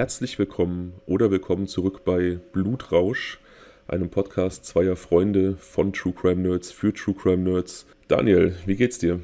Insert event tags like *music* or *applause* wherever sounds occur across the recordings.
herzlich willkommen oder willkommen zurück bei Blutrausch, einem Podcast zweier Freunde von True Crime Nerds für True Crime Nerds. Daniel, wie geht's dir?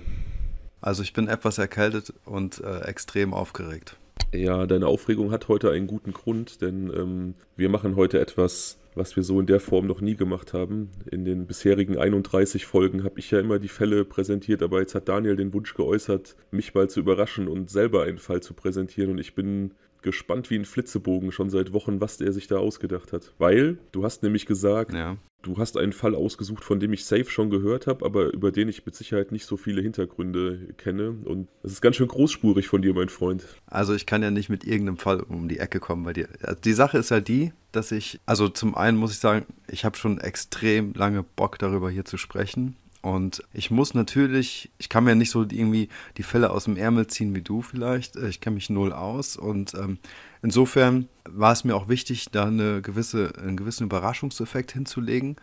Also ich bin etwas erkältet und äh, extrem aufgeregt. Ja, deine Aufregung hat heute einen guten Grund, denn ähm, wir machen heute etwas, was wir so in der Form noch nie gemacht haben. In den bisherigen 31 Folgen habe ich ja immer die Fälle präsentiert, aber jetzt hat Daniel den Wunsch geäußert, mich mal zu überraschen und selber einen Fall zu präsentieren und ich bin gespannt wie ein Flitzebogen schon seit Wochen, was der sich da ausgedacht hat. Weil, du hast nämlich gesagt, ja. du hast einen Fall ausgesucht, von dem ich safe schon gehört habe, aber über den ich mit Sicherheit nicht so viele Hintergründe kenne. Und das ist ganz schön großspurig von dir, mein Freund. Also ich kann ja nicht mit irgendeinem Fall um die Ecke kommen bei dir. Also die Sache ist ja die, dass ich, also zum einen muss ich sagen, ich habe schon extrem lange Bock darüber hier zu sprechen. Und ich muss natürlich, ich kann mir nicht so irgendwie die Fälle aus dem Ärmel ziehen wie du vielleicht. Äh, ich kenne mich null aus. Und ähm, insofern war es mir auch wichtig, da eine gewisse, einen gewissen Überraschungseffekt hinzulegen.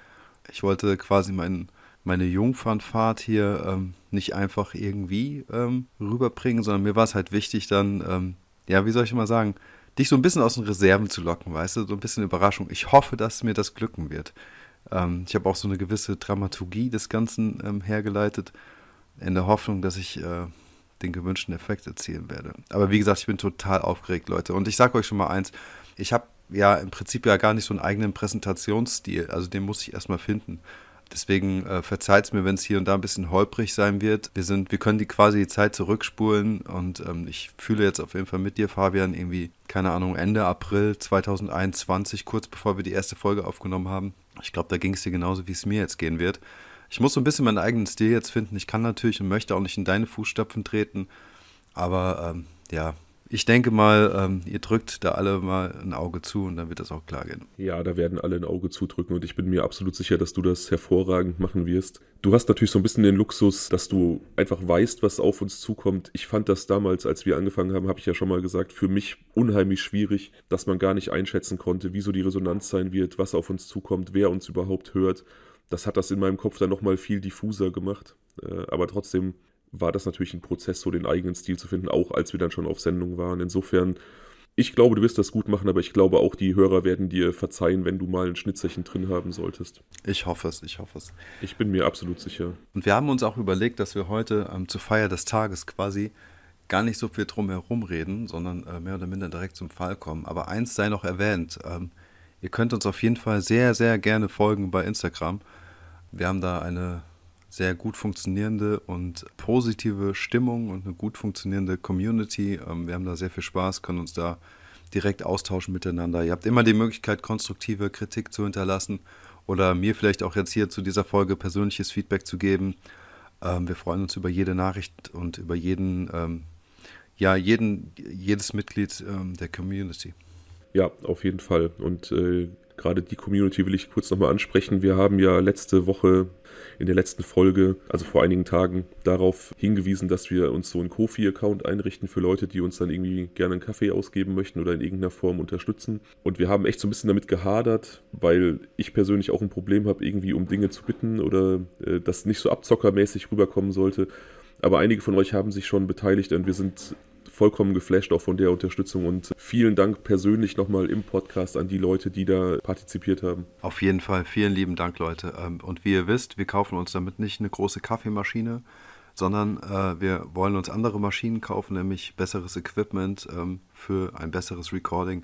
Ich wollte quasi mein, meine Jungfernfahrt hier ähm, nicht einfach irgendwie ähm, rüberbringen, sondern mir war es halt wichtig, dann, ähm, ja, wie soll ich mal sagen, dich so ein bisschen aus den Reserven zu locken, weißt du, so ein bisschen Überraschung. Ich hoffe, dass mir das glücken wird. Ähm, ich habe auch so eine gewisse Dramaturgie des Ganzen ähm, hergeleitet, in der Hoffnung, dass ich äh, den gewünschten Effekt erzielen werde. Aber wie gesagt, ich bin total aufgeregt, Leute. Und ich sage euch schon mal eins, ich habe ja im Prinzip ja gar nicht so einen eigenen Präsentationsstil. Also den muss ich erstmal finden. Deswegen äh, verzeiht es mir, wenn es hier und da ein bisschen holprig sein wird. Wir, sind, wir können die quasi die Zeit zurückspulen und ähm, ich fühle jetzt auf jeden Fall mit dir, Fabian, irgendwie, keine Ahnung, Ende April 2021, kurz bevor wir die erste Folge aufgenommen haben. Ich glaube, da ging es dir genauso, wie es mir jetzt gehen wird. Ich muss so ein bisschen meinen eigenen Stil jetzt finden. Ich kann natürlich und möchte auch nicht in deine Fußstapfen treten. Aber ähm, ja, ich denke mal, ähm, ihr drückt da alle mal ein Auge zu und dann wird das auch klar gehen. Ja, da werden alle ein Auge zudrücken und ich bin mir absolut sicher, dass du das hervorragend machen wirst. Du hast natürlich so ein bisschen den Luxus, dass du einfach weißt, was auf uns zukommt. Ich fand das damals, als wir angefangen haben, habe ich ja schon mal gesagt, für mich unheimlich schwierig, dass man gar nicht einschätzen konnte, wieso die Resonanz sein wird, was auf uns zukommt, wer uns überhaupt hört. Das hat das in meinem Kopf dann nochmal viel diffuser gemacht. Äh, aber trotzdem war das natürlich ein Prozess, so den eigenen Stil zu finden, auch als wir dann schon auf Sendung waren. Insofern, ich glaube, du wirst das gut machen, aber ich glaube auch, die Hörer werden dir verzeihen, wenn du mal ein Schnitzerchen drin haben solltest. Ich hoffe es, ich hoffe es. Ich bin mir absolut sicher. Und wir haben uns auch überlegt, dass wir heute ähm, zur Feier des Tages quasi gar nicht so viel drum herum reden, sondern äh, mehr oder minder direkt zum Fall kommen. Aber eins sei noch erwähnt, ähm, ihr könnt uns auf jeden Fall sehr, sehr gerne folgen bei Instagram. Wir haben da eine sehr gut funktionierende und positive Stimmung und eine gut funktionierende Community. Ähm, wir haben da sehr viel Spaß, können uns da direkt austauschen miteinander. Ihr habt immer die Möglichkeit, konstruktive Kritik zu hinterlassen oder mir vielleicht auch jetzt hier zu dieser Folge persönliches Feedback zu geben. Ähm, wir freuen uns über jede Nachricht und über jeden, ähm, ja, jeden, jedes Mitglied der Community. Ja, auf jeden Fall. Und äh, gerade die Community will ich kurz nochmal ansprechen. Wir haben ja letzte Woche in der letzten Folge, also vor einigen Tagen, darauf hingewiesen, dass wir uns so einen Kofi-Account einrichten für Leute, die uns dann irgendwie gerne einen Kaffee ausgeben möchten oder in irgendeiner Form unterstützen. Und wir haben echt so ein bisschen damit gehadert, weil ich persönlich auch ein Problem habe, irgendwie um Dinge zu bitten oder äh, das nicht so abzockermäßig rüberkommen sollte. Aber einige von euch haben sich schon beteiligt und wir sind vollkommen geflasht auch von der Unterstützung und vielen Dank persönlich nochmal im Podcast an die Leute, die da partizipiert haben. Auf jeden Fall, vielen lieben Dank, Leute. Ähm, und wie ihr wisst, wir kaufen uns damit nicht eine große Kaffeemaschine, sondern äh, wir wollen uns andere Maschinen kaufen, nämlich besseres Equipment ähm, für ein besseres Recording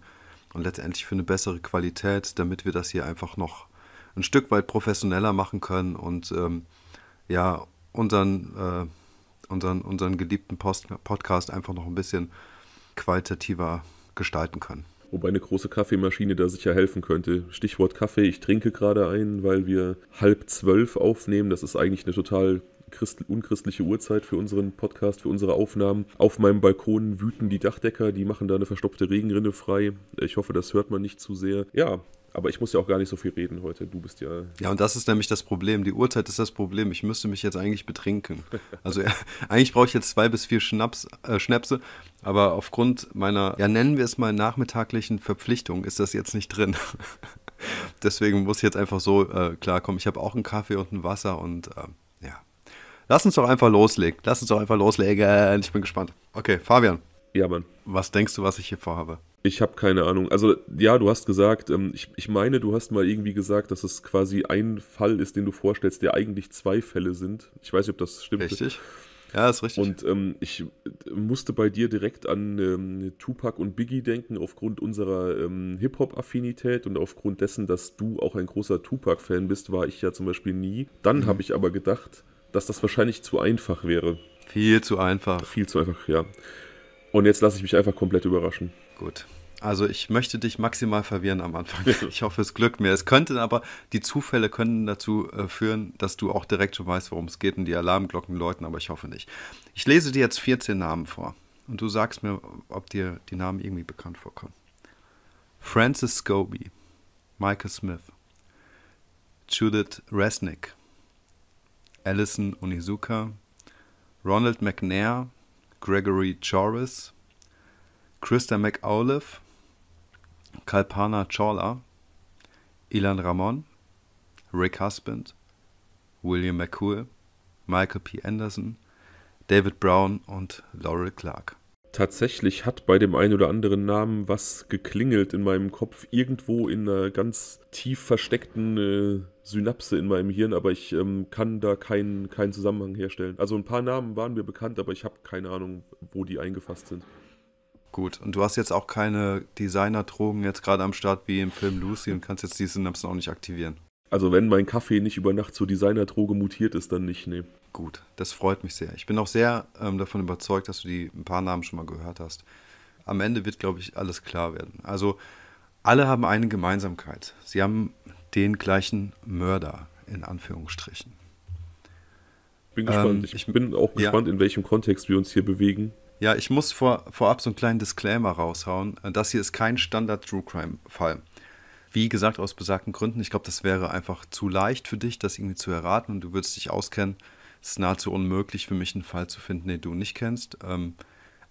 und letztendlich für eine bessere Qualität, damit wir das hier einfach noch ein Stück weit professioneller machen können und ähm, ja, unseren äh, unseren, unseren geliebten Post Podcast einfach noch ein bisschen qualitativer gestalten können. Wobei eine große Kaffeemaschine da sicher helfen könnte. Stichwort Kaffee, ich trinke gerade einen, weil wir halb zwölf aufnehmen. Das ist eigentlich eine total unchristliche Uhrzeit für unseren Podcast, für unsere Aufnahmen. Auf meinem Balkon wüten die Dachdecker, die machen da eine verstopfte Regenrinne frei. Ich hoffe, das hört man nicht zu sehr. Ja, aber ich muss ja auch gar nicht so viel reden heute. Du bist ja. Ja, und das ist nämlich das Problem. Die Uhrzeit ist das Problem. Ich müsste mich jetzt eigentlich betrinken. *laughs* Also eigentlich brauche ich jetzt zwei bis vier Schnaps, äh, Schnäpse. Aber aufgrund meiner, ja nennen wir es mal, nachmittaglichen Verpflichtung ist das jetzt nicht drin. *laughs* Deswegen muss ich jetzt einfach so äh, klarkommen. Ich habe auch einen Kaffee und ein Wasser und äh, ja. Lass uns doch einfach loslegen. Lass uns doch einfach loslegen. Ich bin gespannt. Okay, Fabian. Ja, Mann. Was denkst du, was ich hier vorhabe? Ich habe keine Ahnung. Also ja, du hast gesagt, ähm, ich, ich meine, du hast mal irgendwie gesagt, dass es quasi ein Fall ist, den du vorstellst, der eigentlich zwei Fälle sind. Ich weiß nicht, ob das stimmt. Richtig. Ja, ist richtig. Und ähm, ich musste bei dir direkt an ähm, Tupac und Biggie denken, aufgrund unserer ähm, Hip-Hop-Affinität und aufgrund dessen, dass du auch ein großer Tupac-Fan bist, war ich ja zum Beispiel nie. Dann mhm. habe ich aber gedacht, dass das wahrscheinlich zu einfach wäre. Viel zu einfach. Viel zu einfach, ja. Und jetzt lasse ich mich einfach komplett überraschen. Gut. Also ich möchte dich maximal verwirren am Anfang. Ich hoffe, es glückt mir. Es könnte aber, die Zufälle können dazu äh, führen, dass du auch direkt schon weißt, worum es geht und die Alarmglocken läuten, aber ich hoffe nicht. Ich lese dir jetzt 14 Namen vor und du sagst mir, ob dir die Namen irgendwie bekannt vorkommen. Francis Scobie, Michael Smith, Judith Resnick, Alison Onizuka, Ronald McNair, Gregory Choris, Krista McAuliffe, Kalpana Chawla, Ilan Ramon, Rick Husband, William McCool, Michael P. Anderson, David Brown und Laurel Clark. Tatsächlich hat bei dem einen oder anderen Namen was geklingelt in meinem Kopf, irgendwo in einer ganz tief versteckten äh, Synapse in meinem Hirn, aber ich ähm, kann da keinen kein Zusammenhang herstellen. Also ein paar Namen waren mir bekannt, aber ich habe keine Ahnung, wo die eingefasst sind. Gut, und du hast jetzt auch keine Designer-Drogen jetzt gerade am Start wie im Film Lucy und kannst jetzt die Synapsen auch nicht aktivieren. Also wenn mein Kaffee nicht über Nacht zur Designer-Droge mutiert ist, dann nicht, nee gut. Das freut mich sehr. Ich bin auch sehr ähm, davon überzeugt, dass du die ein paar Namen schon mal gehört hast. Am Ende wird, glaube ich, alles klar werden. Also, alle haben eine Gemeinsamkeit. Sie haben den gleichen Mörder, in Anführungsstrichen. Bin gespannt. Ähm, ich, ich, bin auch gespannt, ja. in welchem Kontext wir uns hier bewegen. Ja, ich muss vor, vorab so einen kleinen Disclaimer raushauen. Das hier ist kein Standard-True-Crime-Fall. Wie gesagt, aus besagten Gründen. Ich glaube, das wäre einfach zu leicht für dich, das irgendwie zu erraten und du würdest dich auskennen. Es ist nahezu unmöglich für mich, einen Fall zu finden, den du nicht kennst. Ähm,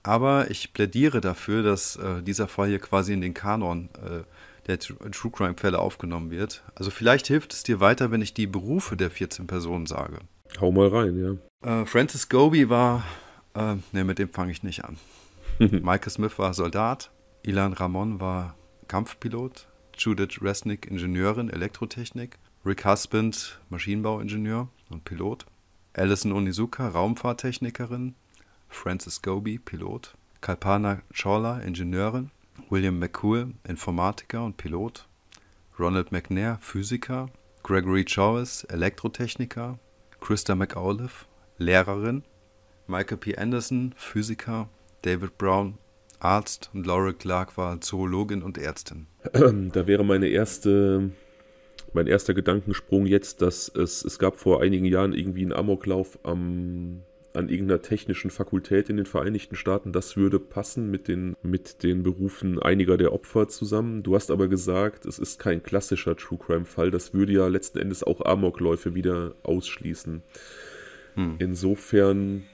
aber ich plädiere dafür, dass äh, dieser Fall hier quasi in den Kanon äh, der True Crime-Fälle aufgenommen wird. Also vielleicht hilft es dir weiter, wenn ich die Berufe der 14 Personen sage. Hau mal rein, ja. Äh, Francis Gobi war, äh, ne, mit dem fange ich nicht an. *laughs* Michael Smith war Soldat, Ilan Ramon war Kampfpilot, Judith Resnick Ingenieurin Elektrotechnik, Rick Husband Maschinenbauingenieur und Pilot, Alison Onizuka, Raumfahrttechnikerin, Francis Gobi, Pilot, Kalpana Chawla, Ingenieurin, William McCool, Informatiker und Pilot, Ronald McNair, Physiker, Gregory Chowes, Elektrotechniker, Krista McAuliffe, Lehrerin, Michael P. Anderson, Physiker, David Brown, Arzt und Laura Clark war Zoologin und Ärztin. *clears throat* Da wäre meine erste mein erster Gedankensprung jetzt, dass es, es gab vor einigen Jahren irgendwie einen Amoklauf am, an irgendeiner technischen Fakultät in den Vereinigten Staaten. Das würde passen mit den, mit den Berufen einiger der Opfer zusammen. Du hast aber gesagt, es ist kein klassischer True Crime-Fall. Das würde ja letzten Endes auch Amokläufe wieder ausschließen. Hm. Insofern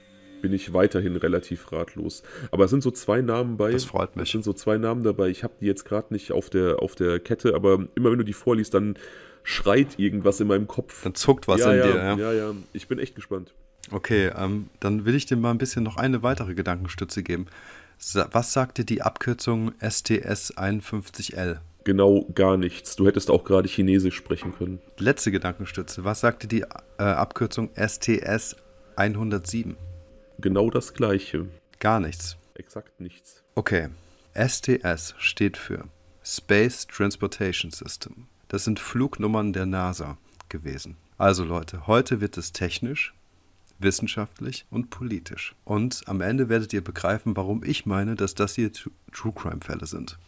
bin ich weiterhin relativ ratlos. Aber es sind so zwei Namen bei. Das freut mich. Es sind so zwei Namen dabei. Ich habe die jetzt gerade nicht auf der, auf der Kette, aber immer wenn du die vorliest, dann schreit irgendwas in meinem Kopf. Dann zuckt was ja, in ja, dir. Ja. ja, ja. Ich bin echt gespannt. Okay, ähm, dann will ich dir mal ein bisschen noch eine weitere Gedankenstütze geben. Was sagte die Abkürzung STS 51L? Genau gar nichts. Du hättest auch gerade Chinesisch sprechen können. Letzte Gedankenstütze. Was sagte die äh, Abkürzung STS 107? Genau das gleiche. Gar nichts. Exakt nichts. Okay. STS steht für Space Transportation System. Das sind Flugnummern der NASA gewesen. Also Leute, heute wird es technisch, wissenschaftlich und politisch. Und am Ende werdet ihr begreifen, warum ich meine, dass das hier True Crime-Fälle sind.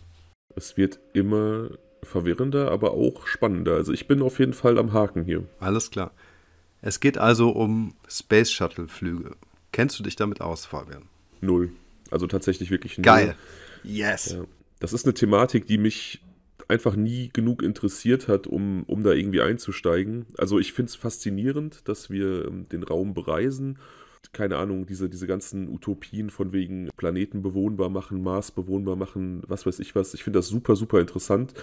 Es wird immer verwirrender, aber auch spannender. Also ich bin auf jeden Fall am Haken hier. Alles klar. Es geht also um Space Shuttle-Flüge. Kennst du dich damit aus, Fabian? Null. Also tatsächlich wirklich null. Geil. Yes. Ja. Das ist eine Thematik, die mich einfach nie genug interessiert hat, um, um da irgendwie einzusteigen. Also ich finde es faszinierend, dass wir ähm, den Raum bereisen. Keine Ahnung, diese, diese ganzen Utopien von wegen Planeten bewohnbar machen, Mars bewohnbar machen, was weiß ich was. Ich finde das super, super interessant,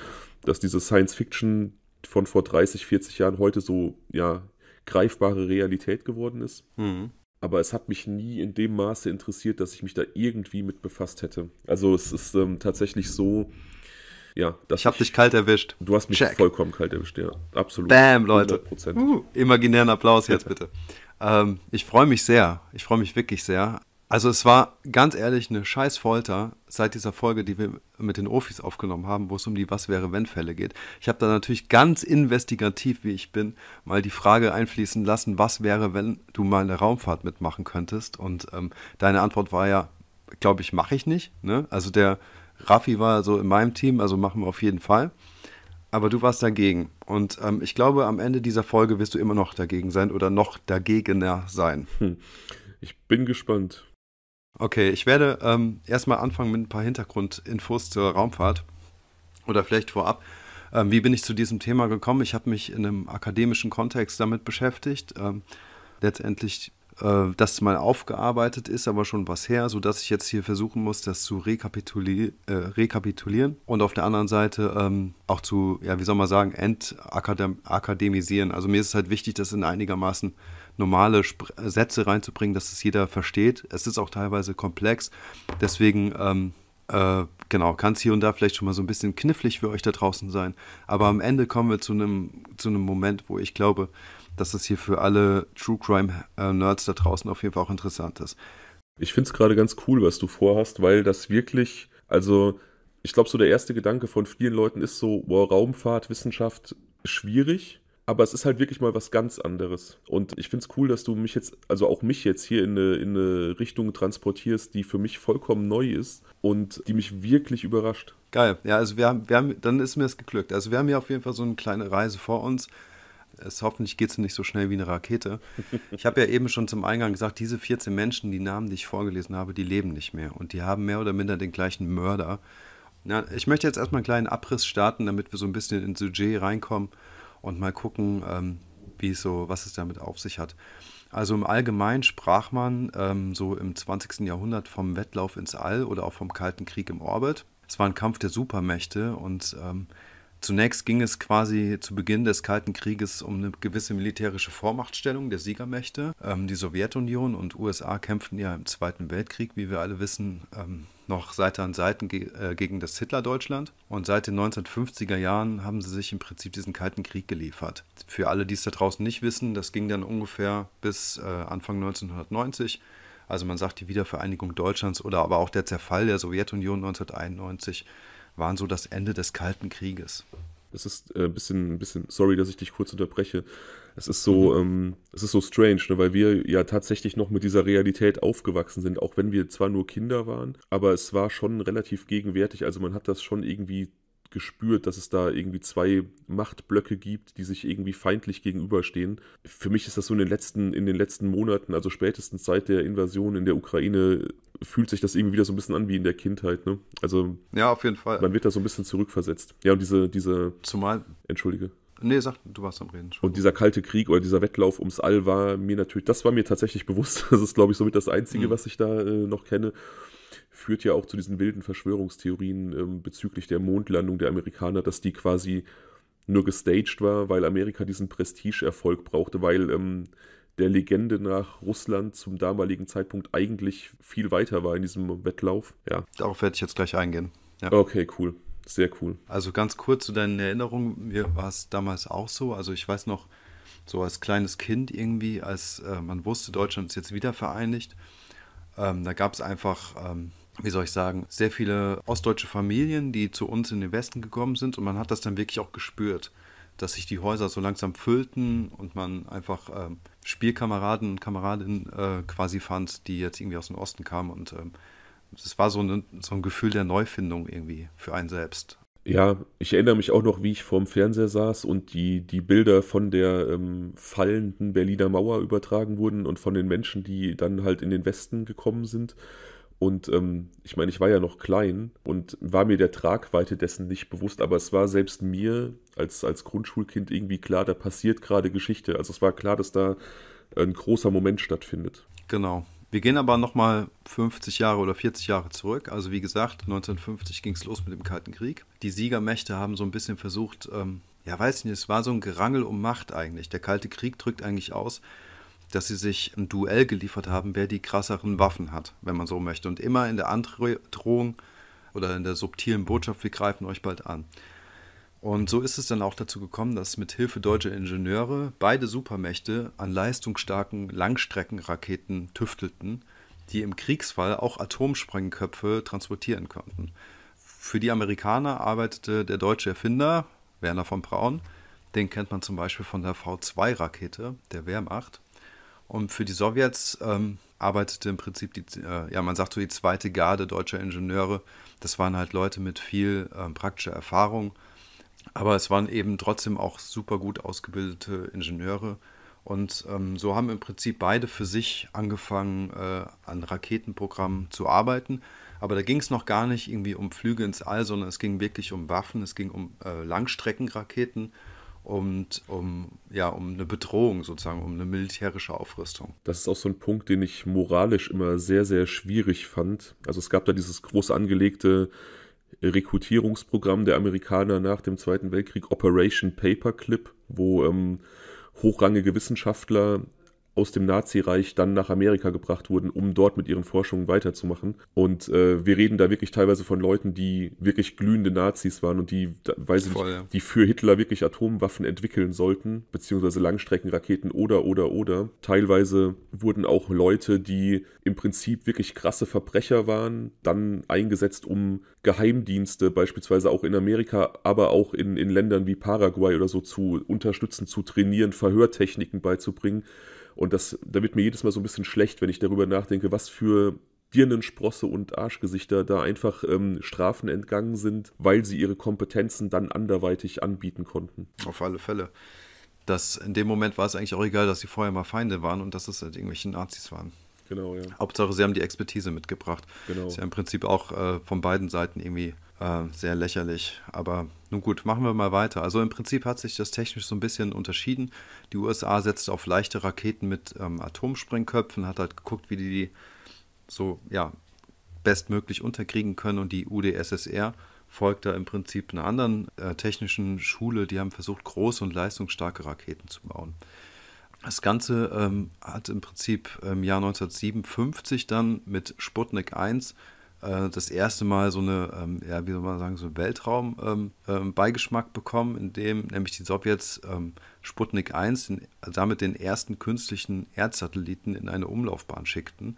dass diese Science-Fiction von vor 30, 40 Jahren heute so, ja, greifbare Realität geworden ist. Mhm aber es hat mich nie in dem Maße interessiert, dass ich mich da irgendwie mit befasst hätte. Also es ist ähm, tatsächlich so, ja. Dass ich habe dich kalt erwischt. Du hast mich Check. vollkommen kalt erwischt, ja. Absolut. Bam, Leute. 100%. Uh, imaginären Applaus jetzt *laughs* bitte. Ähm, ich freue mich sehr. Ich freue mich wirklich sehr. Also es war ganz ehrlich eine scheiß Folter seit dieser Folge, die wir mit den Ofis aufgenommen haben, wo es um die Was wäre wenn Fälle geht. Ich habe da natürlich ganz investigativ, wie ich bin, mal die Frage einfließen lassen, was wäre, wenn du mal eine Raumfahrt mitmachen könntest. Und ähm, deine Antwort war ja, glaube ich, mache ich nicht. Ne? Also der Raffi war so in meinem Team, also machen wir auf jeden Fall. Aber du warst dagegen. Und ähm, ich glaube, am Ende dieser Folge wirst du immer noch dagegen sein oder noch dagegener sein. Hm. Ich bin gespannt. Okay, ich werde ähm, erstmal anfangen mit ein paar Hintergrundinfos zur Raumfahrt oder vielleicht vorab. Ähm, wie bin ich zu diesem Thema gekommen? Ich habe mich in einem akademischen Kontext damit beschäftigt. Ähm, letztendlich, äh, dass mal aufgearbeitet ist, aber schon was her, sodass ich jetzt hier versuchen muss, das zu rekapituli äh, rekapitulieren und auf der anderen Seite ähm, auch zu, ja, wie soll man sagen, entakademisieren. Also mir ist es halt wichtig, das in einigermaßen normale Sp Sätze reinzubringen, dass es jeder versteht. Es ist auch teilweise komplex. Deswegen, ähm, äh, genau, kann es hier und da vielleicht schon mal so ein bisschen knifflig für euch da draußen sein. Aber am Ende kommen wir zu einem zu Moment, wo ich glaube, dass es hier für alle True Crime äh, Nerds da draußen auf jeden Fall auch interessant ist. Ich finde es gerade ganz cool, was du vorhast, weil das wirklich, also ich glaube, so der erste Gedanke von vielen Leuten ist so, wow, Raumfahrt, Wissenschaft, schwierig. Aber es ist halt wirklich mal was ganz anderes. Und ich finde es cool, dass du mich jetzt, also auch mich jetzt hier in eine, in eine Richtung transportierst, die für mich vollkommen neu ist und die mich wirklich überrascht. Geil. Ja, also wir haben, wir haben dann ist mir es geglückt. Also wir haben hier auf jeden Fall so eine kleine Reise vor uns. Es, hoffentlich geht es nicht so schnell wie eine Rakete. *laughs* Ich habe ja eben schon zum Eingang gesagt, diese 14 Menschen, die Namen, die ich vorgelesen habe, die leben nicht mehr. Und die haben mehr oder minder den gleichen Mörder. Ja, ich möchte jetzt erstmal einen kleinen Abriss starten, damit wir so ein bisschen ins Sujet reinkommen und mal gucken, ähm, wie so, was es damit auf sich hat. Also im Allgemeinen sprach man ähm, so im 20. Jahrhundert vom Wettlauf ins All oder auch vom Kalten Krieg im Orbit. Es war ein Kampf der Supermächte und ähm, zunächst ging es quasi zu Beginn des Kalten Krieges um eine gewisse militärische Vormachtstellung der Siegermächte. Ähm, die Sowjetunion und USA kämpften ja im Zweiten Weltkrieg, wie wir alle wissen, ähm, noch Seite an Seite ge äh, gegen das Hitlerdeutschland. Und seit den 1950er Jahren haben sie sich im Prinzip diesen Kalten Krieg geliefert. Für alle, die es da draußen nicht wissen, das ging dann ungefähr bis äh, Anfang 1990. Also man sagt, die Wiedervereinigung Deutschlands oder aber auch der Zerfall der Sowjetunion 1991 waren so das Ende des Kalten Krieges. Es ist ein äh, bisschen, ein bisschen, sorry, dass ich dich kurz unterbreche. Es ist so, mhm. ähm, es ist so strange, ne, weil wir ja tatsächlich noch mit dieser Realität aufgewachsen sind, auch wenn wir zwar nur Kinder waren, aber es war schon relativ gegenwärtig. Also man hat das schon irgendwie gespürt, dass es da irgendwie zwei Machtblöcke gibt, die sich irgendwie feindlich gegenüberstehen. Für mich ist das so in den letzten, in den letzten Monaten, also spätestens seit der Invasion in der Ukraine, fühlt sich das irgendwie wieder so ein bisschen an wie in der Kindheit, ne? Also. Ja, auf jeden Fall. Man wird da so ein bisschen zurückversetzt. Ja, und diese, diese. Zumal. Entschuldige. Nee, sag, du warst am Reden. schon. Und dieser kalte Krieg oder dieser Wettlauf ums All war mir natürlich, das war mir tatsächlich *laughs* bewusst. Das ist, glaube ich, somit das Einzige, mhm. was ich da äh, noch kenne. Führt ja auch zu diesen wilden Verschwörungstheorien ähm, bezüglich der Mondlandung der Amerikaner, dass die quasi nur gestaged war, weil Amerika diesen Prestigeerfolg brauchte, weil ähm, der Legende nach Russland zum damaligen Zeitpunkt eigentlich viel weiter war in diesem Wettlauf. Ja. Darauf werde ich jetzt gleich eingehen. Ja. Okay, cool sehr cool. Also ganz kurz zu deinen Erinnerungen, mir war es damals auch so. Also ich weiß noch, so als kleines Kind irgendwie, als äh, man wusste, Deutschland ist jetzt wieder vereinigt, ähm, da gab es einfach, ähm, wie soll ich sagen, sehr viele ostdeutsche Familien, die zu uns in den Westen gekommen sind und man hat das dann wirklich auch gespürt, dass sich die Häuser so langsam füllten und man einfach ähm, Spielkameraden und Kameradinnen äh, quasi fand, die jetzt irgendwie aus dem Osten kamen und ähm, es war so, ein, so ein Gefühl der Neufindung irgendwie für einen selbst. Ja, ich erinnere mich auch noch, wie ich vorm Fernseher saß und die, die Bilder von der ähm, fallenden Berliner Mauer übertragen wurden und von den Menschen, die dann halt in den Westen gekommen sind. Und ähm, ich meine, ich war ja noch klein und war mir der Tragweite dessen nicht bewusst, aber es war selbst mir als, als Grundschulkind irgendwie klar, da passiert gerade Geschichte. Also es war klar, dass da ein großer Moment stattfindet. Genau. Wir gehen aber nochmal 50 Jahre oder 40 Jahre zurück. Also wie gesagt, 1950 ging es los mit dem Kalten Krieg. Die Siegermächte haben so ein bisschen versucht, ähm, ja weiß nicht, es war so ein Gerangel um Macht eigentlich. Der Kalte Krieg drückt eigentlich aus, dass sie sich ein Duell geliefert haben, wer die krasseren Waffen hat, wenn man so möchte. Und immer in der Androhung oder in der subtilen Botschaft, wir greifen euch bald an. Und so ist es dann auch dazu gekommen, dass mit Hilfe deutscher Ingenieure beide Supermächte an leistungsstarken Langstreckenraketen tüftelten, die im Kriegsfall auch Atomsprengköpfe transportieren konnten. Für die Amerikaner arbeitete der deutsche Erfinder Werner von Braun, den kennt man zum Beispiel von der V2-Rakete der Wehrmacht. Und für die Sowjets ähm, arbeitete im Prinzip die, äh, ja, man sagt so die zweite Garde deutscher Ingenieure. Das waren halt Leute mit viel ähm, praktischer Erfahrung aber es waren eben trotzdem auch super gut ausgebildete Ingenieure. Und ähm, so haben im Prinzip beide für sich angefangen, äh, an Raketenprogrammen zu arbeiten. Aber da ging es noch gar nicht irgendwie um Flüge ins All, sondern es ging wirklich um Waffen, es ging um äh, Langstreckenraketen und um, ja, um eine Bedrohung sozusagen, um eine militärische Aufrüstung. Das ist auch so ein Punkt, den ich moralisch immer sehr, sehr schwierig fand. Also es gab da dieses groß angelegte Rekrutierungsprogramm der Amerikaner nach dem Zweiten Weltkrieg, Operation Paperclip, wo ähm, hochrangige Wissenschaftler aus dem Nazireich dann nach Amerika gebracht wurden, um dort mit ihren Forschungen weiterzumachen. Und äh, wir reden da wirklich teilweise von Leuten, die wirklich glühende Nazis waren und die, da, weiß Voll, nicht, ja. die für Hitler wirklich Atomwaffen entwickeln sollten, beziehungsweise Langstreckenraketen oder, oder, oder. Teilweise wurden auch Leute, die im Prinzip wirklich krasse Verbrecher waren, dann eingesetzt, um Geheimdienste beispielsweise auch in Amerika, aber auch in, in Ländern wie Paraguay oder so zu unterstützen, zu trainieren, Verhörtechniken beizubringen. Und das, da wird mir jedes Mal so ein bisschen schlecht, wenn ich darüber nachdenke, was für Birnensprosse und Arschgesichter da einfach ähm, Strafen entgangen sind, weil sie ihre Kompetenzen dann anderweitig anbieten konnten. Auf alle Fälle. Das, in dem Moment war es eigentlich auch egal, dass sie vorher mal Feinde waren und dass es halt irgendwelche Nazis waren. Genau, ja. Hauptsache, sie haben die Expertise mitgebracht. Genau. Ist ja im Prinzip auch äh, von beiden Seiten irgendwie äh, sehr lächerlich. Aber nun gut, machen wir mal weiter. Also im Prinzip hat sich das technisch so ein bisschen unterschieden. Die USA setzt auf leichte Raketen mit ähm, Atomsprengköpfen, hat halt geguckt, wie die die so ja, bestmöglich unterkriegen können und die UdSSR folgt da im Prinzip einer anderen äh, technischen Schule, die haben versucht, große und leistungsstarke Raketen zu bauen. Das Ganze ähm, hat im Prinzip im Jahr 1957 dann mit Sputnik 1 äh, das erste Mal so eine, ähm, ja, wie soll man sagen, so einen weltraum ähm, ähm bekommen, indem nämlich die Sowjets ähm, Sputnik 1 den, damit den ersten künstlichen Erdsatelliten in eine Umlaufbahn schickten.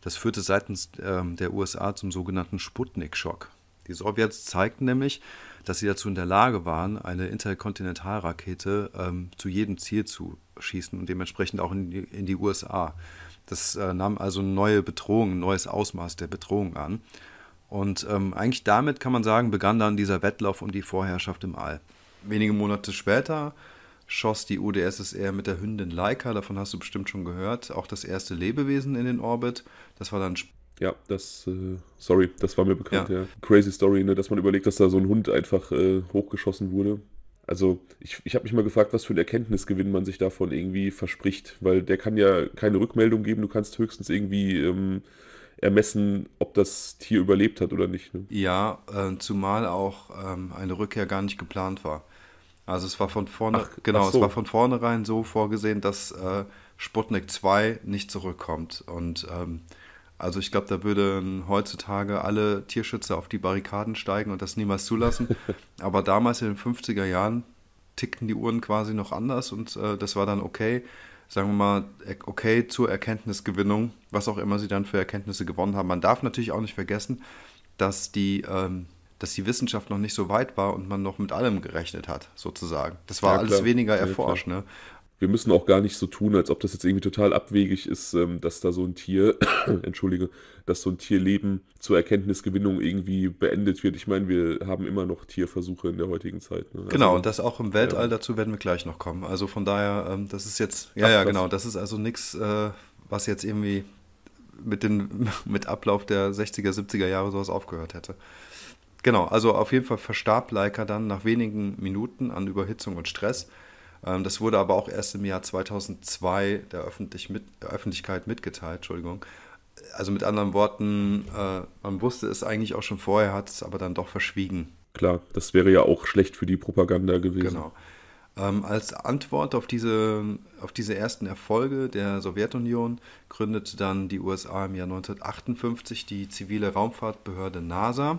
Das führte seitens ähm, der USA zum sogenannten Sputnik-Schock. Die Sowjets zeigten nämlich, dass sie dazu in der Lage waren, eine Interkontinentalrakete ähm, zu jedem Ziel zu schießen und dementsprechend auch in die, in die USA. Das äh, nahm also eine neue Bedrohung, ein neues Ausmaß der Bedrohung an. Und ähm, eigentlich damit kann man sagen, begann dann dieser Wettlauf um die Vorherrschaft im All. Wenige Monate später schoss die UdSSR mit der Hündin Laika, davon hast du bestimmt schon gehört, auch das erste Lebewesen in den Orbit. Das war dann ja, das, äh, sorry, das war mir bekannt, ja. ja. Crazy Story, ne, dass man überlegt, dass da so ein Hund einfach äh, hochgeschossen wurde. Also ich, ich habe mich mal gefragt, was für ein Erkenntnisgewinn man sich davon irgendwie verspricht, weil der kann ja keine Rückmeldung geben, du kannst höchstens irgendwie ähm, ermessen, ob das Tier überlebt hat oder nicht. Ne? Ja, äh, zumal auch ähm, eine Rückkehr gar nicht geplant war. Also es war von vorne, ach, genau, ach so. es war von vornherein so vorgesehen, dass äh, Sputnik 2 nicht zurückkommt. Und ähm, also ich glaube, da würden heutzutage alle Tierschützer auf die Barrikaden steigen und das niemals zulassen. *laughs* Aber damals in den 50er Jahren tickten die Uhren quasi noch anders und äh, das war dann okay, sagen wir mal, okay zur Erkenntnisgewinnung, was auch immer sie dann für Erkenntnisse gewonnen haben. Man darf natürlich auch nicht vergessen, dass die, ähm, dass die Wissenschaft noch nicht so weit war und man noch mit allem gerechnet hat, sozusagen. Das war ja, alles weniger erforscht. ne? wir müssen auch gar nicht so tun, als ob das jetzt irgendwie total abwegig ist, ähm, dass da so ein Tier, *coughs* entschuldige, dass so ein Tierleben zur Erkenntnisgewinnung irgendwie beendet wird. Ich meine, wir haben immer noch Tierversuche in der heutigen Zeit. Ne? genau, also, und das auch im Weltall, ja. dazu werden wir gleich noch kommen. Also von daher, ähm, das ist jetzt, ja, Ach, ja, genau, das ist also nichts, äh, was jetzt irgendwie mit, den, *laughs* mit Ablauf der 60er, 70er Jahre sowas aufgehört hätte. Genau, also auf jeden Fall verstarb Leica dann nach wenigen Minuten an Überhitzung und Stress. Ähm, das wurde aber auch erst im Jahr 2002 der Öffentlich mit, der Öffentlichkeit mitgeteilt. Entschuldigung. Also mit anderen Worten, äh, man wusste es eigentlich auch schon vorher, hat es aber dann doch verschwiegen. Klar, das wäre ja auch schlecht für die Propaganda gewesen. Genau. Ähm, als Antwort auf diese, auf diese ersten Erfolge der Sowjetunion gründete dann die USA im Jahr 1958 die zivile Raumfahrtbehörde NASA.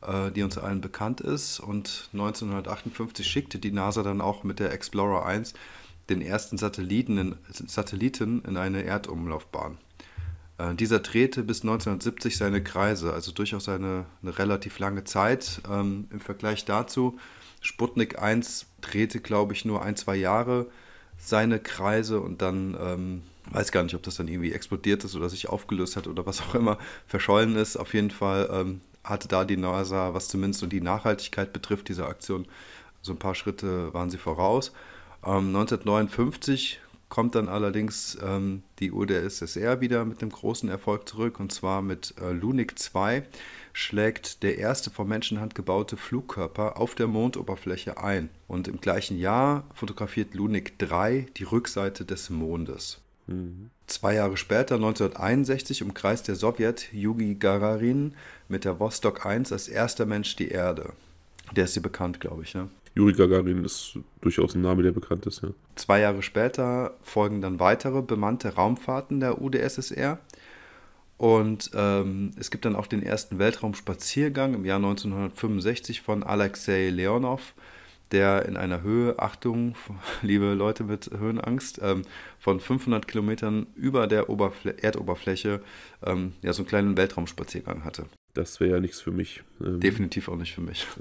Äh, die uns allen bekannt ist. Und 1958 schickte die NASA dann auch mit der Explorer 1 den ersten Satelliten in, Satelliten in eine Erdumlaufbahn. Äh, dieser drehte bis 1970 seine Kreise, also durchaus eine, eine relativ lange Zeit. Ähm, Im Vergleich dazu, Sputnik 1 drehte, glaube ich, nur ein, zwei Jahre seine Kreise und dann, ähm, weiß gar nicht, ob das dann irgendwie explodiert ist oder sich aufgelöst hat oder was auch immer, verschollen ist. Auf jeden Fall ähm, hatte da die NASA, was zumindest so die Nachhaltigkeit betrifft, dieser Aktion, so ein paar Schritte waren sie voraus. Ähm, 1959 kommt dann allerdings ähm, die UdSSR wieder mit einem großen Erfolg zurück und zwar mit äh, Lunik 2 schlägt der erste von Menschenhand gebaute Flugkörper auf der Mondoberfläche ein und im gleichen Jahr fotografiert Lunik 3 die Rückseite des Mondes. Mhm. Zwei Jahre später, 1961, umkreist der Sowjet Yugi Gagarin mit der Vostok 1 als erster Mensch die Erde. Der ist dir bekannt, glaube ich, ne? Yuri Gagarin ist durchaus ein Name, der bekannt ist, ja. Zwei Jahre später folgen dann weitere bemannte Raumfahrten der UdSSR. Und ähm, es gibt dann auch den ersten Weltraumspaziergang im Jahr 1965 von Alexei Leonov der in einer Höhe, Achtung, *laughs* liebe Leute mit Höhenangst, ähm, von 500 Kilometern über der Oberfl Erdoberfläche ähm, ja, so einen kleinen Weltraumspaziergang hatte. Das wäre ja nichts für mich. Ähm, Definitiv auch nicht für mich. *laughs*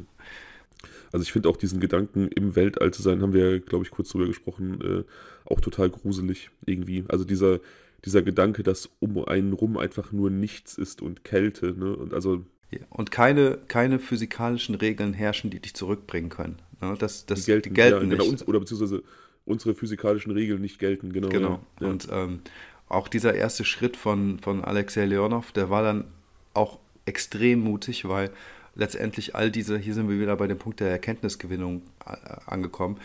Also ich finde auch diesen Gedanken, im Weltall zu sein, haben wir, ja, glaube ich, kurz drüber gesprochen, äh, auch total gruselig irgendwie. Also dieser, dieser Gedanke, dass um einen rum einfach nur nichts ist und Kälte, ne? Und also und keine, keine physikalischen Regeln herrschen, die dich zurückbringen können. Ja, ne, dass das gelten, gelten ja, genau, nicht. oder beziehungsweise unsere physikalischen Regeln nicht gelten, genau. Genau. Ja. Und ähm, auch dieser erste Schritt von, von Alexei Leonov, der war dann auch extrem mutig, weil letztendlich all diese, hier sind wir wieder bei dem Punkt der Erkenntnisgewinnung äh, angekommen,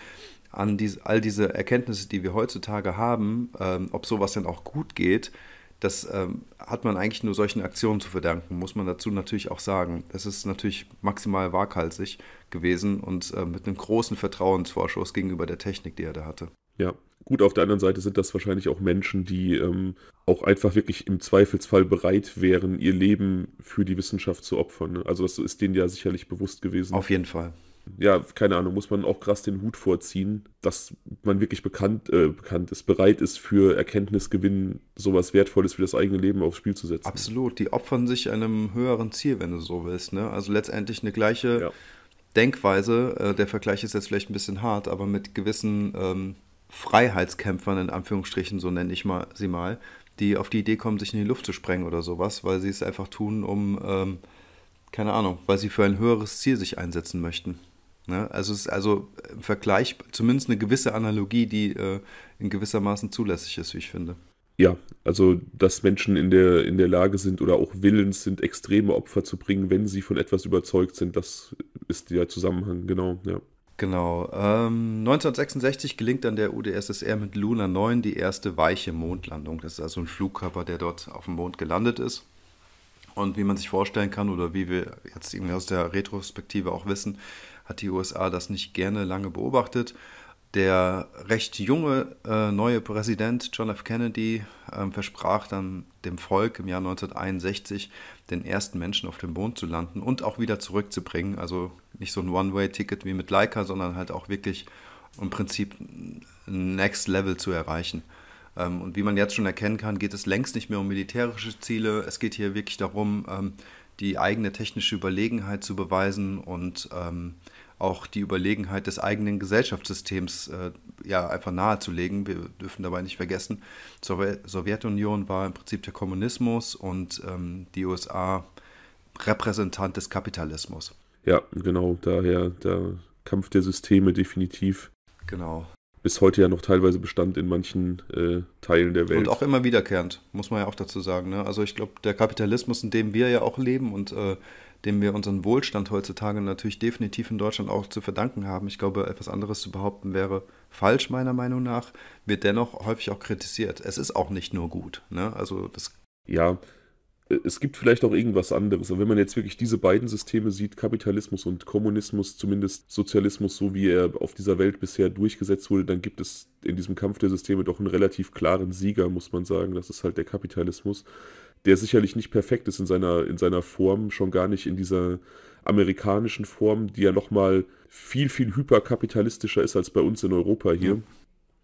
an diese, all diese Erkenntnisse, die wir heutzutage haben, ähm, ob sowas denn auch gut geht, das ähm, hat man eigentlich nur solchen Aktionen zu verdanken, muss man dazu natürlich auch sagen. Das ist natürlich maximal waghalsig gewesen und äh, mit einem großen Vertrauensvorschuss gegenüber der Technik, die er da hatte. Ja, gut, auf der anderen Seite sind das wahrscheinlich auch Menschen, die ähm, auch einfach wirklich im Zweifelsfall bereit wären, ihr Leben für die Wissenschaft zu opfern. Ne? Also das ist denen ja sicherlich bewusst gewesen. Auf jeden Fall ja, keine Ahnung, muss man auch krass den Hut vorziehen, dass man wirklich bekannt, äh, bekannt ist, bereit ist für Erkenntnisgewinn, sowas Wertvolles für das eigene Leben aufs Spiel zu setzen. Absolut, die opfern sich einem höheren Ziel, wenn du so willst. Ne? Also letztendlich eine gleiche ja. Denkweise, äh, der Vergleich ist jetzt vielleicht ein bisschen hart, aber mit gewissen ähm, Freiheitskämpfern, in Anführungsstrichen, so nenne ich mal, sie mal, die auf die Idee kommen, sich in die Luft zu sprengen oder sowas, weil sie es einfach tun, um, ähm, keine Ahnung, weil sie für ein höheres Ziel sich einsetzen möchten. Ne? Also es ist also im äh, Vergleich zumindest eine gewisse Analogie, die äh, in gewisser Maßen zulässig ist, wie ich finde. Ja, also dass Menschen in der, in der Lage sind oder auch willens sind, extreme Opfer zu bringen, wenn sie von etwas überzeugt sind, das ist der Zusammenhang, genau, ja. Genau. Ähm, 1966 gelingt dann der UdSSR mit Luna 9 die erste weiche Mondlandung. Das ist also ein Flugkörper, der dort auf dem Mond gelandet ist. Und wie man sich vorstellen kann oder wie wir jetzt irgendwie aus der Retrospektive auch wissen, hat die USA das nicht gerne lange beobachtet. Der recht junge äh, neue Präsident John F. Kennedy äh, versprach dann dem Volk im Jahr 1961 den ersten Menschen auf dem Mond zu landen und auch wieder zurückzubringen. Also nicht so ein One-Way-Ticket wie mit Leica, sondern halt auch wirklich im Prinzip Next Level zu erreichen. Ähm, und wie man jetzt schon erkennen kann, geht es längst nicht mehr um militärische Ziele. Es geht hier wirklich darum, ähm, die eigene technische Überlegenheit zu beweisen und ähm, auch die Überlegenheit des eigenen Gesellschaftssystems äh, ja, einfach nahezulegen. Wir dürfen dabei nicht vergessen, Sow Sowjetunion war im Prinzip der Kommunismus und ähm, die USA Repräsentant des Kapitalismus. Ja, genau, daher der Kampf der Systeme definitiv. Genau. Bis heute ja noch teilweise Bestand in manchen äh, Teilen der Welt. Und auch immer wiederkehrend, muss man ja auch dazu sagen. Ne? Also ich glaube, der Kapitalismus, in dem wir ja auch leben und äh, dem wir unseren Wohlstand heutzutage natürlich definitiv in Deutschland auch zu verdanken haben. Ich glaube, etwas anderes zu behaupten wäre falsch, meiner Meinung nach, wird dennoch häufig auch kritisiert. Es ist auch nicht nur gut. Ne? Also das ja, es gibt vielleicht auch irgendwas anderes. Aber wenn man jetzt wirklich diese beiden Systeme sieht, Kapitalismus und Kommunismus, zumindest Sozialismus, so wie er auf dieser Welt bisher durchgesetzt wurde, dann gibt es in diesem Kampf der Systeme doch einen relativ klaren Sieger, muss man sagen. Das ist halt der Kapitalismus, der sicherlich nicht perfekt ist in seiner, in seiner Form, schon gar nicht in dieser amerikanischen Form, die ja nochmal viel, viel hyperkapitalistischer ist als bei uns in Europa hier.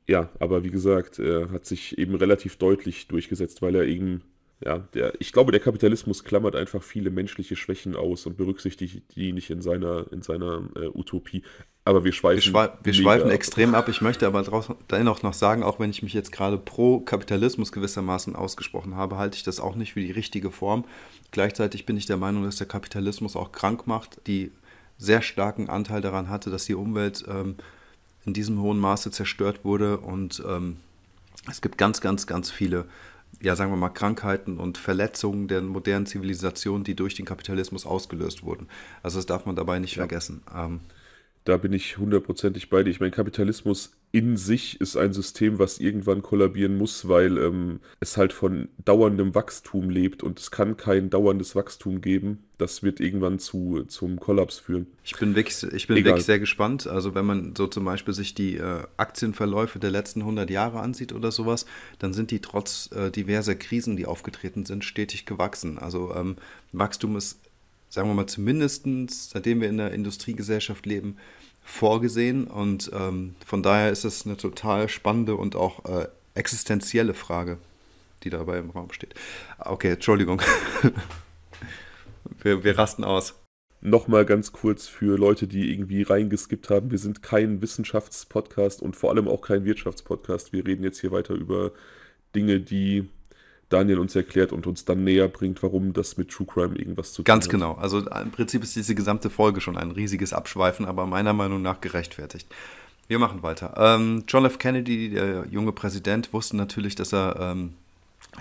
Ja, ja aber wie gesagt, er hat sich eben relativ deutlich durchgesetzt, weil er eben ja, der, ich glaube, der Kapitalismus klammert einfach viele menschliche Schwächen aus und berücksichtigt die nicht in seiner, in seiner äh, Utopie. Aber wir schweifen. Wir, schwa wir schweifen extrem ab. Ich möchte aber dennoch noch sagen, auch wenn ich mich jetzt gerade pro Kapitalismus gewissermaßen ausgesprochen habe, halte ich das auch nicht für die richtige Form. Gleichzeitig bin ich der Meinung, dass der Kapitalismus auch krank macht, die sehr starken Anteil daran hatte, dass die Umwelt ähm, in diesem hohen Maße zerstört wurde. Und ähm, es gibt ganz, ganz, ganz viele ja, sagen wir mal, Krankheiten und Verletzungen der modernen Zivilisation, die durch den Kapitalismus ausgelöst wurden. Also das darf man dabei nicht ja. vergessen. Ähm, da bin ich hundertprozentig bei dir. Ich meine, Kapitalismus in sich ist ein System, was irgendwann kollabieren muss, weil ähm, es halt von dauerndem Wachstum lebt und es kann kein dauerndes Wachstum geben. Das wird irgendwann zu, zum Kollaps führen. Ich bin, wirklich, ich bin wirklich sehr gespannt. Also wenn man so zum Beispiel sich die äh, Aktienverläufe der letzten 100 Jahre ansieht oder sowas, dann sind die trotz äh, diverser Krisen, die aufgetreten sind, stetig gewachsen. Also ähm, Wachstum ist, sagen wir mal, zumindest seitdem wir in der Industriegesellschaft leben, vorgesehen. Und ähm, von daher ist es eine total spannende und auch äh, existenzielle Frage, die dabei im Raum steht. Okay, Entschuldigung. *laughs* wir, wir rasten aus. Nochmal ganz kurz für Leute, die irgendwie reingeskippt haben. Wir sind kein Wissenschaftspodcast und vor allem auch kein Wirtschaftspodcast. Wir reden jetzt hier weiter über Dinge, die Daniel uns erklärt und uns dann näher bringt, warum das mit True Crime irgendwas zu tun hat. Ganz genau. Also im Prinzip ist diese gesamte Folge schon ein riesiges Abschweifen, aber meiner Meinung nach gerechtfertigt. Wir machen weiter. Ähm, John F. Kennedy, der junge Präsident, wusste natürlich, dass er ähm,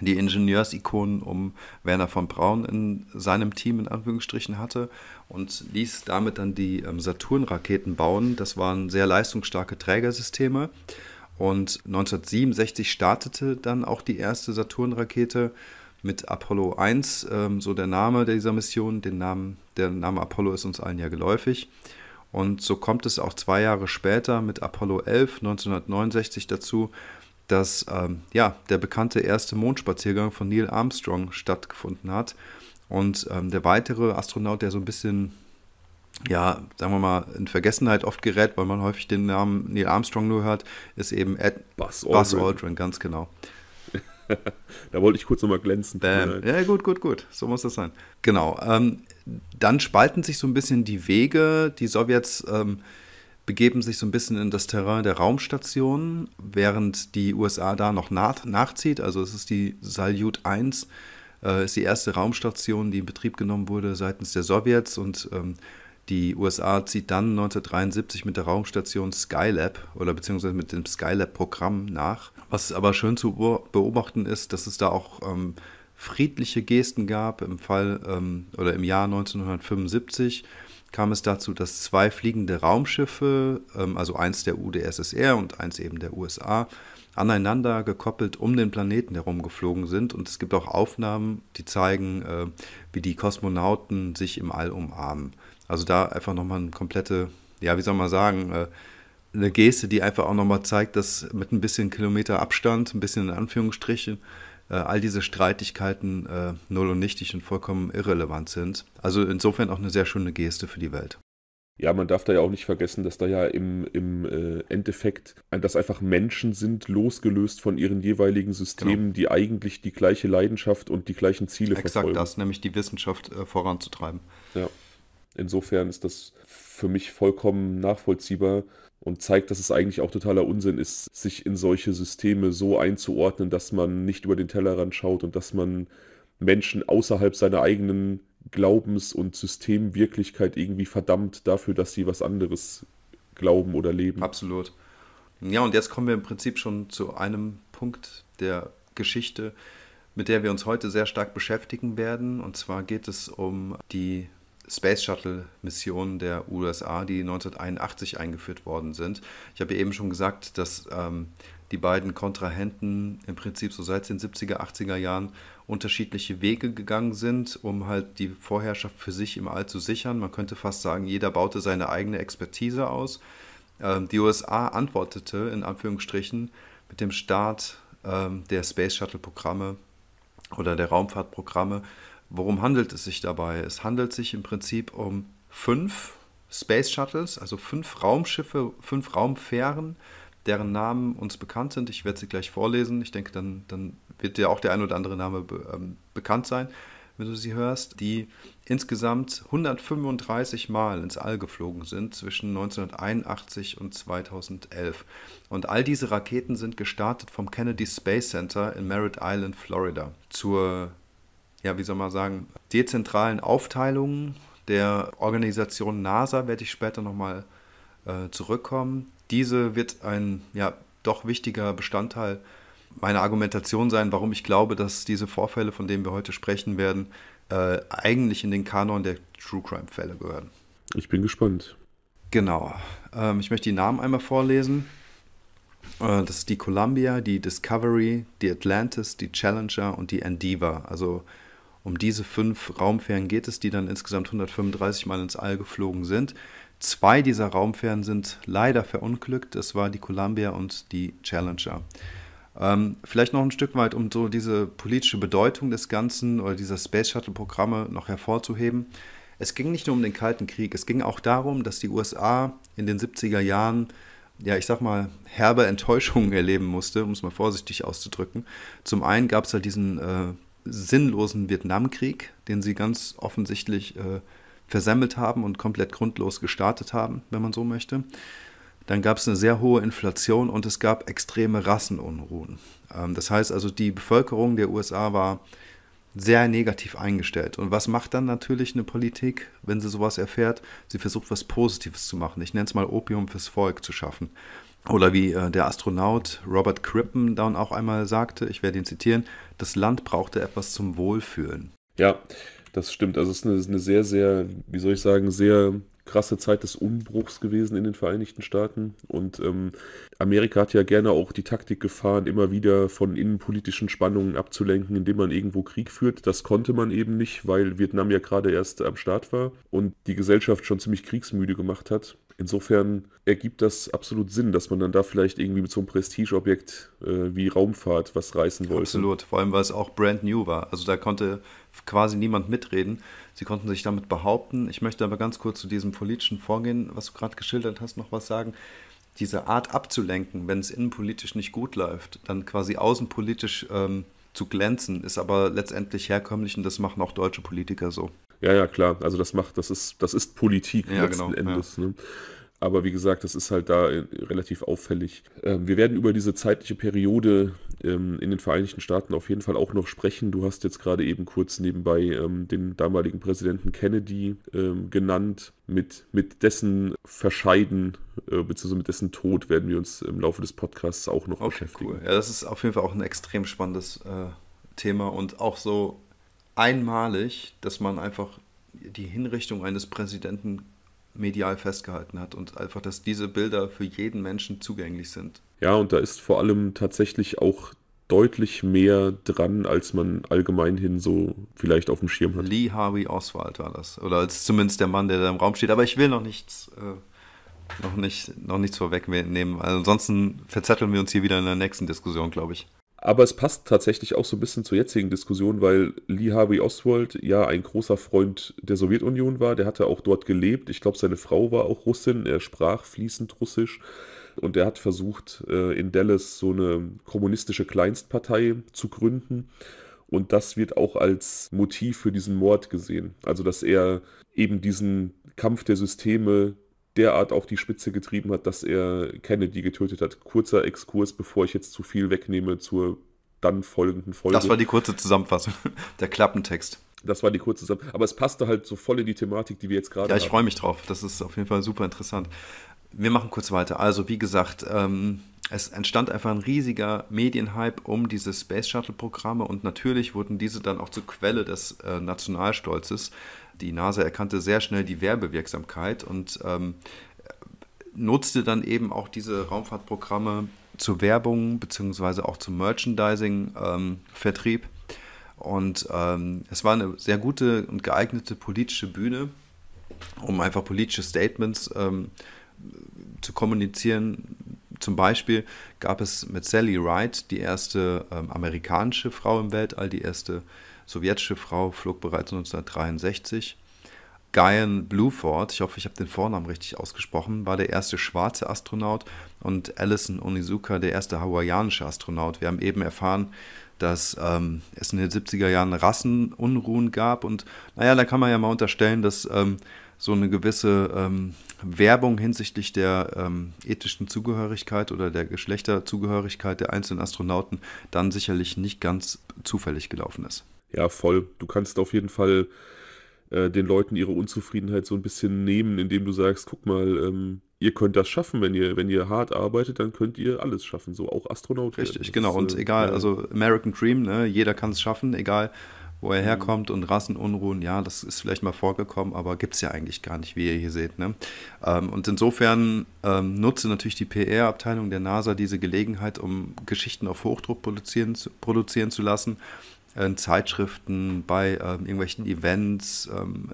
die Ingenieursikonen um Werner von Braun in seinem Team in Anführungsstrichen hatte und ließ damit dann die ähm, Saturn-Raketen bauen. Das waren sehr leistungsstarke Trägersysteme. Und 1967 startete dann auch die erste Saturn-Rakete mit Apollo 1, ähm, so der Name dieser Mission. Den Namen, der Name Apollo ist uns allen ja geläufig. Und so kommt es auch zwei Jahre später mit Apollo 11 1969 dazu, dass ähm, ja, der bekannte erste Mondspaziergang von Neil Armstrong stattgefunden hat. Und ähm, der weitere Astronaut, der so ein bisschen ja, sagen wir mal, in Vergessenheit oft gerät, weil man häufig den Namen Neil Armstrong nur hört, ist eben Ed Buzz Aldrin, Buzz Aldrin ganz genau. *laughs* da wollte ich kurz nochmal glänzen. Bam. Ja, gut, gut, gut. So muss das sein. Genau. Ähm, dann spalten sich so ein bisschen die Wege. Die Sowjets ähm, begeben sich so ein bisschen in das Terrain der Raumstationen, während die USA da noch nach, nachzieht. Also es ist die Salyut 1, äh, ist die erste Raumstation, die in Betrieb genommen wurde seitens der Sowjets und ähm, die USA zieht dann 1973 mit der Raumstation Skylab oder beziehungsweise mit dem Skylab-Programm nach. Was aber schön zu beobachten ist, dass es da auch ähm, friedliche Gesten gab. Im Fall ähm, oder im Jahr 1975 kam es dazu, dass zwei fliegende Raumschiffe, ähm, also eins der UdSSR und eins eben der USA, aneinander gekoppelt um den Planeten herum geflogen sind. Und es gibt auch Aufnahmen, die zeigen, äh, wie die Kosmonauten sich im All umarmen. Also da einfach nochmal eine komplette, ja, wie soll man sagen, äh, eine Geste, die einfach auch nochmal zeigt, dass mit ein bisschen Kilometer Abstand, ein bisschen in Anführungsstrichen, äh, all diese Streitigkeiten äh, null und nichtig und vollkommen irrelevant sind. Also insofern auch eine sehr schöne Geste für die Welt. Ja, man darf da ja auch nicht vergessen, dass da ja im, im äh, Endeffekt, dass einfach Menschen sind, losgelöst von ihren jeweiligen Systemen, genau. die eigentlich die gleiche Leidenschaft und die gleichen Ziele Exakt verfolgen. Exakt das, nämlich die Wissenschaft äh, voranzutreiben. Ja. Insofern ist das für mich vollkommen nachvollziehbar und zeigt, dass es eigentlich auch totaler Unsinn ist, sich in solche Systeme so einzuordnen, dass man nicht über den Tellerrand schaut und dass man Menschen außerhalb seiner eigenen Glaubens- und Systemwirklichkeit irgendwie verdammt dafür, dass sie was anderes glauben oder leben. Absolut. Ja, und jetzt kommen wir im Prinzip schon zu einem Punkt der Geschichte, mit der wir uns heute sehr stark beschäftigen werden. Und zwar geht es um die Space Shuttle-Missionen der USA, die 1981 eingeführt worden sind. Ich habe eben schon gesagt, dass ähm, die beiden Kontrahenten im Prinzip so seit den 70er, 80er Jahren unterschiedliche Wege gegangen sind, um halt die Vorherrschaft für sich im All zu sichern. Man könnte fast sagen, jeder baute seine eigene Expertise aus. Ähm, die USA antwortete in Anführungsstrichen mit dem Start ähm, der Space Shuttle-Programme oder der Raumfahrtprogramme Worum handelt es sich dabei? Es handelt sich im Prinzip um fünf Space Shuttles, also fünf Raumschiffe, fünf Raumfähren, deren Namen uns bekannt sind. Ich werde sie gleich vorlesen. Ich denke, dann, dann wird dir auch der ein oder andere Name be ähm, bekannt sein, wenn du sie hörst, die insgesamt 135 Mal ins All geflogen sind zwischen 1981 und 2011. Und all diese Raketen sind gestartet vom Kennedy Space Center in Merritt Island, Florida, zur ja, wie soll man sagen, dezentralen Aufteilungen der Organisation NASA, werde ich später nochmal äh, zurückkommen. Diese wird ein ja, doch wichtiger Bestandteil meiner Argumentation sein, warum ich glaube, dass diese Vorfälle, von denen wir heute sprechen werden, äh, eigentlich in den Kanon der True Crime-Fälle gehören. Ich bin gespannt. Genau. Ähm, ich möchte die Namen einmal vorlesen. Äh, das ist die Columbia, die Discovery, die Atlantis, die Challenger und die Endeavour. Also um diese fünf Raumfähren geht es, die dann insgesamt 135 Mal ins All geflogen sind. Zwei dieser Raumfähren sind leider verunglückt. Das war die Columbia und die Challenger. Ähm, vielleicht noch ein Stück weit, um so diese politische Bedeutung des Ganzen oder dieser Space Shuttle-Programme noch hervorzuheben. Es ging nicht nur um den Kalten Krieg, es ging auch darum, dass die USA in den 70er Jahren, ja, ich sag mal, herbe Enttäuschungen *laughs* erleben musste, um es mal vorsichtig auszudrücken. Zum einen gab es halt diesen äh, sinnlosen Vietnamkrieg, den sie ganz offensichtlich äh, versammelt haben und komplett grundlos gestartet haben, wenn man so möchte. Dann gab es eine sehr hohe Inflation und es gab extreme Rassenunruhen. Ähm, das heißt also, die Bevölkerung der USA war sehr negativ eingestellt. Und was macht dann natürlich eine Politik, wenn sie sowas erfährt? Sie versucht, was Positives zu machen. Ich nenne es mal Opium fürs Volk zu schaffen. Oder wie äh, der Astronaut Robert Crippen dann auch einmal sagte, ich werde ihn zitieren, das Land brauchte etwas zum Wohlfühlen. Ja, das stimmt. Also es ist eine, eine sehr, sehr, wie soll ich sagen, sehr krasse Zeit des Umbruchs gewesen in den Vereinigten Staaten. Und ähm, Amerika hat ja gerne auch die Taktik gefahren, immer wieder von innenpolitischen Spannungen abzulenken, indem man irgendwo Krieg führt. Das konnte man eben nicht, weil Vietnam ja gerade erst am Start war und die Gesellschaft schon ziemlich kriegsmüde gemacht hat. Insofern ergibt das absolut Sinn, dass man dann da vielleicht irgendwie mit so einem Prestigeobjekt äh, wie Raumfahrt was reißen wollte. Absolut, vor allem weil es auch brand new war. Also da konnte quasi niemand mitreden. Sie konnten sich damit behaupten. Ich möchte aber ganz kurz zu diesem politischen Vorgehen, was du gerade geschildert hast, noch was sagen. Diese Art abzulenken, wenn es innenpolitisch nicht gut läuft, dann quasi außenpolitisch ähm, zu glänzen, ist aber letztendlich herkömmlich und das machen auch deutsche Politiker so. Ja, ja, klar. Also das macht, das ist, das ist Politik ja, letzten genau, Endes. Ja. Ne? Aber wie gesagt, das ist halt da äh, relativ auffällig. Ähm, wir werden über diese zeitliche Periode ähm, in den Vereinigten Staaten auf jeden Fall auch noch sprechen. Du hast jetzt gerade eben kurz nebenbei ähm, den damaligen Präsidenten Kennedy genannt. Mit, mit dessen Verscheiden äh, bzw. mit dessen Tod werden wir uns im Laufe des Podcasts auch noch okay, beschäftigen. Cool. Ja, das ist auf jeden Fall auch ein extrem spannendes äh, Thema und auch so einmalig, dass man einfach die Hinrichtung eines Präsidenten medial festgehalten hat und einfach, dass diese Bilder für jeden Menschen zugänglich sind. Ja, und da ist vor allem tatsächlich auch deutlich mehr dran, als man allgemein hin so vielleicht auf dem Schirm hat. Lee Harvey Oswald war das. Oder als zumindest der Mann, der da im Raum steht. Aber ich will noch nichts, äh, noch nicht, noch nichts vorwegnehmen. Also ansonsten verzetteln wir uns hier wieder in der nächsten Diskussion, glaube ich. Aber es passt tatsächlich auch so ein bisschen zur jetzigen Diskussion, weil Lee Harvey Oswald ja ein großer Freund der Sowjetunion war. Der hatte auch dort gelebt. Ich glaube, seine Frau war auch Russin. Er sprach fließend Russisch. Und er hat versucht, äh, in Dallas so eine kommunistische Kleinstpartei zu gründen. Und das wird auch als Motiv für diesen Mord gesehen. Also, dass er eben diesen Kampf der Systeme derart auf die Spitze getrieben hat, dass er Kennedy getötet hat. Kurzer Exkurs, bevor ich jetzt zu viel wegnehme zur dann folgenden Folge. Das war die kurze Zusammenfassung, *laughs* der Klappentext. Das war die kurze Zusammenfassung. Aber es passte halt so voll in die Thematik, die wir jetzt gerade Ja, ich freue mich drauf. Das ist auf jeden Fall super interessant. Wir machen kurz weiter. Also, wie gesagt, ähm, es entstand einfach ein riesiger Medienhype um diese Space Shuttle-Programme und natürlich wurden diese dann auch zur Quelle des äh, Nationalstolzes. Die NASA erkannte sehr schnell die Werbewirksamkeit und ähm, nutzte dann eben auch diese Raumfahrtprogramme zur Werbung bzw. auch zum Merchandising-Vertrieb. Ähm, und ähm, es war eine sehr gute und geeignete politische Bühne, um einfach politische Statements ähm, zu kommunizieren. Zum Beispiel gab es mit Sally Wright die erste ähm, amerikanische Frau im Weltall, die erste äh, sowjetische Frau, flog bereits 1963. Guyan Bluford, ich hoffe, ich habe den Vornamen richtig ausgesprochen, war der erste schwarze Astronaut und Allison Onizuka der erste hawaiianische Astronaut. Wir haben eben erfahren, dass ähm, es in den 70er Jahren Rassenunruhen gab und naja, da kann man ja mal unterstellen, dass ähm, so eine gewisse ähm, Werbung hinsichtlich der ähm, ethischen Zugehörigkeit oder der Geschlechterzugehörigkeit der einzelnen Astronauten dann sicherlich nicht ganz zufällig gelaufen ist. Ja, voll. Du kannst auf jeden Fall äh, den Leuten ihre Unzufriedenheit so ein bisschen nehmen, indem du sagst, guck mal, ähm, ihr könnt das schaffen, wenn ihr, wenn ihr hart arbeitet, dann könnt ihr alles schaffen, so auch Astronaut. Richtig, genau. Ist, und äh, egal, ja. also American Dream, ne? jeder kann es schaffen, egal wo er mhm. herkommt und Rassenunruhen, ja, das ist vielleicht mal vorgekommen, aber gibt es ja eigentlich gar nicht, wie ihr hier seht. Ne? Ähm, und insofern ähm, nutze natürlich die PR-Abteilung der NASA diese Gelegenheit, um Geschichten auf Hochdruck produzieren, produzieren zu lassen in Zeitschriften, bei ähm, irgendwelchen Events, ähm,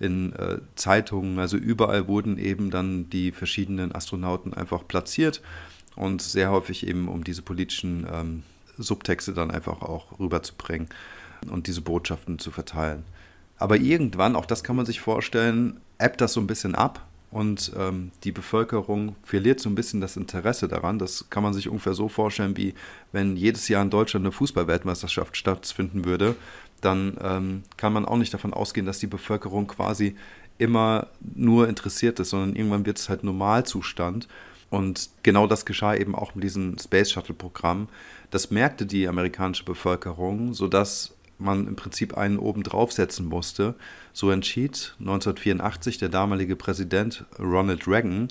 in äh, Zeitungen, also überall wurden eben dann die verschiedenen Astronauten einfach platziert und sehr häufig eben um diese politischen ähm, Subtexte dann einfach auch rüberzubringen und diese Botschaften zu verteilen. Aber irgendwann, auch das kann man sich vorstellen, ebbt das so ein bisschen ab und ähm, die Bevölkerung verliert so ein bisschen das Interesse daran. Das kann man sich ungefähr so vorstellen, wie wenn jedes Jahr in Deutschland eine Fußballweltmeisterschaft stattfinden würde, dann ähm, kann man auch nicht davon ausgehen, dass die Bevölkerung quasi immer nur interessiert ist, sondern irgendwann wird es halt Normalzustand. Und genau das geschah eben auch mit diesem Space Shuttle Programm. Das merkte die amerikanische Bevölkerung, sodass man im Prinzip einen oben draufsetzen musste. So entschied 1984 der damalige Präsident Ronald Reagan,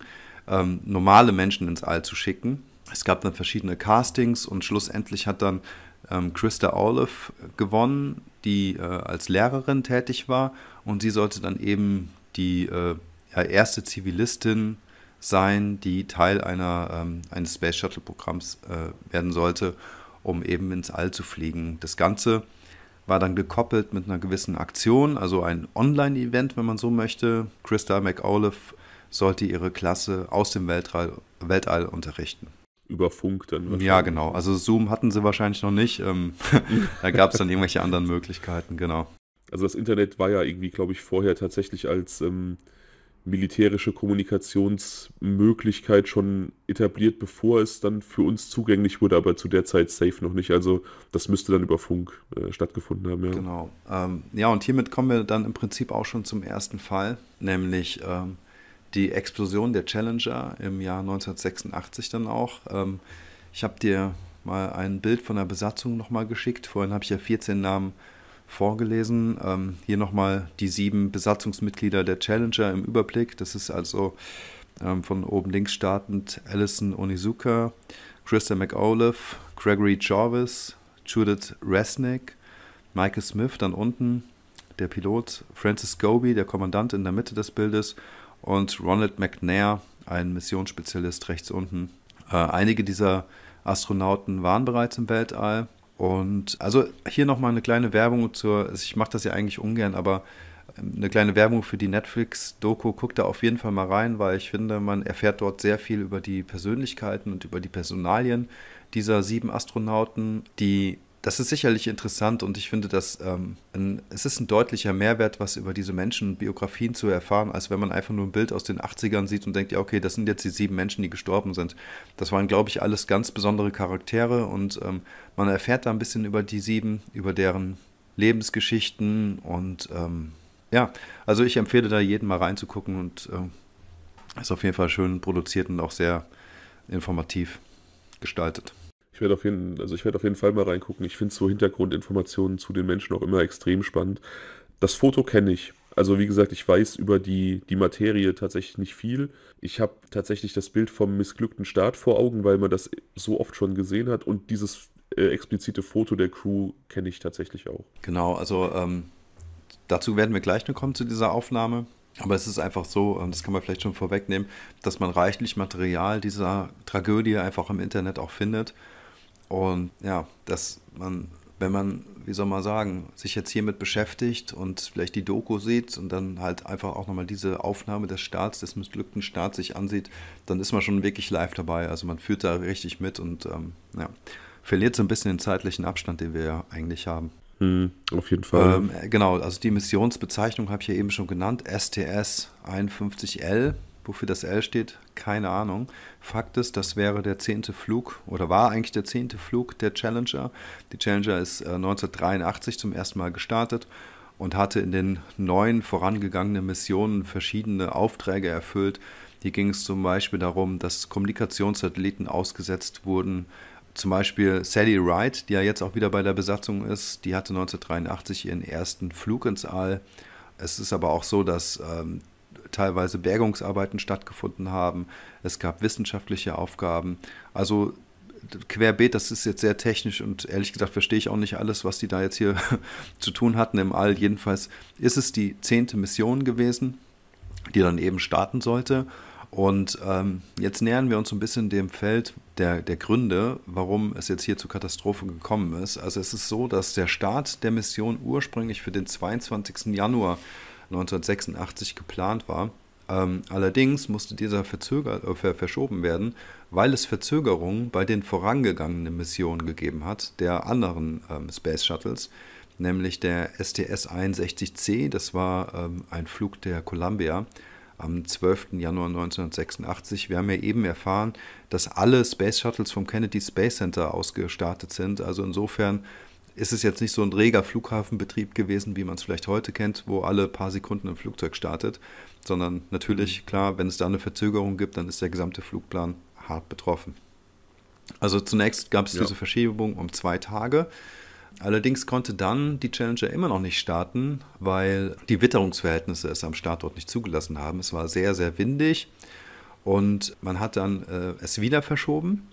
ähm, normale Menschen ins All zu schicken. Es gab dann verschiedene Castings und schlussendlich hat dann ähm, Krista Olive gewonnen, die äh, als Lehrerin tätig war und sie sollte dann eben die äh, erste Zivilistin sein, die Teil einer, ähm, eines Space Shuttle Programms äh, werden sollte, um eben ins All zu fliegen. Das Ganze war dann gekoppelt mit einer gewissen Aktion, also ein Online-Event, wenn man so möchte. Krista McAuliffe sollte ihre Klasse aus dem Weltall, Weltall unterrichten. Über Funk dann Ja, genau. Also Zoom hatten sie wahrscheinlich noch nicht. Ähm, *laughs* da gab es dann irgendwelche anderen Möglichkeiten, genau. Also das Internet war ja irgendwie, glaube ich, vorher tatsächlich als ähm, militärische Kommunikationsmöglichkeit schon etabliert, bevor es dann für uns zugänglich wurde, aber zu der Zeit safe noch nicht. Also das müsste dann über Funk äh, stattgefunden haben, ja. Genau. Ähm, ja, und hiermit kommen wir dann im Prinzip auch schon zum ersten Fall, nämlich ähm, die Explosion der Challenger im Jahr 1986 dann auch. Ähm, ich habe dir mal ein Bild von der Besatzung nochmal geschickt. Vorhin habe ich ja 14 Namen äh, vorgelesen. Ähm, hier nochmal die sieben Besatzungsmitglieder der Challenger im Überblick. Das ist also ähm, von oben links startend Alison Onizuka, Krista McAuliffe, Gregory Jarvis, Judith Resnick, Michael Smith dann unten, der Pilot, Francis Goby, der Kommandant in der Mitte des Bildes und Ronald McNair, ein Missionsspezialist rechts unten. Äh, einige dieser Astronauten waren bereits im Weltall. Und also hier nochmal eine kleine Werbung zur, also ich mache das ja eigentlich ungern, aber ähm, eine kleine Werbung für die Netflix-Doku. Guckt da auf jeden Fall mal rein, weil ich finde, man erfährt dort sehr viel über die Persönlichkeiten und über die Personalien dieser sieben Astronauten, die das ist sicherlich interessant und ich finde, dass ähm, ein, es ist ein deutlicher Mehrwert, was über diese Menschen Biografien zu erfahren, als wenn man einfach nur ein Bild aus den 80ern sieht und denkt, ja, okay, das sind jetzt die sieben Menschen, die gestorben sind. Das waren, glaube ich, alles ganz besondere Charaktere und ähm, man erfährt da ein bisschen über die sieben, über deren Lebensgeschichten und ähm, ja, also ich empfehle da jeden mal reinzugucken und äh, ist auf jeden Fall schön produziert und auch sehr informativ gestaltet werde auf jeden, also ich werde auf jeden Fall mal reingucken. Ich finde so Hintergrundinformationen zu den Menschen auch immer extrem spannend. Das Foto kenne ich. Also wie gesagt, ich weiß über die, die Materie tatsächlich nicht viel. Ich habe tatsächlich das Bild vom missglückten Start vor Augen, weil man das so oft schon gesehen hat. Und dieses äh, explizite Foto der Crew kenne ich tatsächlich auch. Genau, also ähm, dazu werden wir gleich noch kommen zu dieser Aufnahme. Aber es ist einfach so, das kann man vielleicht schon vorwegnehmen, dass man reichlich Material dieser Tragödie einfach im Internet auch findet. Und ja, dass man, wenn man, wie soll man sagen, sich jetzt hiermit beschäftigt und vielleicht die Doku sieht und dann halt einfach auch nochmal diese Aufnahme des Staats, des missglückten Staats sich ansieht, dann ist man schon wirklich live dabei. Also man führt da richtig mit und ähm, ja, verliert so ein bisschen den zeitlichen Abstand, den wir ja eigentlich haben. Mhm, auf jeden Fall. Ähm, äh, genau, also die Missionsbezeichnung habe ich ja eben schon genannt, STS 51L. Wofür das L steht, keine Ahnung. Fakt ist, das wäre der zehnte Flug oder war eigentlich der zehnte Flug der Challenger. Die Challenger ist 1983 äh, zum ersten Mal gestartet und hatte in den neun vorangegangenen Missionen verschiedene Aufträge erfüllt. Hier ging es zum Beispiel darum, dass Kommunikationssatelliten ausgesetzt wurden. Zum Beispiel Sally Wright, die ja jetzt auch wieder bei der Besatzung ist, die hatte 1983 ihren ersten Flug ins All. Es ist aber auch so, dass ähm, teilweise Bergungsarbeiten stattgefunden haben, es gab wissenschaftliche Aufgaben. Also querbeet, das ist jetzt sehr technisch und ehrlich gesagt verstehe ich auch nicht alles, was die da jetzt hier *laughs* zu tun hatten im All. Jedenfalls ist es die zehnte Mission gewesen, die dann eben starten sollte. Und ähm, jetzt nähern wir uns ein bisschen dem Feld der, der Gründe, warum es jetzt hier zur Katastrophe gekommen ist. Also es ist so, dass der Start der Mission ursprünglich für den 22. Januar 1986 geplant war. Ähm, allerdings musste dieser äh, verschoben werden, weil es Verzögerungen bei den vorangegangenen Missionen gegeben hat, der anderen ähm, Space Shuttles, nämlich der STS-61C, das war ähm, ein Flug der Columbia am 12. Januar 1986. Wir haben ja eben erfahren, dass alle Space Shuttles vom Kennedy Space Center ausgestartet sind, also insofern ist es jetzt nicht so ein reger Flughafenbetrieb gewesen, wie man es vielleicht heute kennt, wo alle paar Sekunden ein Flugzeug startet, sondern natürlich, klar, wenn es da eine Verzögerung gibt, dann ist der gesamte Flugplan hart betroffen. Also zunächst gab es ja. diese Verschiebung um zwei Tage. Allerdings konnte dann die Challenger immer noch nicht starten, weil die Witterungsverhältnisse es am Startort nicht zugelassen haben. Es war sehr, sehr windig und man hat dann äh, es wieder verschoben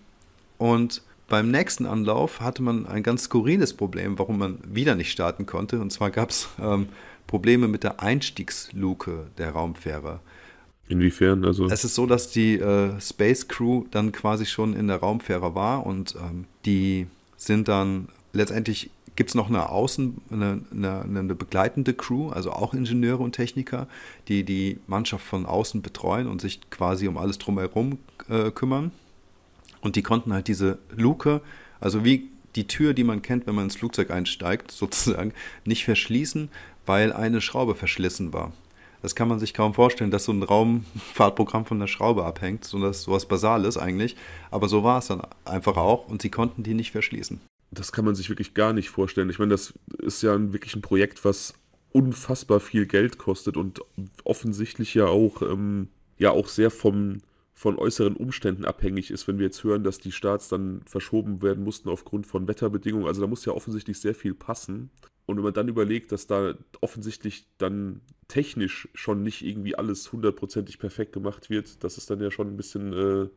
und beim nächsten Anlauf hatte man ein ganz skurriles Problem, warum man wieder nicht starten konnte. Und zwar gab es ähm, Probleme mit der Einstiegsluke der Raumfähre. Inwiefern? Also es ist so, dass die äh, Space Crew dann quasi schon in der Raumfähre war und ähm, die sind dann letztendlich gibt es noch eine Außen, eine, eine, eine, begleitende Crew, also auch Ingenieure und Techniker, die die Mannschaft von außen betreuen und sich quasi um alles drumherum äh, kümmern. Und die konnten halt diese Luke, also wie die Tür, die man kennt, wenn man ins Flugzeug einsteigt, *laughs* sozusagen, nicht verschließen, weil eine Schraube verschlissen war. Das kann man sich kaum vorstellen, dass so ein Raumfahrtprogramm von der Schraube abhängt, sondern das sowas Basales eigentlich. Aber so war es dann einfach auch und sie konnten die nicht verschließen. Das kann man sich wirklich gar nicht vorstellen. Ich meine, das ist ja wirklich ein Projekt, was unfassbar viel Geld kostet und offensichtlich ja auch, ähm, ja auch sehr vom, von äußeren Umständen abhängig ist, wenn wir jetzt hören, dass die Starts dann verschoben werden mussten aufgrund von Wetterbedingungen. Also da muss ja offensichtlich sehr viel passen. Und wenn man dann überlegt, dass da offensichtlich dann technisch schon nicht irgendwie alles hundertprozentig perfekt gemacht wird, das ist dann ja schon ein bisschen, äh,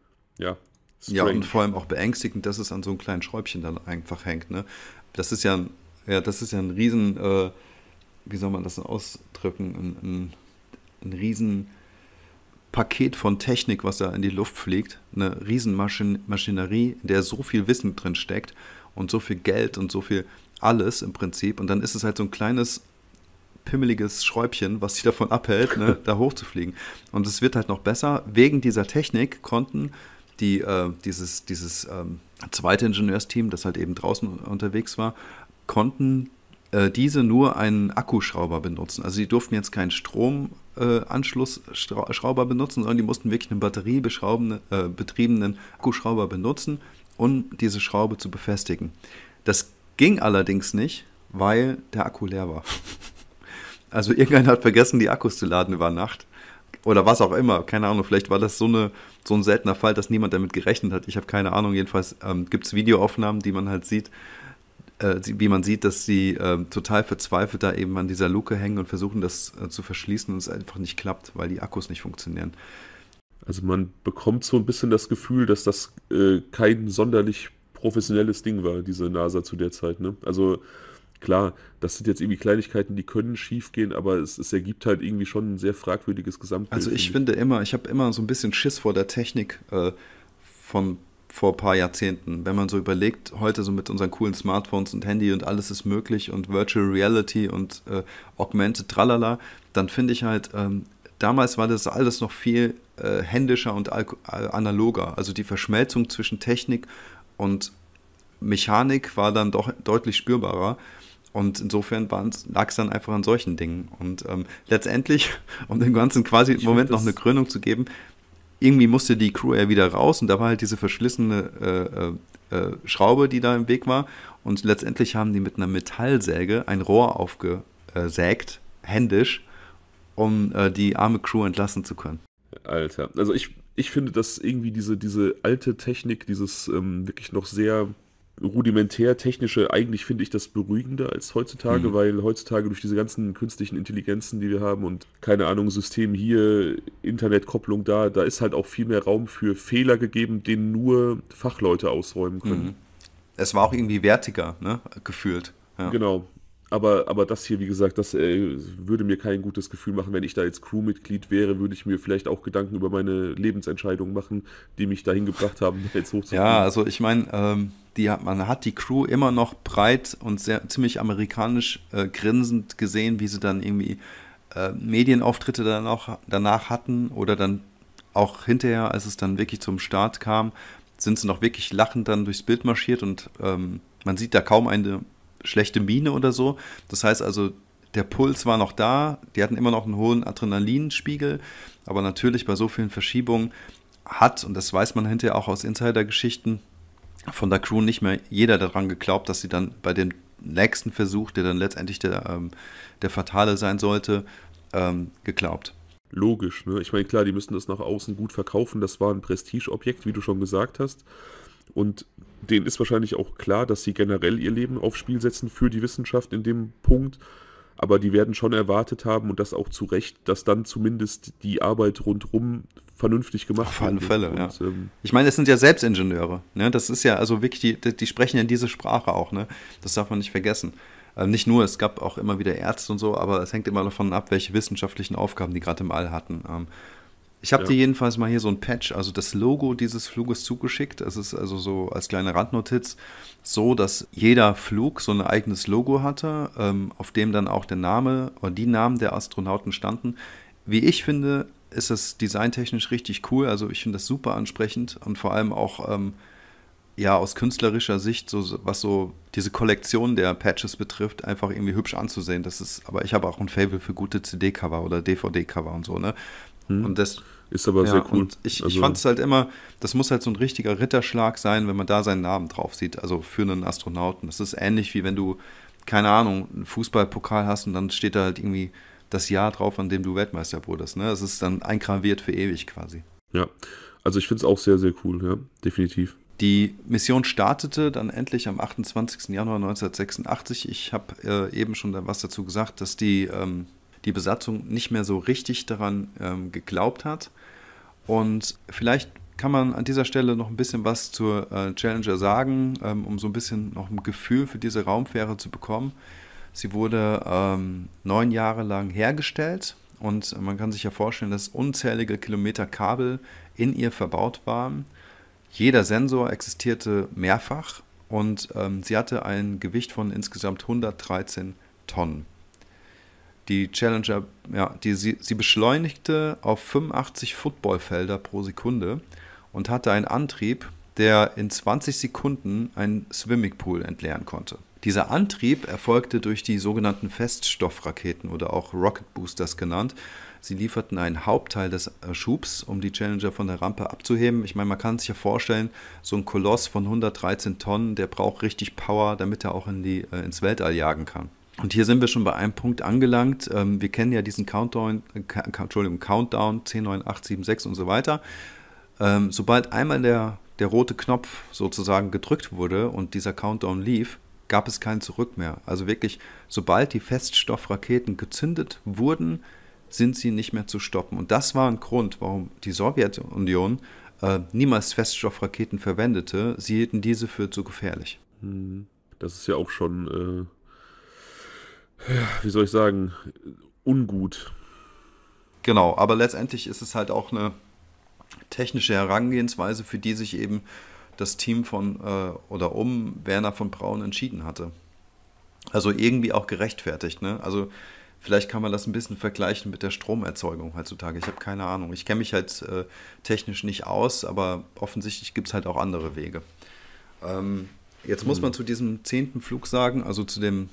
ja. Strange. Ja, und vor allem auch beängstigend, dass es an so einem kleinen Schräubchen dann einfach hängt. Ne? Das ist ja, ein, ja, das ist ja ein riesen, äh, wie soll man das ausdrücken, ein, ein, ein riesen Paket von Technik, was da in die Luft fliegt, eine Riesenmaschinerie, in der so viel Wissen drin steckt und so viel Geld und so viel alles im Prinzip. Und dann ist es halt so ein kleines pimmeliges Schräubchen, was sich davon abhält, ne, *laughs* da hochzufliegen. Und es wird halt noch besser. Wegen dieser Technik konnten die, äh, dieses, dieses ähm, zweite Ingenieursteam, das halt eben draußen unterwegs war, konnten äh, diese nur einen Akkuschrauber benutzen. Also die durften jetzt keinen Strom äh, Anschlussschrauber benutzen, sondern die mussten wirklich einen batteriebetriebenen äh, Akkuschrauber benutzen, um diese Schraube zu befestigen. Das ging allerdings nicht, weil der Akku leer war. *laughs* Also irgendeiner hat vergessen, die Akkus zu laden über Nacht. Oder was auch immer, keine Ahnung, vielleicht war das so, eine, so ein seltener Fall, dass niemand damit gerechnet hat. Ich habe keine Ahnung, jedenfalls ähm, gibt es Videoaufnahmen, die man halt sieht, äh, wie man sieht, dass sie äh, total verzweifelt da eben an dieser Luke hängen und versuchen, das äh, zu verschließen und es einfach nicht klappt, weil die Akkus nicht funktionieren. Also man bekommt so ein bisschen das Gefühl, dass das äh, kein sonderlich professionelles Ding war, diese NASA zu der Zeit. Ne? Also klar, das sind jetzt irgendwie Kleinigkeiten, die können schiefgehen, aber es, es, ergibt halt irgendwie schon ein sehr fragwürdiges Gesamtbild. Also ich finde immer, ich habe immer so ein bisschen Schiss vor der Technik äh, von vor ein paar Jahrzehnten. Wenn man so überlegt, heute so mit unseren coolen Smartphones und Handy und alles ist möglich und Virtual Reality und äh, Augmented Tralala, dann finde ich halt, ähm, damals war das alles noch viel äh, händischer und äh, analoger. Also die Verschmelzung zwischen Technik und Mechanik war dann doch deutlich spürbarer. Und insofern lag es dann einfach an solchen Dingen. Und ähm, letztendlich, *laughs* um dem Ganzen quasi im Moment noch eine Krönung zu geben, irgendwie musste die Crew ja wieder raus und da war halt diese verschlissene äh, äh, äh, Schraube, die da im Weg war. Und letztendlich haben die mit einer Metallsäge ein Rohr aufgesägt, händisch, um äh, die arme Crew entlassen zu können. Alter, also ich, ich finde, dass irgendwie diese, diese alte Technik, dieses ähm, wirklich noch sehr rudimentär technische, eigentlich finde ich das beruhigender als heutzutage, mhm. weil heutzutage durch diese ganzen künstlichen Intelligenzen, die wir haben und keine Ahnung, System hier, Internetkopplung da, da ist halt auch viel mehr Raum für Fehler gegeben, den nur Fachleute ausräumen können. Mhm. Es war auch irgendwie wertiger, ne? gefühlt. Ja. Genau aber, aber das hier, wie gesagt, das äh, würde mir kein gutes Gefühl machen. Wenn ich da jetzt Crewmitglied wäre, würde ich mir vielleicht auch Gedanken über meine Lebensentscheidung machen, die mich dahin gebracht haben, jetzt hochzukommen. Ja, also ich meine, ähm, man hat die Crew immer noch breit und sehr, ziemlich amerikanisch äh, grinsend gesehen, wie sie dann irgendwie äh, Medienauftritte dann auch danach hatten oder dann auch hinterher, als es dann wirklich zum Start kam, sind sie noch wirklich lachend dann durchs Bild marschiert und ähm, man sieht da kaum eine schlechte Miene oder so. Das heißt also, der Puls war noch da, die hatten immer noch einen hohen Adrenalinspiegel, aber natürlich bei so vielen Verschiebungen hat, und das weiß man hinterher auch aus Insider-Geschichten, von der Crew nicht mehr jeder daran geglaubt, dass sie dann bei dem nächsten Versuch, der dann letztendlich der, ähm, der fatale sein sollte, ähm, geglaubt. Logisch, ne? Ich meine, klar, die müssen das nach außen gut verkaufen. Das war ein Prestigeobjekt, wie du schon gesagt hast. Und denen ist wahrscheinlich auch klar, dass sie generell ihr Leben aufs Spiel setzen für die Wissenschaft in dem Punkt. Aber die werden schon erwartet haben und das auch zu Recht, dass dann zumindest die Arbeit rundherum vernünftig gemacht wird. Auf alle Fälle, und, ja. Ähm, ich meine, es sind ja Selbstingenieure. Ne? Das ist ja, also wirklich, die, die sprechen ja diese Sprache auch. Ne? Das darf man nicht vergessen. Ähm, nicht nur, es gab auch immer wieder Ärzte und so, aber es hängt immer davon ab, welche wissenschaftlichen Aufgaben die gerade im All hatten. Ähm, ich habe ja. dir jedenfalls mal hier so ein Patch, also das Logo dieses Fluges zugeschickt. Es ist also so als kleine Randnotiz so, dass jeder Flug so ein eigenes Logo hatte, ähm, auf dem dann auch der Name oder die Namen der Astronauten standen. Wie ich finde, ist das designtechnisch richtig cool. Also ich finde das super ansprechend und vor allem auch ähm, ja aus künstlerischer Sicht, so, was so diese Kollektion der Patches betrifft, einfach irgendwie hübsch anzusehen. Das ist, aber ich habe auch ein Fable für gute CD-Cover oder DVD-Cover und so, ne? Hm. Und das ist aber ja, sehr cool. ich, also. ich fand es halt immer, das muss halt so ein richtiger Ritterschlag sein, wenn man da seinen Namen drauf sieht, also für einen Astronauten. Das ist ähnlich wie wenn du, keine Ahnung, einen Fußballpokal hast und dann steht da halt irgendwie das Jahr drauf, an dem du Weltmeister wurdest. Ne? Das ist dann eingraviert für ewig quasi. Ja, also ich finde es auch sehr, sehr cool, ja, definitiv. Die Mission startete dann endlich am 28. Januar 1986. Ich habe äh, eben schon was dazu gesagt, dass die ähm, die Besatzung nicht mehr so richtig daran ähm, geglaubt hat. Und vielleicht kann man an dieser Stelle noch ein bisschen was zur äh, Challenger sagen, ähm, um so ein bisschen noch ein Gefühl für diese Raumfähre zu bekommen. Sie wurde ähm, neun Jahre lang hergestellt und man kann sich ja vorstellen, dass unzählige Kilometer Kabel in ihr verbaut waren. Jeder Sensor existierte mehrfach und ähm, sie hatte ein Gewicht von insgesamt 113 Tonnen die Challenger, ja, die, sie, sie beschleunigte auf 85 Footballfelder pro Sekunde und hatte einen Antrieb, der in 20 Sekunden einen Swimmingpool entleeren konnte. Dieser Antrieb erfolgte durch die sogenannten Feststoffraketen oder auch Rocket Boosters genannt. Sie lieferten einen Hauptteil des äh, Schubs, um die Challenger von der Rampe abzuheben. Ich meine, man kann sich ja vorstellen, so ein Koloss von 113 Tonnen, der braucht richtig Power, damit er auch in die, äh, ins Weltall jagen kann. Und hier sind wir schon bei einem Punkt angelangt. Ähm, wir kennen ja diesen Countdown, Entschuldigung, Countdown 10, 9, 8, 7, 6 und so weiter. Ähm, sobald einmal der, der rote Knopf sozusagen gedrückt wurde und dieser Countdown lief, gab es kein Zurück mehr. Also wirklich, sobald die Feststoffraketen gezündet wurden, sind sie nicht mehr zu stoppen. Und das war ein Grund, warum die Sowjetunion äh, niemals Feststoffraketen verwendete. Sie hielten diese für zu gefährlich. Hm, das ist ja auch schon äh wie soll ich sagen, ungut. Genau, aber letztendlich ist es halt auch eine technische Herangehensweise, für die sich eben das Team von äh, oder um Werner von Braun entschieden hatte. Also irgendwie auch gerechtfertigt, ne? Also vielleicht kann man das ein bisschen vergleichen mit der Stromerzeugung heutzutage. Ich habe keine Ahnung. Ich kenne mich halt äh, technisch nicht aus, aber offensichtlich gibt es halt auch andere Wege. Ähm, jetzt hm. muss man zu diesem zehnten Flug sagen, also zu dem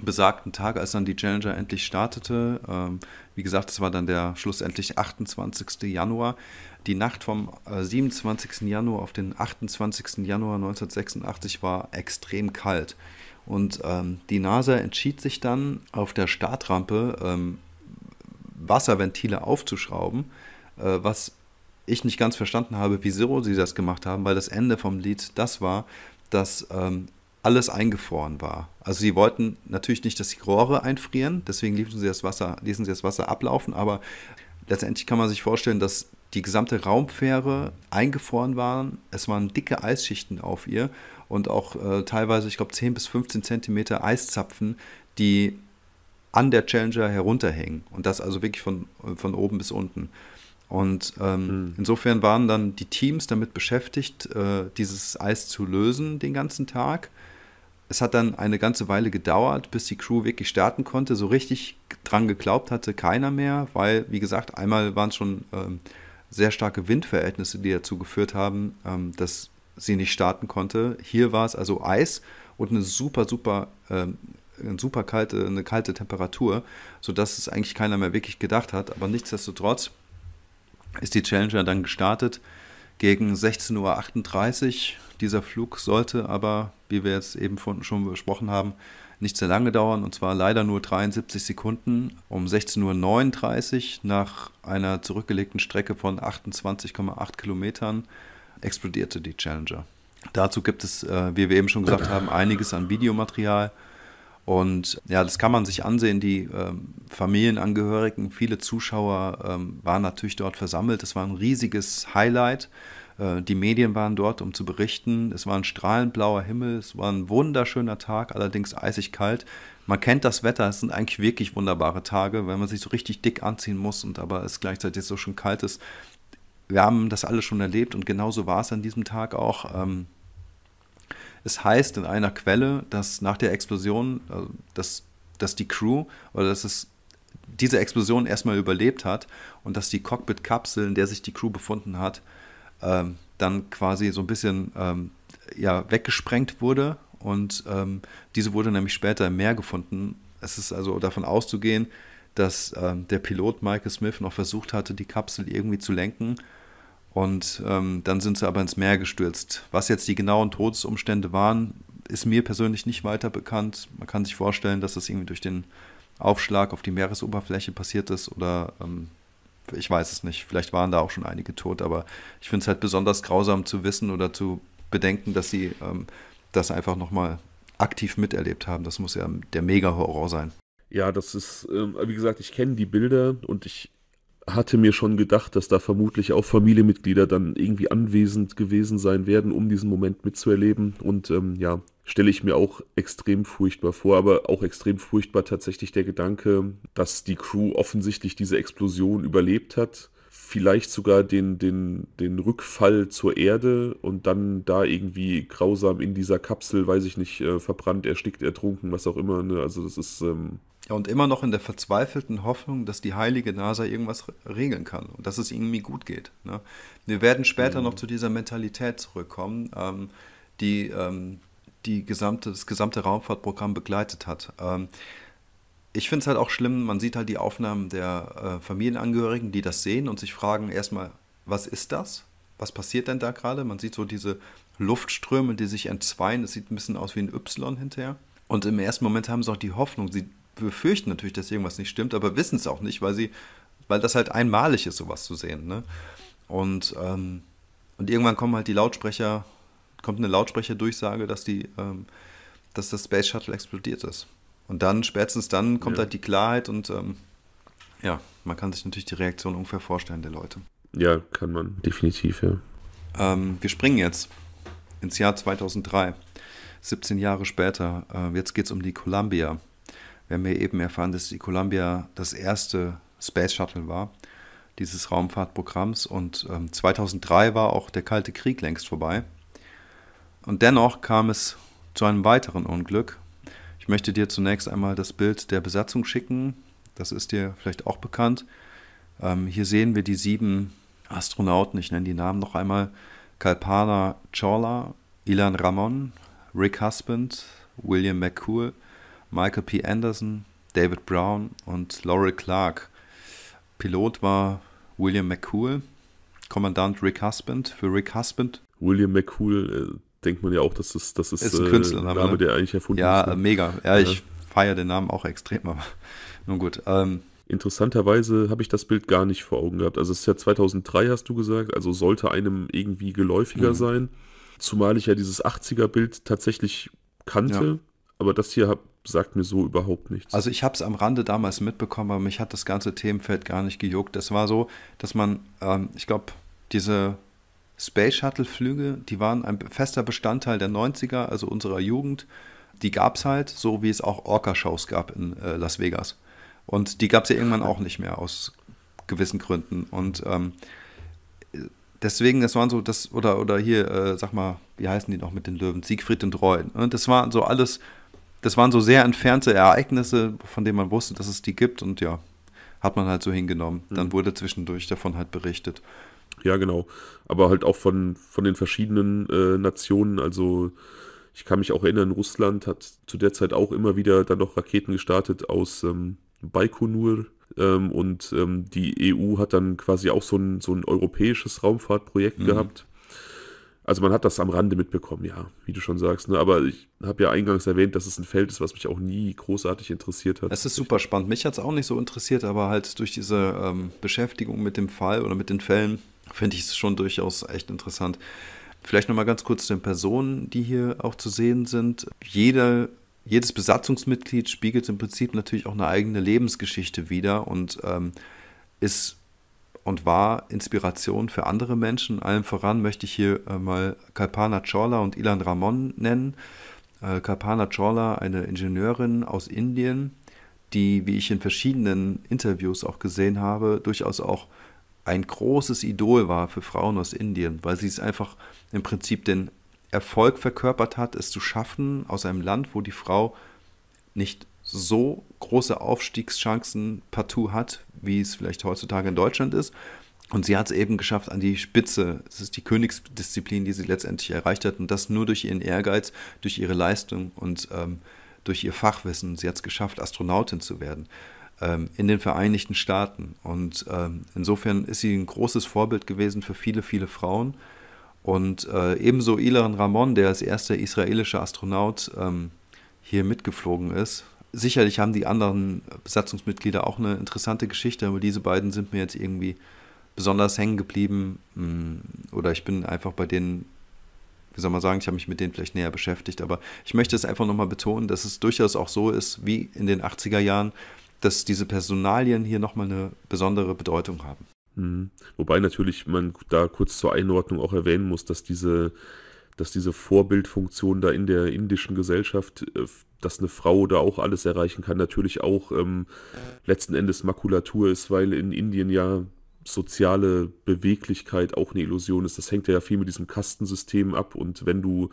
besagten Tag, als dann die Challenger endlich startete. Ähm, wie gesagt, es war dann der schlussendlich 28. Januar. Die Nacht vom 27. Äh, Januar auf den 28. Januar 1986 war extrem kalt. Und ähm, die NASA entschied sich dann auf der Startrampe ähm, Wasserventile aufzuschrauben, äh, was ich nicht ganz verstanden habe, wieso sie das gemacht haben, weil das Ende vom Lied das war, dass ähm, alles eingefroren war. Also sie wollten natürlich nicht, dass die Rohre einfrieren, deswegen ließen sie das Wasser, ließen sie das Wasser ablaufen, aber letztendlich kann man sich vorstellen, dass die gesamte Raumfähre eingefroren war. Es waren dicke Eisschichten auf ihr und auch äh, teilweise, ich glaube, 10 bis 15 Zentimeter Eiszapfen, die an der Challenger herunterhängen. Und das also wirklich von, äh, von oben bis unten. Und ähm, mhm. insofern waren dann die Teams damit beschäftigt, äh, dieses Eis zu lösen den ganzen Tag. Es hat dann eine ganze Weile gedauert, bis die Crew wirklich starten konnte. So richtig dran geglaubt hatte keiner mehr, weil, wie gesagt, einmal waren es schon ähm, sehr starke Windverhältnisse, die dazu geführt haben, ähm, dass sie nicht starten konnte. Hier war es also Eis und eine super, super ähm, eine super kalte, eine kalte Temperatur, sodass es eigentlich keiner mehr wirklich gedacht hat. Aber nichtsdestotrotz ist die Challenger dann gestartet gegen 16.38 Uhr. Dieser Flug sollte aber, wie wir jetzt eben von, schon besprochen haben, nicht sehr lange dauern und zwar leider nur 73 Sekunden. Um 16.39 Uhr nach einer zurückgelegten Strecke von 28,8 Kilometern explodierte die Challenger. Dazu gibt es, äh, wie wir eben schon gesagt haben, einiges an Videomaterial. Und ja, das kann man sich ansehen. Die ähm, Familienangehörigen, viele Zuschauer ähm, waren natürlich dort versammelt. Es war ein riesiges Highlight. Äh, die Medien waren dort, um zu berichten. Es war ein strahlend blauer Himmel. Es war ein wunderschöner Tag, allerdings eisig kalt. Man kennt das Wetter. Es sind eigentlich wirklich wunderbare Tage, wenn man sich so richtig dick anziehen muss und aber es gleichzeitig so schon kalt ist. Wir haben das alle schon erlebt und genauso war es an diesem Tag auch. Ähm, es heißt in einer Quelle, dass nach der Explosion, also, dass, dass die Crew oder dass es diese Explosion erstmal überlebt hat und dass die Cockpit-Kapsel, in der sich die Crew befunden hat, ähm, dann quasi so ein bisschen ähm, ja, weggesprengt wurde und ähm, diese wurde nämlich später im Meer gefunden. Es ist also davon auszugehen, dass ähm, der Pilot Michael Smith noch versucht hatte, die Kapsel irgendwie zu lenken und ähm, dann sind sie aber ins Meer gestürzt. Was jetzt die genauen Todesumstände waren, ist mir persönlich nicht weiter bekannt. Man kann sich vorstellen, dass das irgendwie durch den Aufschlag auf die Meeresoberfläche passiert ist oder ähm, ich weiß es nicht. Vielleicht waren da auch schon einige tot, aber ich finde es halt besonders grausam zu wissen oder zu bedenken, dass sie ähm, das einfach nochmal aktiv miterlebt haben. Das muss ja der Mega-Horror sein. Ja, das ist, ähm, wie gesagt, ich kenne die Bilder und ich hatte mir schon gedacht, dass da vermutlich auch Familienmitglieder dann irgendwie anwesend gewesen sein werden, um diesen Moment mitzuerleben. Und ähm, ja, stelle ich mir auch extrem furchtbar vor, aber auch extrem furchtbar tatsächlich der Gedanke, dass die Crew offensichtlich diese Explosion überlebt hat vielleicht sogar den, den, den Rückfall zur Erde und dann da irgendwie grausam in dieser Kapsel, weiß ich nicht, äh, verbrannt, erstickt, ertrunken, was auch immer. Ne? Also das ist ähm, ja, und immer noch in der verzweifelten Hoffnung, dass die heilige NASA irgendwas regeln kann und dass es irgendwie gut geht. Ne? Wir werden später mhm. noch zu dieser Mentalität zurückkommen, ähm, die, ähm, die gesamte, das gesamte Raumfahrtprogramm begleitet hat. Ähm, ich finde es halt auch schlimm, man sieht halt die Aufnahmen der äh, Familienangehörigen, die das sehen und sich fragen erstmal, was ist das? Was passiert denn da gerade? Man sieht so diese Luftströme, die sich entzweien. Es sieht ein bisschen aus wie ein Y hinterher. Und im ersten Moment haben sie auch die Hoffnung, sie befürchten natürlich, dass irgendwas nicht stimmt, aber wissen es auch nicht, weil sie, weil das halt einmalig ist, sowas zu sehen. Ne? Und, ähm, und irgendwann kommen halt die Lautsprecher, kommt eine Lautsprecherdurchsage, dass die, ähm, dass das Space Shuttle explodiert ist. Und dann, spätestens dann, kommt ja. halt die Klarheit und ähm, ja, man kann sich natürlich die Reaktion ungefähr vorstellen der Leute. Ja, kann man, definitiv, ja. Ähm, wir springen jetzt ins Jahr 2003, 17 Jahre später. Äh, jetzt geht es um die Columbia wenn wir eben erfahren, dass die Columbia das erste Space Shuttle war, dieses Raumfahrtprogramms. Und ähm, 2003 war auch der Kalte Krieg längst vorbei. Und dennoch kam es zu einem weiteren Unglück. Ich möchte dir zunächst einmal das Bild der Besatzung schicken. Das ist dir vielleicht auch bekannt. Ähm, hier sehen wir die sieben Astronauten, ich nenne die Namen noch einmal. Kalpana Chawla, Ilan Ramon, Rick Husband, William McCool, Michael P. Anderson, David Brown und Laurel Clark. Pilot war William McCool, Kommandant Rick Husband. Für Rick Husband. William McCool, äh, denkt man ja auch, dass das, das ist, ist ein äh, Künstlername, Name, ne? der eigentlich erfunden ja, ist. Ne? Mega. Ja, ja. ich feiere den Namen auch extrem, aber *laughs* nun gut. Ähm, Interessanterweise habe ich das Bild gar nicht vor Augen gehabt. Also es ist ja 2003, hast du gesagt, also sollte einem irgendwie geläufiger mhm. sein. Zumal ich ja dieses 80er-Bild tatsächlich kannte, ja. aber das hier habe sagt mir so überhaupt nichts. Also ich habe es am Rande damals mitbekommen, aber mich hat das ganze Themenfeld gar nicht gejuckt. Das war so, dass man, ähm, ich glaube, diese Space Shuttle-Flüge, die waren ein fester Bestandteil der 90er, also unserer Jugend. Die gab es halt, so wie es auch Orca-Shows gab in äh, Las Vegas. Und die gab es ja irgendwann auch nicht mehr aus gewissen Gründen. Und ähm, deswegen, das waren so, das, oder, oder hier, äh, sag mal, wie heißen die noch mit den Löwen? Siegfried und Roy. Und ne? das waren so alles das waren so sehr entfernte Ereignisse, von denen man wusste, dass es die gibt und ja, hat man halt so hingenommen. Mhm. Dann wurde zwischendurch davon halt berichtet. Ja, genau. Aber halt auch von, von den verschiedenen äh, Nationen. Also ich kann mich auch erinnern, Russland hat zu der Zeit auch immer wieder dann noch Raketen gestartet aus ähm, Baikonur. Ähm, und ähm, die EU hat dann quasi auch so ein, so ein europäisches Raumfahrtprojekt mhm. gehabt. Also man hat das am Rande mitbekommen, ja, wie du schon sagst. Ne? Aber ich habe ja eingangs erwähnt, dass es ein Feld ist, was mich auch nie großartig interessiert hat. Es ist super spannend. Mich hat es auch nicht so interessiert, aber halt durch diese ähm, Beschäftigung mit dem Fall oder mit den Fällen finde ich es schon durchaus echt interessant. Vielleicht nochmal ganz kurz zu den Personen, die hier auch zu sehen sind. Jeder, jedes Besatzungsmitglied spiegelt im Prinzip natürlich auch eine eigene Lebensgeschichte wider und ähm, ist und war Inspiration für andere Menschen. Allen voran möchte ich hier äh, mal Kalpana Chawla und Ilan Ramon nennen. Äh, Kalpana Chawla, eine Ingenieurin aus Indien, die, wie ich in verschiedenen Interviews auch gesehen habe, durchaus auch ein großes Idol war für Frauen aus Indien, weil sie es einfach im Prinzip den Erfolg verkörpert hat, es zu schaffen, aus einem Land, wo die Frau nicht so große Aufstiegschancen partout hat, wie es vielleicht heutzutage in Deutschland ist. Und sie hat es eben geschafft an die Spitze. Es ist die Königsdisziplin, die sie letztendlich erreicht hat. Und das nur durch ihren Ehrgeiz, durch ihre Leistung und ähm, durch ihr Fachwissen. Sie hat es geschafft, Astronautin zu werden ähm, in den Vereinigten Staaten. Und ähm, insofern ist sie ein großes Vorbild gewesen für viele, viele Frauen. Und äh, ebenso Ilan Ramon, der als erster israelischer Astronaut ähm, hier mitgeflogen ist, sicherlich haben die anderen Besatzungsmitglieder auch eine interessante Geschichte, aber diese beiden sind mir jetzt irgendwie besonders hängen geblieben. Mm, oder ich bin einfach bei denen, wie soll man sagen, ich habe mich mit denen vielleicht näher beschäftigt. Aber ich möchte es einfach nochmal betonen, dass es durchaus auch so ist, wie in den 80er Jahren, dass diese Personalien hier nochmal eine besondere Bedeutung haben. Mhm. Wobei natürlich man da kurz zur Einordnung auch erwähnen muss, dass diese dass diese Vorbildfunktion da in der indischen Gesellschaft, äh, dass eine Frau da auch alles erreichen kann, natürlich auch ähm, letzten Endes Makulatur ist, weil in Indien ja soziale Beweglichkeit auch eine Illusion ist. Das hängt ja viel mit diesem Kastensystem ab und wenn du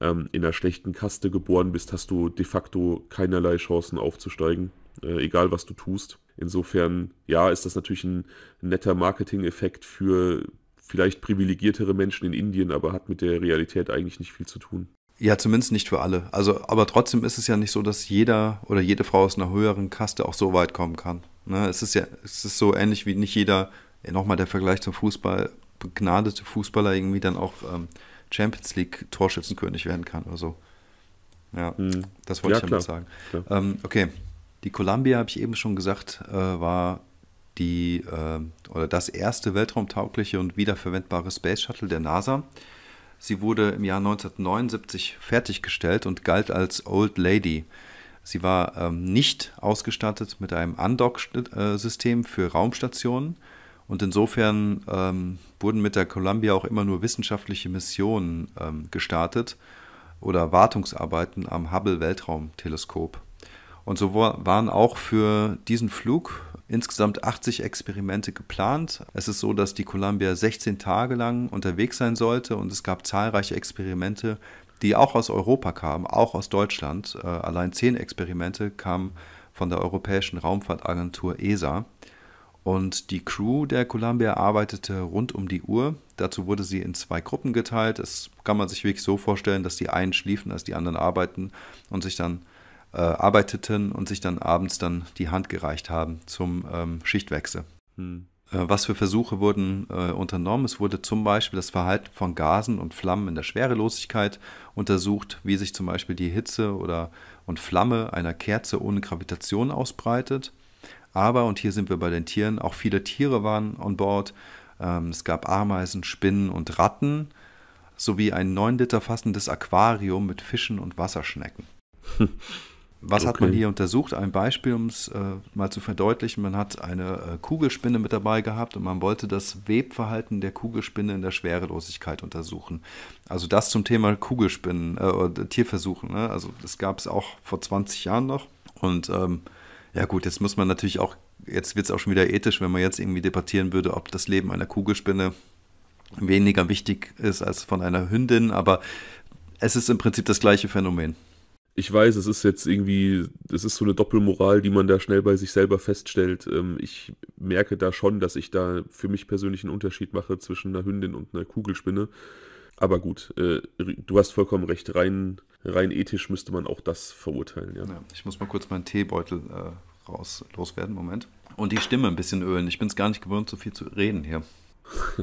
ähm, in einer schlechten Kaste geboren bist, hast du de facto keinerlei Chancen aufzusteigen, äh, egal was du tust. Insofern, ja, ist das natürlich ein netter Marketing-Effekt für vielleicht privilegiertere Menschen in Indien, aber hat mit der Realität eigentlich nicht viel zu tun. Ja, zumindest nicht für alle. Also, aber trotzdem ist es ja nicht so, dass jeder oder jede Frau aus einer höheren Kaste auch so weit kommen kann. Ne? Es ist ja, es ist so ähnlich wie nicht jeder, nochmal der Vergleich zum Fußball, begnadete Fußballer irgendwie dann auch ähm, Champions League Torschützenkönig werden kann oder so. Ja, hm. das wollte ja, ich damit klar. sagen. Ähm, okay, die Columbia, habe ich eben schon gesagt, äh, war die äh, oder das erste weltraumtaugliche und wiederverwendbare Space Shuttle der NASA. Sie wurde im Jahr 1979 fertiggestellt und galt als Old Lady. Sie war ähm, nicht ausgestattet mit einem Undock-System für Raumstationen und insofern ähm, wurden mit der Columbia auch immer nur wissenschaftliche Missionen ähm, gestartet oder Wartungsarbeiten am Hubble-Weltraumteleskop. Und so war, waren auch für diesen Flug insgesamt 80 Experimente geplant. Es ist so, dass die Columbia 16 Tage lang unterwegs sein sollte und es gab zahlreiche Experimente, die auch aus Europa kamen, auch aus Deutschland. Äh, allein zehn Experimente kamen von der Europäischen Raumfahrtagentur ESA. Und die Crew der Columbia arbeitete rund um die Uhr. Dazu wurde sie in zwei Gruppen geteilt. Es kann man sich wirklich so vorstellen, dass die einen schliefen, als die anderen arbeiten und sich dann äh, arbeiteten und sich dann abends dann die Hand gereicht haben zum ähm, Schichtwechsel. Hm. Äh, was für Versuche wurden äh, unternommen? Es wurde zum Beispiel das Verhalten von Gasen und Flammen in der Schwerelosigkeit untersucht, wie sich zum Beispiel die Hitze oder und Flamme einer Kerze ohne Gravitation ausbreitet. Aber, und hier sind wir bei den Tieren, auch viele Tiere waren an Bord. Ähm, es gab Ameisen, Spinnen und Ratten sowie ein 9 Liter fassendes Aquarium mit Fischen und Wasserschnecken. *laughs* Was okay. hat man hier untersucht? Ein Beispiel, um es äh, mal zu verdeutlichen. Man hat eine äh, Kugelspinne mit dabei gehabt und man wollte das Webverhalten der Kugelspinne in der Schwerelosigkeit untersuchen. Also das zum Thema Kugelspinnen, äh, Tierversuchen. Ne? Also das gab es auch vor 20 Jahren noch. Und ähm, ja gut, jetzt muss man natürlich auch, jetzt wird es auch schon wieder ethisch, wenn man jetzt irgendwie debattieren würde, ob das Leben einer Kugelspinne weniger wichtig ist als von einer Hündin. Aber es ist im Prinzip das gleiche Phänomen ich weiß, es ist jetzt irgendwie, es ist so eine Doppelmoral, die man da schnell bei sich selber feststellt. Ähm, ich merke da schon, dass ich da für mich persönlich einen Unterschied mache zwischen einer Hündin und einer Kugelspinne. Aber gut, äh, du hast vollkommen recht, rein, rein ethisch müsste man auch das verurteilen. Ja. ja ich muss mal kurz meinen Teebeutel äh, raus loswerden, Moment. Und die Stimme ein bisschen ölen. Ich bin es gar nicht gewohnt, so viel zu reden hier. *laughs*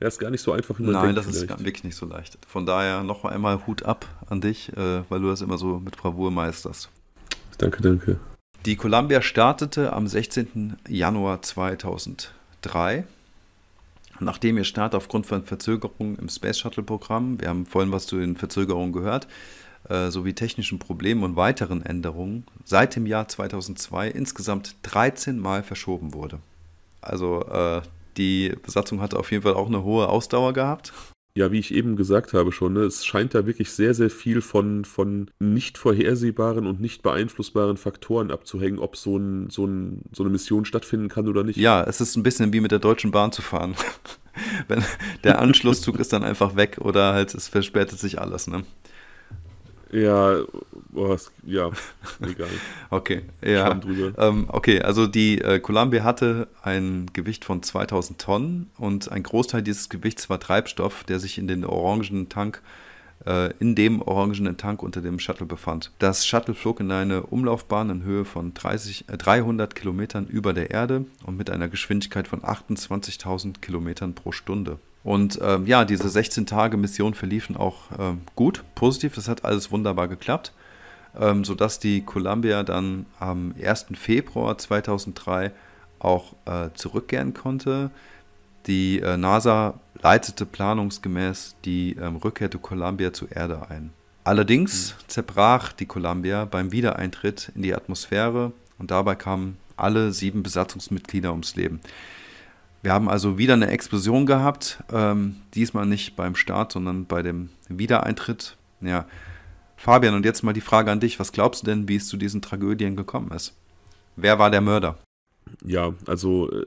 Ja, ist gar nicht so einfach, wie man Nein, denkt. das ist vielleicht. wirklich nicht so leicht. Von daher noch einmal Hut ab an dich, äh, weil du das immer so mit Bravour meisterst. Danke, danke. Die Columbia startete am 16. Januar 2003. Nachdem ihr Start aufgrund von Verzögerungen im Space Shuttle-Programm, wir haben vorhin was zu den Verzögerungen gehört, äh, sowie technischen Problemen und weiteren Änderungen seit dem Jahr 2002 insgesamt 13 Mal verschoben wurde. Also äh, die Besatzung hatte auf jeden Fall auch eine hohe Ausdauer gehabt. Ja, wie ich eben gesagt habe schon, ne, es scheint da wirklich sehr, sehr viel von, von nicht vorhersehbaren und nicht beeinflussbaren Faktoren abzuhängen, ob so, ein, so, ein, so eine Mission stattfinden kann oder nicht. Ja, es ist ein bisschen wie mit der Deutschen Bahn zu fahren. *laughs* Wenn, der Anschlusszug ist dann einfach weg oder halt es verspätet sich alles. Ne? Ja, oh, ja, *laughs* egal. okay, ja. Ähm, okay, also die äh, Columbia hatte ein Gewicht von 2000 Tonnen und ein Großteil dieses Gewichts war Treibstoff, der sich in den orangenen Tank äh, in dem orangenen Tank unter dem Shuttle befand. Das Shuttle flog in eine Umlaufbahn in Höhe von 30, 300 äh, Kilometern über der Erde und mit einer Geschwindigkeit von 28.000 Kilometern pro Stunde. Und ähm, ja, diese 16 Tage Mission verliefen auch ähm, gut, positiv. Das hat alles wunderbar geklappt, ähm, sodass die Columbia dann am 1. Februar 2003 auch äh, zurückkehren konnte. Die äh, NASA leitete planungsgemäß die ähm, Rückkehr der Columbia zur Erde ein. Allerdings mhm. zerbrach die Columbia beim Wiedereintritt in die Atmosphäre und dabei kamen alle sieben Besatzungsmitglieder ums Leben. Wir haben also wieder eine Explosion gehabt, ähm, diesmal nicht beim Start, sondern bei dem Wiedereintritt. Ja, Fabian, und jetzt mal die Frage an dich, was glaubst du denn, wie es zu diesen Tragödien gekommen ist? Wer war der Mörder? Ja, also äh,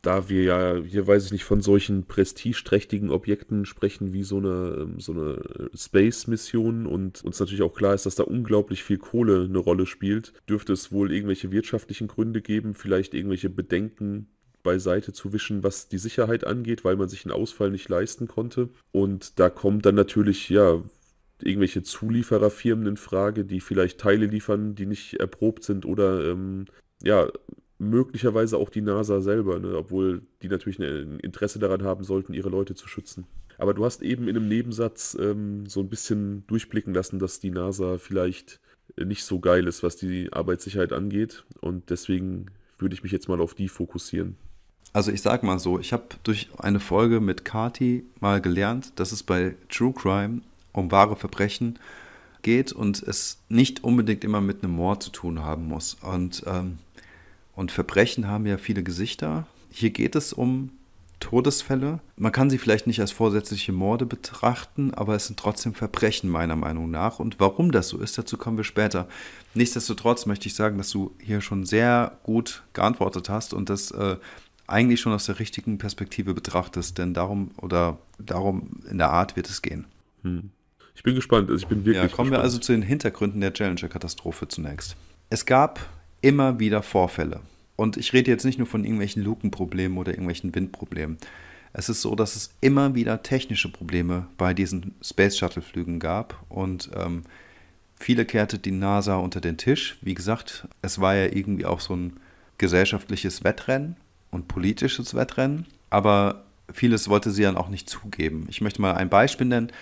da wir ja hier, weiß ich nicht, von solchen prestigeträchtigen Objekten sprechen wie so eine, ähm, so eine äh, Space-Mission und uns natürlich auch klar ist, dass da unglaublich viel Kohle eine Rolle spielt, dürfte es wohl irgendwelche wirtschaftlichen Gründe geben, vielleicht irgendwelche Bedenken beiseite zu wischen, was die Sicherheit angeht, weil man sich einen Ausfall nicht leisten konnte. Und da kommt dann natürlich, ja, irgendwelche Zuliefererfirmen in Frage, die vielleicht Teile liefern, die nicht erprobt sind oder ähm, ja, möglicherweise auch die NASA selber, ne? obwohl die natürlich ein Interesse daran haben sollten, ihre Leute zu schützen. Aber du hast eben in einem Nebensatz ähm, so ein bisschen durchblicken lassen, dass die NASA vielleicht nicht so geil ist, was die Arbeitssicherheit angeht. Und deswegen würde ich mich jetzt mal auf die fokussieren also ich sag mal so, ich habe durch eine Folge mit Kati mal gelernt, dass es bei True Crime um wahre Verbrechen geht und es nicht unbedingt immer mit einem Mord zu tun haben muss. Und, ähm, und Verbrechen haben ja viele Gesichter. Hier geht es um Todesfälle. Man kann sie vielleicht nicht als vorsätzliche Morde betrachten, aber es sind trotzdem Verbrechen meiner Meinung nach. Und warum das so ist, dazu kommen wir später. Nichtsdestotrotz möchte ich sagen, dass du hier schon sehr gut geantwortet hast und dass äh, eigentlich schon aus der richtigen Perspektive betrachtest, denn darum oder darum in der Art wird es gehen. Hm. Ich bin gespannt, also ich bin wirklich. Ja, kommen gespannt. wir also zu den Hintergründen der Challenger-Katastrophe zunächst. Es gab immer wieder Vorfälle. Und ich rede jetzt nicht nur von irgendwelchen Lukenproblemen oder irgendwelchen Windproblemen. Es ist so, dass es immer wieder technische Probleme bei diesen Space Shuttle-Flügen gab und ähm, viele kehrte die NASA unter den Tisch. Wie gesagt, es war ja irgendwie auch so ein gesellschaftliches Wettrennen und politisches Wettrennen, aber vieles wollte sie dann auch nicht zugeben. Ich möchte mal ein Beispiel nennen.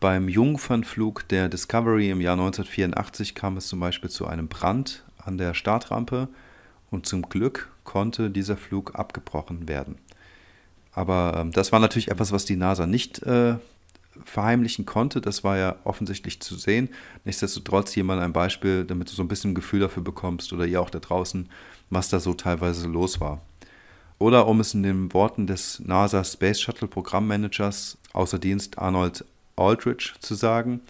Beim Jungfernflug der Discovery im Jahr 1984 kam es zum Beispiel zu einem Brand an der Startrampe und zum Glück konnte dieser Flug abgebrochen werden. Aber ähm, das war natürlich etwas, was die NASA nicht äh, verheimlichen konnte. Das war ja offensichtlich zu sehen. Nichtsdestotrotz hier mal ein Beispiel, damit du so ein bisschen ein Gefühl dafür bekommst oder ihr auch da draußen, was da so teilweise los war. Oder um es in den Worten des NASA Space Shuttle Programmmanagers außer Dienst Arnold Aldrich zu sagen,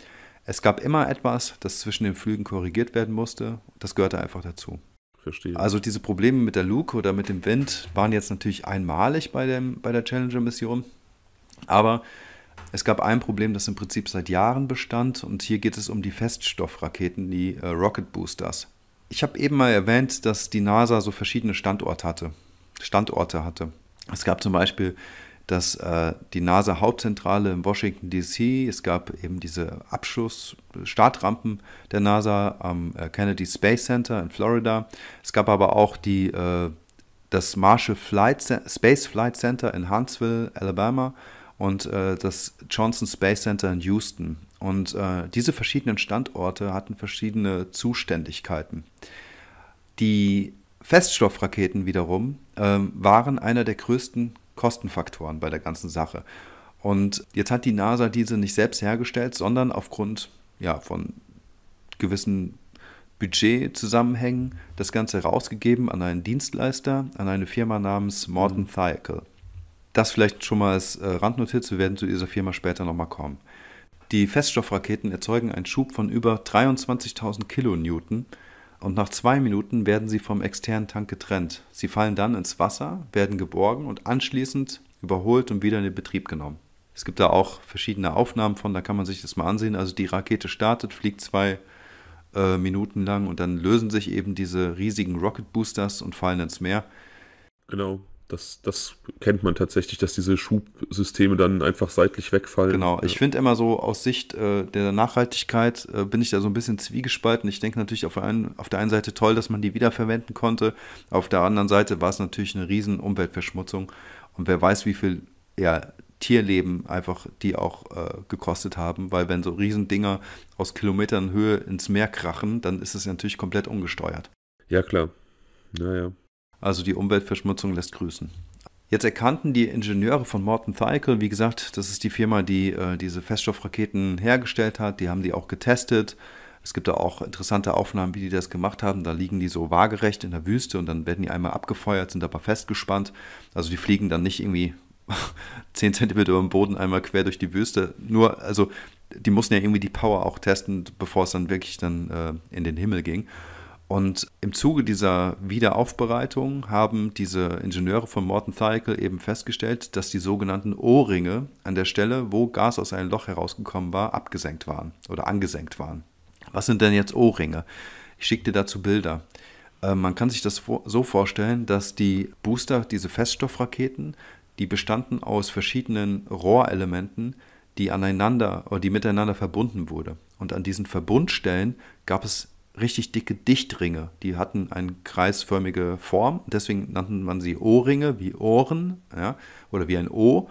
es gab immer etwas, das zwischen den Flügen korrigiert werden musste. Das gehörte einfach dazu. Verstehe. Also diese Probleme mit der Luke oder mit dem Wind waren jetzt natürlich einmalig bei, dem, bei der Challenger-Mission. Aber es gab ein Problem, das im Prinzip seit Jahren bestand. Und hier geht es um die Feststoffraketen, die äh, Rocket Boosters. Ich habe eben mal erwähnt, dass die NASA so verschiedene Standorte hatte. Standorte hatte. Es gab zum Beispiel dass äh, die NASA-Hauptzentrale in Washington, D.C., es gab eben diese Abschuss-Startrampen der NASA am äh, Kennedy Space Center in Florida. Es gab aber auch die, äh, das Marshall Flight Space Flight Center in Huntsville, Alabama und äh, das Johnson Space Center in Houston. Und äh, diese verschiedenen Standorte hatten verschiedene Zuständigkeiten. Die Feststoffraketen wiederum ähm, waren einer der größten Kostenfaktoren bei der ganzen Sache. Und jetzt hat die NASA diese nicht selbst hergestellt, sondern aufgrund ja, von gewissen Budgetzusammenhängen das Ganze rausgegeben an einen Dienstleister, an eine Firma namens Morton mhm. Thiacle. Das vielleicht schon mal als äh, Randnotiz, wir werden zu dieser Firma später nochmal kommen. Die Feststoffraketen erzeugen einen Schub von über 23.000 Kilonewton und nach zwei Minuten werden sie vom externen Tank getrennt. Sie fallen dann ins Wasser, werden geborgen und anschließend überholt und wieder in den Betrieb genommen. Es gibt da auch verschiedene Aufnahmen von, da kann man sich das mal ansehen. Also die Rakete startet, fliegt zwei äh, Minuten lang und dann lösen sich eben diese riesigen Rocket Boosters und fallen ins Meer. Genau. Das, das kennt man tatsächlich, dass diese Schubsysteme dann einfach seitlich wegfallen. Genau, ich finde immer so aus Sicht äh, der Nachhaltigkeit äh, bin ich da so ein bisschen zwiegespalten. Ich denke natürlich auf, ein, auf der einen Seite toll, dass man die wiederverwenden konnte, auf der anderen Seite war es natürlich eine riesen Umweltverschmutzung und wer weiß, wie viel ja, Tierleben einfach die auch äh, gekostet haben, weil wenn so Riesendinger aus Kilometern Höhe ins Meer krachen, dann ist es natürlich komplett ungesteuert. Ja, klar. Naja. Also die Umweltverschmutzung lässt grüßen. Jetzt erkannten die Ingenieure von Morton Thykel, wie gesagt, das ist die Firma, die äh, diese Feststoffraketen hergestellt hat. Die haben die auch getestet. Es gibt da auch interessante Aufnahmen, wie die das gemacht haben. Da liegen die so waagerecht in der Wüste und dann werden die einmal abgefeuert, sind aber festgespannt. Also die fliegen dann nicht irgendwie 10 *laughs* cm über dem Boden einmal quer durch die Wüste. Nur, also die mussten ja irgendwie die Power auch testen, bevor es dann wirklich dann äh, in den Himmel ging. Und im Zuge dieser Wiederaufbereitung haben diese Ingenieure von Morton Thykel eben festgestellt, dass die sogenannten O-Ringe an der Stelle, wo Gas aus einem Loch herausgekommen war, abgesenkt waren oder angesenkt waren. Was sind denn jetzt O-Ringe? Ich schicke dir dazu Bilder. Äh, man kann sich das so vorstellen, dass die Booster, diese Feststoffraketen, die bestanden aus verschiedenen Rohrelementen, die aneinander oder die miteinander verbunden wurde. Und an diesen Verbundstellen gab es richtig dicke Dichtringe. Die hatten eine kreisförmige Form, deswegen nannte man sie O-Ringe, wie Ohren ja, oder wie ein O.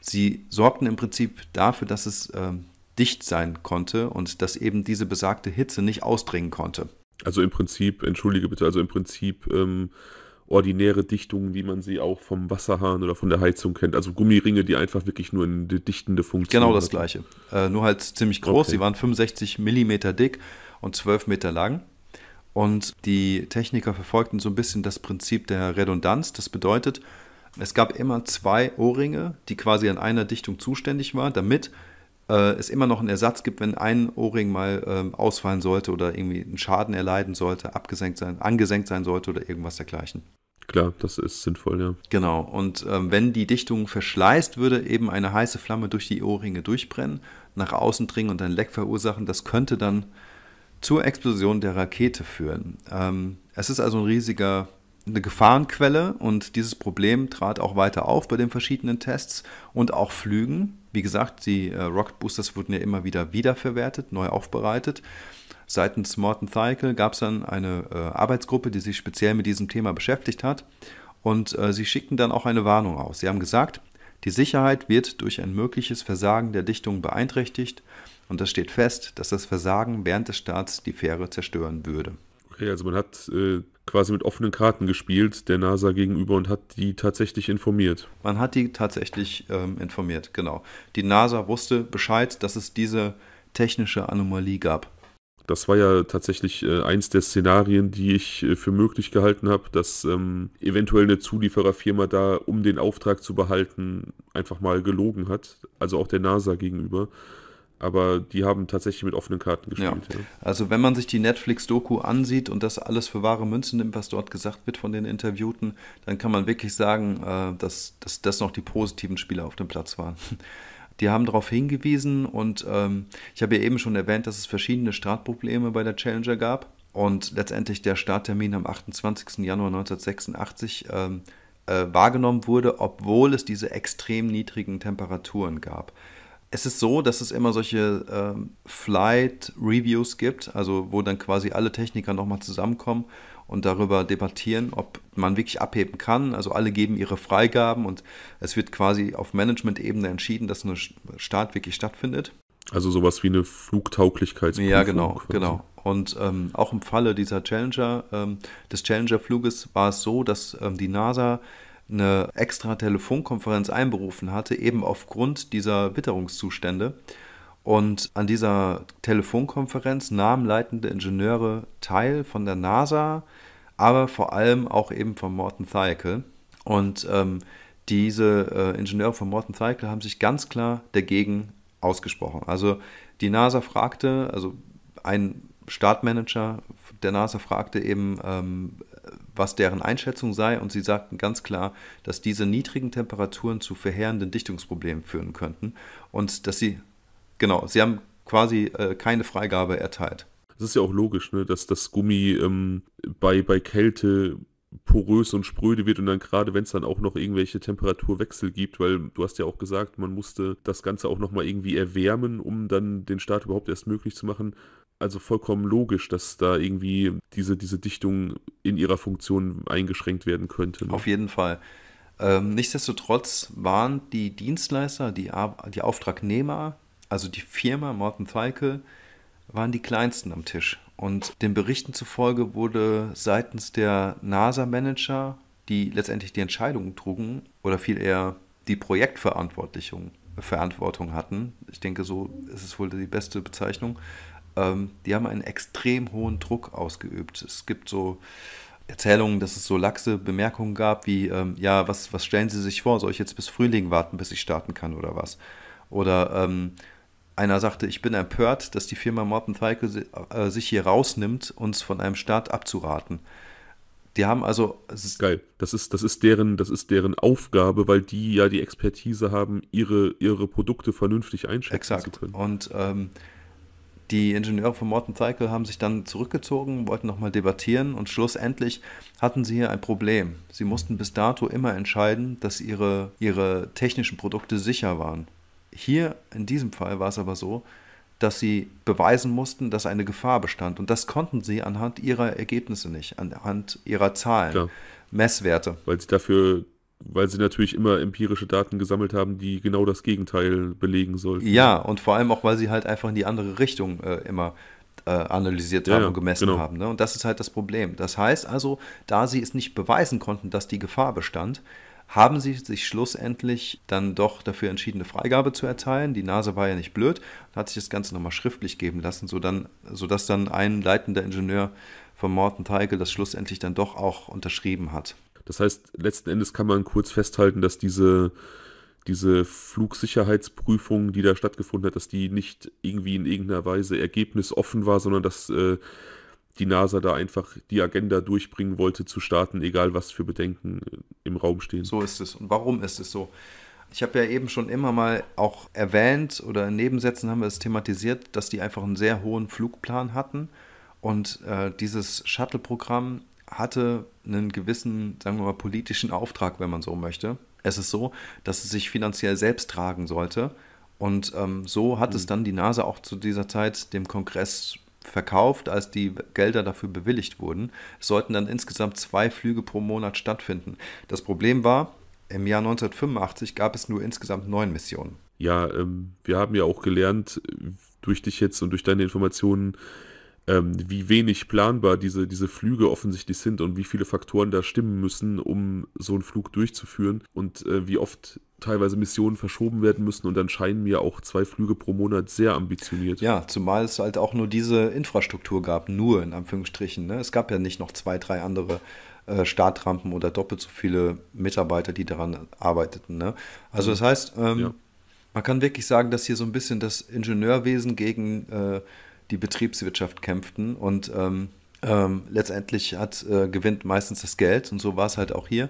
Sie sorgten im Prinzip dafür, dass es ähm, dicht sein konnte und dass eben diese besagte Hitze nicht ausdringen konnte. Also im Prinzip, entschuldige bitte, also im Prinzip ähm, ordinäre Dichtungen, wie man sie auch vom Wasserhahn oder von der Heizung kennt. Also Gummiringe, die einfach wirklich nur eine dichtende Funktion haben. Genau das hatten. gleiche. Äh, nur halt ziemlich groß. Okay. Sie waren 65 mm dick und 12 Meter lang. Und die Techniker verfolgten so ein bisschen das Prinzip der Redundanz. Das bedeutet, es gab immer zwei Ohrringe, die quasi an einer Dichtung zuständig waren, damit äh, es immer noch einen Ersatz gibt, wenn ein Ohrring mal äh, ausfallen sollte oder irgendwie einen Schaden erleiden sollte, abgesenkt sein, angesenkt sein sollte oder irgendwas dergleichen. Klar, das ist sinnvoll, ja. Genau, und ähm, wenn die Dichtung verschleißt, würde eben eine heiße Flamme durch die Ohrringe durchbrennen, nach außen dringen und ein Leck verursachen. Das könnte dann zur Explosion der Rakete führen. Ähm, es ist also ein riesiger eine Gefahrenquelle und dieses Problem trat auch weiter auf bei den verschiedenen Tests und auch Flügen. Wie gesagt, die äh, Rocket Boosters wurden ja immer wieder wiederverwertet, neu aufbereitet. Seitens Morton Thykel gab es dann eine äh, Arbeitsgruppe, die sich speziell mit diesem Thema beschäftigt hat und äh, sie schickten dann auch eine Warnung aus. Sie haben gesagt, die Sicherheit wird durch ein mögliches Versagen der Dichtung beeinträchtigt und es steht fest, dass das Versagen während des Starts die Fähre zerstören würde. Okay, also man hat äh, quasi mit offenen Karten gespielt der NASA gegenüber und hat die tatsächlich informiert. Man hat die tatsächlich ähm, informiert, genau. Die NASA wusste Bescheid, dass es diese technische Anomalie gab. Das war ja tatsächlich äh, eins der Szenarien, die ich äh, für möglich gehalten habe, dass ähm, eventuell eine Zuliefererfirma da, um den Auftrag zu behalten, einfach mal gelogen hat, also auch der NASA gegenüber aber die haben tatsächlich mit offenen Karten gespielt. Ja. Ja. Also wenn man sich die Netflix-Doku ansieht und das alles für wahre Münzen nimmt, was dort gesagt wird von den Interviewten, dann kann man wirklich sagen, äh, dass, dass das noch die positiven Spieler auf dem Platz waren. *laughs* Die haben darauf hingewiesen und ähm, ich habe ja eben schon erwähnt, dass es verschiedene Startprobleme bei der Challenger gab und letztendlich der Starttermin am 28. Januar 1986 ähm, äh, wahrgenommen wurde, obwohl es diese extrem niedrigen Temperaturen gab es ist so, dass es immer solche ähm, Flight-Reviews gibt, also wo dann quasi alle Techniker nochmal zusammenkommen und darüber debattieren, ob man wirklich abheben kann. Also alle geben ihre Freigaben und es wird quasi auf Management-Ebene entschieden, dass ein Start wirklich stattfindet. Also sowas wie eine Flugtauglichkeitsprüfung. Ja, genau, quasi. genau. Und ähm, auch im Falle dieser Challenger, ähm, des Challenger-Fluges war es so, dass ähm, die NASA eine extra Telefonkonferenz einberufen hatte, eben aufgrund dieser Witterungszustände. Und an dieser Telefonkonferenz nahmen leitende Ingenieure teil von der NASA, aber vor allem auch eben von Morton Thykel. Und ähm, diese äh, Ingenieure von Morton Thykel haben sich ganz klar dagegen ausgesprochen. Also die NASA fragte, also ein Startmanager der NASA fragte eben, ähm, was deren Einschätzung sei und sie sagten ganz klar, dass diese niedrigen Temperaturen zu verheerenden Dichtungsproblemen führen könnten und dass sie, genau, sie haben quasi äh, keine Freigabe erteilt. Es ist ja auch logisch, ne, dass das Gummi ähm, bei, bei Kälte porös und spröde wird und dann gerade, wenn es dann auch noch irgendwelche Temperaturwechsel gibt, weil du hast ja auch gesagt, man musste das Ganze auch nochmal irgendwie erwärmen, um dann den Start überhaupt erst möglich zu machen also vollkommen logisch, dass da irgendwie diese, diese Dichtung in ihrer Funktion eingeschränkt werden könnte. Ne? Auf jeden Fall. Ähm, nichtsdestotrotz waren die Dienstleister, die, die Auftragnehmer, also die Firma Morten Feike, waren die kleinsten am Tisch. Und den Berichten zufolge wurde seitens der NASA-Manager, die letztendlich die Entscheidungen trugen, oder viel eher die Projektverantwortung Verantwortung hatten, ich denke, so ist es wohl die beste Bezeichnung, ähm, die haben einen extrem hohen Druck ausgeübt. Es gibt so Erzählungen, dass es so laxe Bemerkungen gab, wie, ähm, ja, was, was stellen Sie sich vor, soll ich jetzt bis Frühling warten, bis ich starten kann oder was? Oder ähm, einer sagte, ich bin empört, dass die Firma Morten Feike äh, sich hier rausnimmt, uns von einem Start abzuraten. Die haben also. Geil. Das ist, das ist deren, das ist deren Aufgabe, weil die ja die Expertise haben, ihre, ihre Produkte vernünftig einschätzen exakt. zu können. Und ähm, die Ingenieure von Morton Cycle haben sich dann zurückgezogen, wollten nochmal debattieren und schlussendlich hatten sie hier ein Problem. Sie mussten bis dato immer entscheiden, dass ihre, ihre technischen Produkte sicher waren. Hier in diesem Fall war es aber so, dass sie beweisen mussten, dass eine Gefahr bestand. Und das konnten sie anhand ihrer Ergebnisse nicht, anhand ihrer Zahlen, Klar. Messwerte. Weil sie dafür weil sie natürlich immer empirische Daten gesammelt haben, die genau das Gegenteil belegen sollten. Ja, und vor allem auch, weil sie halt einfach in die andere Richtung äh, immer äh, analysiert ja, haben und gemessen genau. haben. Ne? Und das ist halt das Problem. Das heißt also, da sie es nicht beweisen konnten, dass die Gefahr bestand, haben sie sich schlussendlich dann doch dafür entschieden, eine Freigabe zu erteilen. Die NASA war ja nicht blöd und hat sich das Ganze nochmal schriftlich geben lassen, sodann, sodass dann ein leitender Ingenieur von Morten Teigel das schlussendlich dann doch auch unterschrieben hat. Das heißt, letzten Endes kann man kurz festhalten, dass diese, diese Flugsicherheitsprüfung, die da stattgefunden hat, dass die nicht irgendwie in irgendeiner Weise ergebnisoffen war, sondern dass äh, die NASA da einfach die Agenda durchbringen wollte zu starten, egal was für Bedenken äh, im Raum stehen. So ist es. Und warum ist es so? Ich habe ja eben schon immer mal auch erwähnt oder in Nebensätzen haben wir es thematisiert, dass die einfach einen sehr hohen Flugplan hatten. Und äh, dieses Shuttle-Programm hatte einen gewissen, sagen wir mal, politischen Auftrag, wenn man so möchte. Es ist so, dass es sich finanziell selbst tragen sollte. Und ähm, so hat mhm. es dann die NASA auch zu dieser Zeit dem Kongress verkauft, als die Gelder dafür bewilligt wurden. Es sollten dann insgesamt zwei Flüge pro Monat stattfinden. Das Problem war, im Jahr 1985 gab es nur insgesamt neun Missionen. Ja, ähm, wir haben ja auch gelernt, durch dich jetzt und durch deine Informationen, ähm, wie wenig planbar diese, diese Flüge offensichtlich sind und wie viele Faktoren da stimmen müssen, um so einen Flug durchzuführen und äh, wie oft teilweise Missionen verschoben werden müssen und dann scheinen mir auch zwei Flüge pro Monat sehr ambitioniert. Ja, zumal es halt auch nur diese Infrastruktur gab, nur in Anführungsstrichen. Ne? Es gab ja nicht noch zwei, drei andere äh, Startrampen oder doppelt so viele Mitarbeiter, die daran arbeiteten. Ne? Also das heißt, ähm, ja. man kann wirklich sagen, dass hier so ein bisschen das Ingenieurwesen gegen äh, die Betriebswirtschaft kämpften und ähm, ähm, letztendlich hat, äh, gewinnt meistens das Geld und so war es halt auch hier.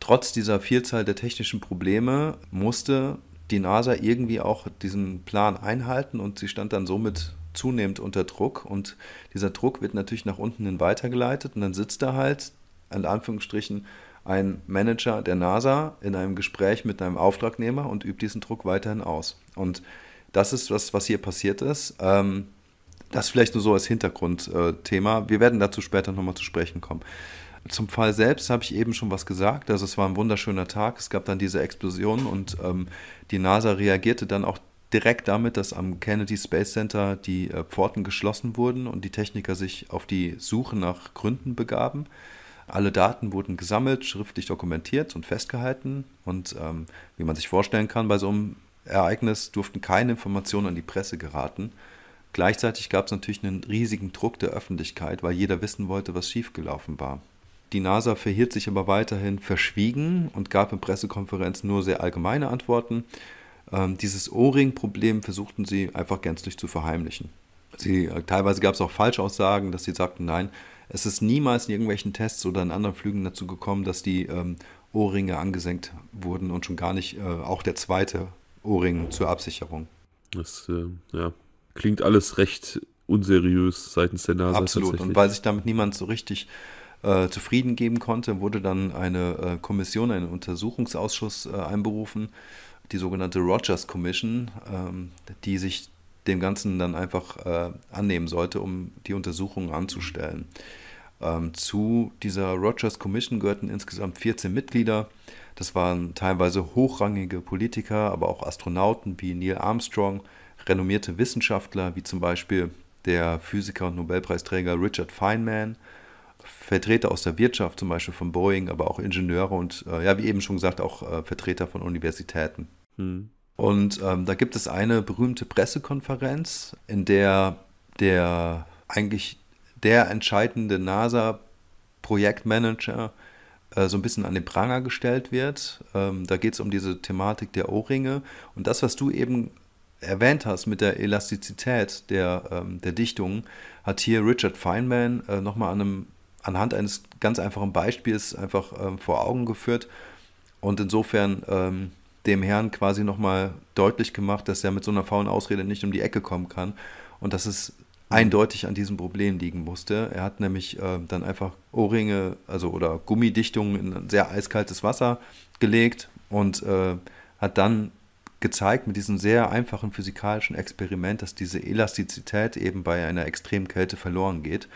Trotz dieser Vielzahl der technischen Probleme musste die NASA irgendwie auch diesen Plan einhalten und sie stand dann somit zunehmend unter Druck und dieser Druck wird natürlich nach unten hin weitergeleitet und dann sitzt da halt, in Anführungsstrichen, ein Manager der NASA in einem Gespräch mit einem Auftragnehmer und übt diesen Druck weiterhin aus. Und das ist das, was hier passiert ist. Ähm, das vielleicht nur so als Hintergrundthema. Wir werden dazu später nochmal zu sprechen kommen. Zum Fall selbst habe ich eben schon was gesagt. Also es war ein wunderschöner Tag. Es gab dann diese Explosion und ähm, die NASA reagierte dann auch direkt damit, dass am Kennedy Space Center die äh, Pforten geschlossen wurden und die Techniker sich auf die Suche nach Gründen begaben. Alle Daten wurden gesammelt, schriftlich dokumentiert und festgehalten. Und ähm, wie man sich vorstellen kann, bei so einem Ereignis durften keine Informationen an die Presse geraten. Gleichzeitig gab es natürlich einen riesigen Druck der Öffentlichkeit, weil jeder wissen wollte, was schiefgelaufen war. Die NASA verhielt sich aber weiterhin verschwiegen und gab in Pressekonferenzen nur sehr allgemeine Antworten. Ähm, dieses O-Ring-Problem versuchten sie einfach gänzlich zu verheimlichen. Sie, äh, teilweise gab es auch Falschaussagen, dass sie sagten, nein, es ist niemals in irgendwelchen Tests oder in anderen Flügen dazu gekommen, dass die ähm, O-Ringe angesenkt wurden und schon gar nicht äh, auch der zweite O-Ring zur Absicherung. Das, äh, ja, klingt alles recht unseriös seitens der NASA. Absolut. Und weil sich damit niemand so richtig äh, zufrieden geben konnte, wurde dann eine äh, Kommission, ein Untersuchungsausschuss äh, einberufen, die sogenannte Rogers Commission, ähm, die sich dem Ganzen dann einfach äh, annehmen sollte, um die Untersuchungen anzustellen. Ähm, zu dieser Rogers Commission gehörten insgesamt 14 Mitglieder. Das waren teilweise hochrangige Politiker, aber auch Astronauten wie Neil Armstrong, renommierte Wissenschaftler wie zum Beispiel der Physiker und Nobelpreisträger Richard Feynman, Vertreter aus der Wirtschaft, zum Beispiel von Boeing, aber auch Ingenieure und, äh, ja, wie eben schon gesagt, auch äh, Vertreter von Universitäten. Hm. Und ähm, da gibt es eine berühmte Pressekonferenz, in der der eigentlich der entscheidende NASA-Projektmanager äh, so ein bisschen an den Pranger gestellt wird. Ähm, da geht es um diese Thematik der O-Ringe. Und das, was du eben erwähnt hast mit der Elastizität der, ähm, der Dichtungen, hat hier Richard Feynman äh, nochmal an anhand eines ganz einfachen Beispiels einfach ähm, vor Augen geführt und insofern ähm, dem Herrn quasi nochmal deutlich gemacht, dass er mit so einer faulen Ausrede nicht um die Ecke kommen kann und dass es eindeutig an diesem Problem liegen musste. Er hat nämlich äh, dann einfach Ohrringe, also oder Gummidichtungen in sehr eiskaltes Wasser gelegt und äh, hat dann gezeigt mit diesem sehr einfachen physikalischen Experiment, dass diese Elastizität eben bei einer extremen Kälte verloren geht.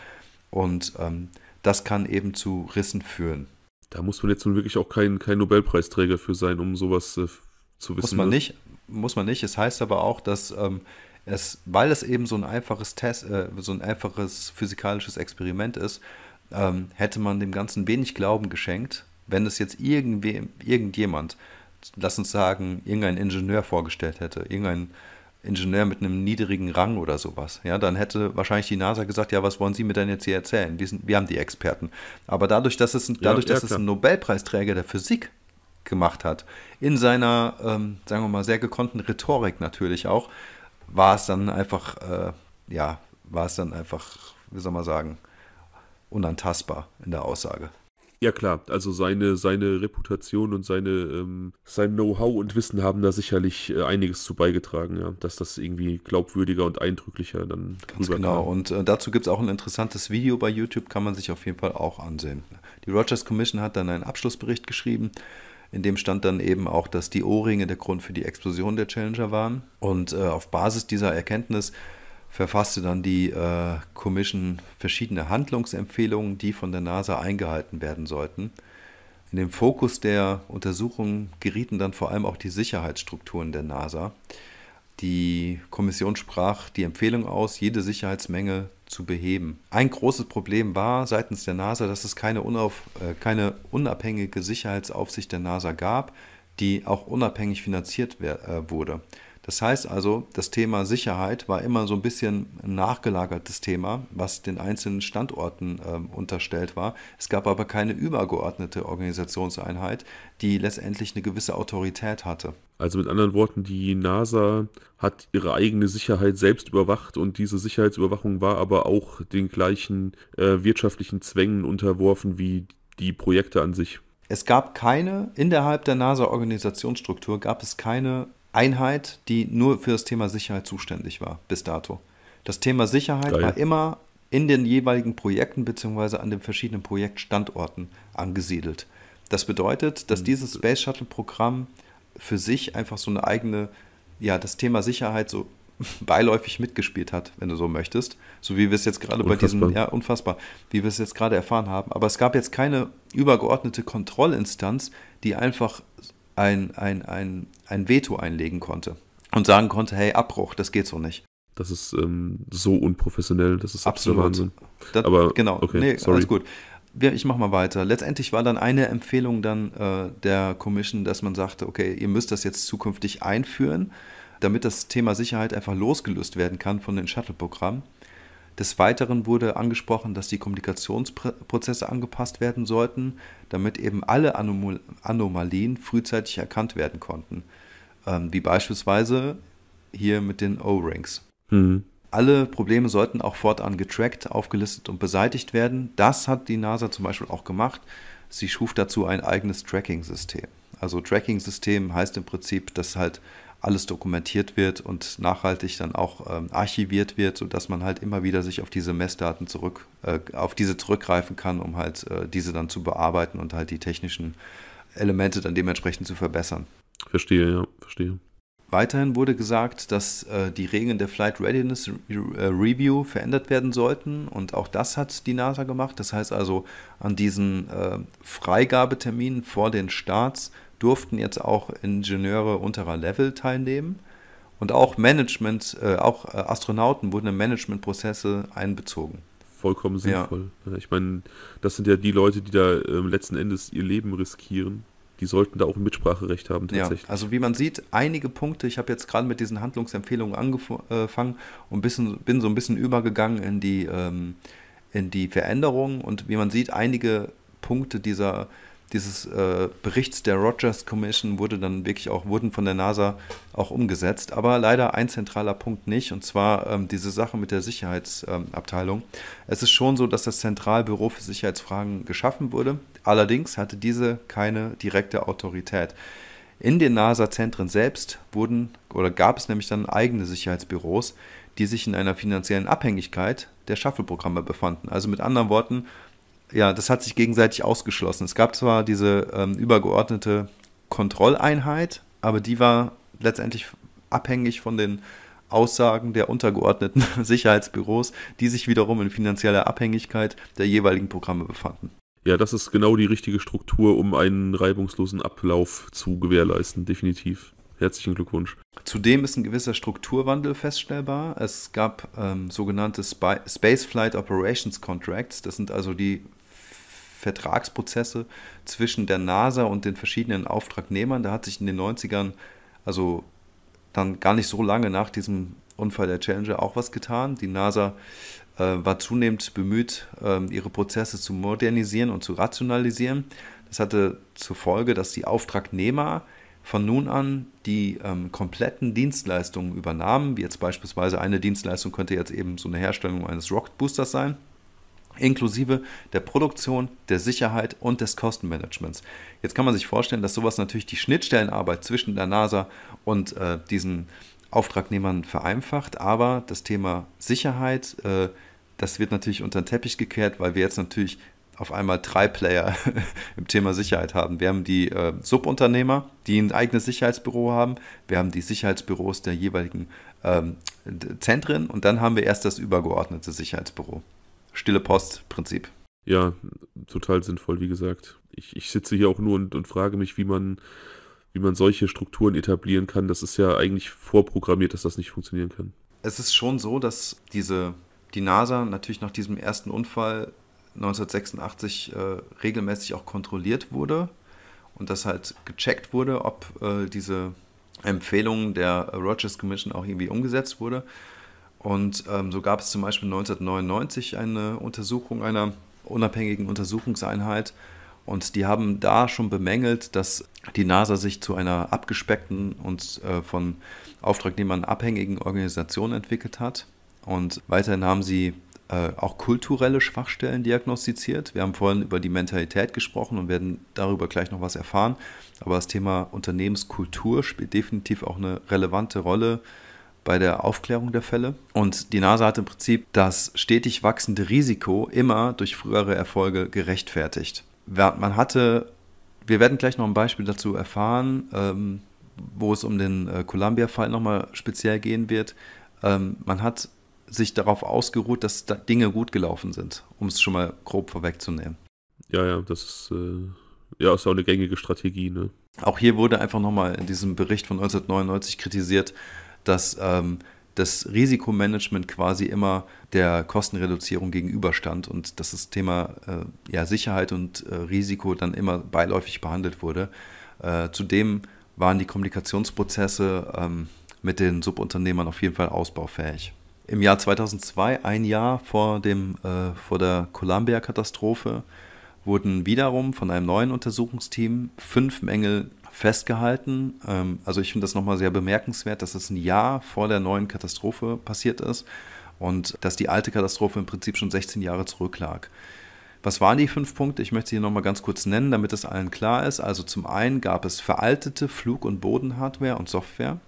Und ähm, das kann eben zu Rissen führen. Da muss man jetzt nun wirklich auch kein, kein Nobelpreisträger für sein, um sowas äh, zu wissen. Muss man ne? nicht, muss man nicht. Es heißt aber auch, dass ähm, es, weil es eben so ein einfaches Test, äh, so ein einfaches physikalisches Experiment ist, ähm, hätte man dem Ganzen wenig Glauben geschenkt, wenn es jetzt irgendwie, irgendjemand lass uns sagen, irgendein Ingenieur vorgestellt hätte, irgendein Ingenieur mit einem niedrigen Rang oder sowas, ja, dann hätte wahrscheinlich die NASA gesagt, ja, was wollen Sie mir denn jetzt hier erzählen? Wir, sind, wir haben die Experten. Aber dadurch, dass es, dadurch, ja, ja, dass es ein Nobelpreisträger der Physik gemacht hat, in seiner, ähm, sagen wir mal, sehr gekonnten Rhetorik natürlich auch, war es dann einfach, äh, ja, war es dann einfach, wie soll man sagen, unantastbar in der Aussage. Ja klar, also seine, seine Reputation und seine, ähm, sein Know-how und Wissen haben da sicherlich äh, einiges zu beigetragen, ja, dass das irgendwie glaubwürdiger und eindrücklicher dann Ganz genau, kam. und äh, dazu gibt es auch ein interessantes Video bei YouTube, kann man sich auf jeden Fall auch ansehen. Die Rogers Commission hat dann einen Abschlussbericht geschrieben, in dem stand dann eben auch, dass die O-Ringe der Grund für die Explosion der Challenger waren. Und äh, auf Basis dieser Erkenntnis verfasste dann die äh, Commission verschiedene Handlungsempfehlungen, die von der NASA eingehalten werden sollten. In den Fokus der Untersuchungen gerieten dann vor allem auch die Sicherheitsstrukturen der NASA. Die Kommission sprach die Empfehlung aus, jede Sicherheitsmenge zu beheben. Ein großes Problem war seitens der NASA, dass es keine, unauf, äh, keine unabhängige Sicherheitsaufsicht der NASA gab, die auch unabhängig finanziert äh, wurde. Das heißt also, das Thema Sicherheit war immer so ein bisschen ein nachgelagertes Thema, was den einzelnen Standorten äh, unterstellt war. Es gab aber keine übergeordnete Organisationseinheit, die letztendlich eine gewisse Autorität hatte. Also mit anderen Worten, die NASA hat ihre eigene Sicherheit selbst überwacht und diese Sicherheitsüberwachung war aber auch den gleichen äh, wirtschaftlichen Zwängen unterworfen wie die Projekte an sich. Es gab keine, innerhalb der NASA-Organisationsstruktur gab es keine Einheit, die nur für das Thema Sicherheit zuständig war, bis dato. Das Thema Sicherheit Geil. war immer in den jeweiligen Projekten bzw. an den verschiedenen Projektstandorten angesiedelt. Das bedeutet, dass hm. dieses Space Shuttle-Programm für sich einfach so eine eigene, ja, das Thema Sicherheit so *laughs* beiläufig mitgespielt hat, wenn du so möchtest. So wie wir es jetzt gerade bei diesem, ja, unfassbar, wie wir es jetzt gerade erfahren haben. Aber es gab jetzt keine übergeordnete Kontrollinstanz, die einfach ein, ein, ein, ein Veto einlegen konnte und sagen konnte, hey, Abbruch, das geht so nicht. Das ist ähm, so unprofessionell, das ist absolut Wahnsinn. Das, Aber genau, okay, nee, sorry. alles gut. Ich mache mal weiter. Letztendlich war dann eine Empfehlung dann äh, der Commission, dass man sagte, okay, ihr müsst das jetzt zukünftig einführen, damit das Thema Sicherheit einfach losgelöst werden kann von den Shuttle-Programmen. Des Weiteren wurde angesprochen, dass die Kommunikationsprozesse angepasst werden sollten, damit eben alle Anom Anomalien frühzeitig erkannt werden konnten. Ähm, wie beispielsweise hier mit den O-Rings. Mhm. Alle Probleme sollten auch fortan getrackt, aufgelistet und beseitigt werden. Das hat die NASA zum Beispiel auch gemacht. Sie schuf dazu ein eigenes Tracking-System. Also Tracking-System heißt im Prinzip, dass halt alles dokumentiert wird und nachhaltig dann auch ähm, archiviert wird, sodass man halt immer wieder sich auf diese Messdaten zurück, äh, auf diese zurückgreifen kann, um halt äh, diese dann zu bearbeiten und halt die technischen Elemente dann dementsprechend zu verbessern. Verstehe, ja, verstehe. Weiterhin wurde gesagt, dass äh, die Regeln der Flight Readiness Re äh, Review verändert werden sollten und auch das hat die NASA gemacht. Das heißt also, an diesen äh, Freigabeterminen vor den Starts durften jetzt auch Ingenieure unterer Level teilnehmen. Und auch Management, äh, auch äh, Astronauten wurden in Managementprozesse einbezogen. Vollkommen sinnvoll. Ja. Ich meine, das sind ja die Leute, die da äh, letzten Endes ihr Leben riskieren. Die sollten da auch ein Mitspracherecht haben tatsächlich. Ja, also wie man sieht, einige Punkte, ich habe jetzt gerade mit diesen Handlungsempfehlungen angefangen und bisschen, bin so ein bisschen übergegangen in die, ähm, in die Veränderung. Und wie man sieht, einige Punkte dieser äh, dieses äh, Berichts der Rogers Commission wurde dann wirklich auch, wurden von der NASA auch umgesetzt. Aber leider ein zentraler Punkt nicht, und zwar ähm, diese Sache mit der Sicherheitsabteilung. es ist schon so, dass das Zentralbüro für Sicherheitsfragen geschaffen wurde. Allerdings hatte diese keine direkte Autorität. In den NASA-Zentren selbst wurden oder gab es nämlich dann eigene Sicherheitsbüros, die sich in einer finanziellen Abhängigkeit der shuffle programme befanden. Also mit anderen Worten, ja, das hat sich gegenseitig ausgeschlossen. Es gab zwar diese ähm, übergeordnete Kontrolleinheit, aber die war letztendlich abhängig von den Aussagen der untergeordneten *laughs* Sicherheitsbüros, die sich wiederum in finanzieller Abhängigkeit der jeweiligen Programme befanden. Ja, das ist genau die richtige Struktur, um einen reibungslosen Ablauf zu gewährleisten, definitiv. Herzlichen Glückwunsch. Zudem ist ein gewisser Strukturwandel feststellbar. Es gab ähm, sogenannte Spy Spaceflight Operations Contracts. Das sind also die Vertragsprozesse zwischen der NASA und den verschiedenen Auftragnehmern. Da hat sich in den 90ern, also dann gar nicht so lange nach diesem Unfall der Challenger, auch was getan. Die NASA äh, war zunehmend bemüht, äh, ihre Prozesse zu modernisieren und zu rationalisieren. Das hatte zur Folge, dass die Auftragnehmer von nun an die ähm, kompletten Dienstleistungen übernahmen, wie jetzt beispielsweise eine Dienstleistung könnte jetzt eben so eine Herstellung eines Rocket Boosters sein inklusive der Produktion, der Sicherheit und des Kostenmanagements. Jetzt kann man sich vorstellen, dass sowas natürlich die Schnittstellenarbeit zwischen der NASA und äh, diesen Auftragnehmern vereinfacht, aber das Thema Sicherheit, äh, das wird natürlich unter den Teppich gekehrt, weil wir jetzt natürlich auf einmal drei Player *laughs* im Thema Sicherheit haben. Wir haben die äh, Subunternehmer, die ein eigenes Sicherheitsbüro haben. Wir haben die Sicherheitsbüros der jeweiligen ähm, Zentren und dann haben wir erst das übergeordnete Sicherheitsbüro stille Post-Prinzip. Ja, total sinnvoll, wie gesagt. Ich, ich sitze hier auch nur und, und frage mich, wie man, wie man solche Strukturen etablieren kann. Das ist ja eigentlich vorprogrammiert, dass das nicht funktionieren kann. Es ist schon so, dass diese, die NASA natürlich nach diesem ersten Unfall 1986 äh, regelmäßig auch kontrolliert wurde und dass halt gecheckt wurde, ob äh, diese Empfehlungen der Rogers Commission auch irgendwie umgesetzt wurde. Und ähm, so gab es zum Beispiel 1999 eine Untersuchung einer unabhängigen Untersuchungseinheit. Und die haben da schon bemängelt, dass die NASA sich zu einer abgespeckten und äh, von Auftragnehmern abhängigen Organisation entwickelt hat. Und weiterhin haben sie äh, auch kulturelle Schwachstellen diagnostiziert. Wir haben vorhin über die Mentalität gesprochen und werden darüber gleich noch was erfahren. Aber das Thema Unternehmenskultur spielt definitiv auch eine relevante Rolle bei der Aufklärung der Fälle. Und die NASA hat im Prinzip das stetig wachsende Risiko immer durch frühere Erfolge gerechtfertigt. Man hatte, wir werden gleich noch ein Beispiel dazu erfahren, ähm, wo es um den äh, Columbia-Fall nochmal speziell gehen wird. Ähm, man hat sich darauf ausgeruht, dass Dinge gut gelaufen sind, um es schon mal grob vorwegzunehmen. Ja, ja, das ist, äh, ja, ist auch eine gängige Strategie. Ne? Auch hier wurde einfach nochmal in diesem Bericht von 1999 kritisiert, dass ähm, das Risikomanagement quasi immer der Kostenreduzierung gegenüberstand und dass das Thema äh, ja, Sicherheit und äh, Risiko dann immer beiläufig behandelt wurde. Äh, zudem waren die Kommunikationsprozesse ähm, mit den Subunternehmern auf jeden Fall ausbaufähig. Im Jahr 2002, ein Jahr vor, dem, äh, vor der Columbia-Katastrophe, wurden wiederum von einem neuen Untersuchungsteam fünf Mängel festgehalten. Ähm, also ich finde das nochmal sehr bemerkenswert, dass es ein Jahr vor der neuen Katastrophe passiert ist und dass die alte Katastrophe im Prinzip schon 16 Jahre zurücklag. Was waren die fünf Punkte? Ich möchte sie hier nochmal ganz kurz nennen, damit es allen klar ist. Also zum einen gab es veraltete Flug- und Bodenhardware und Software.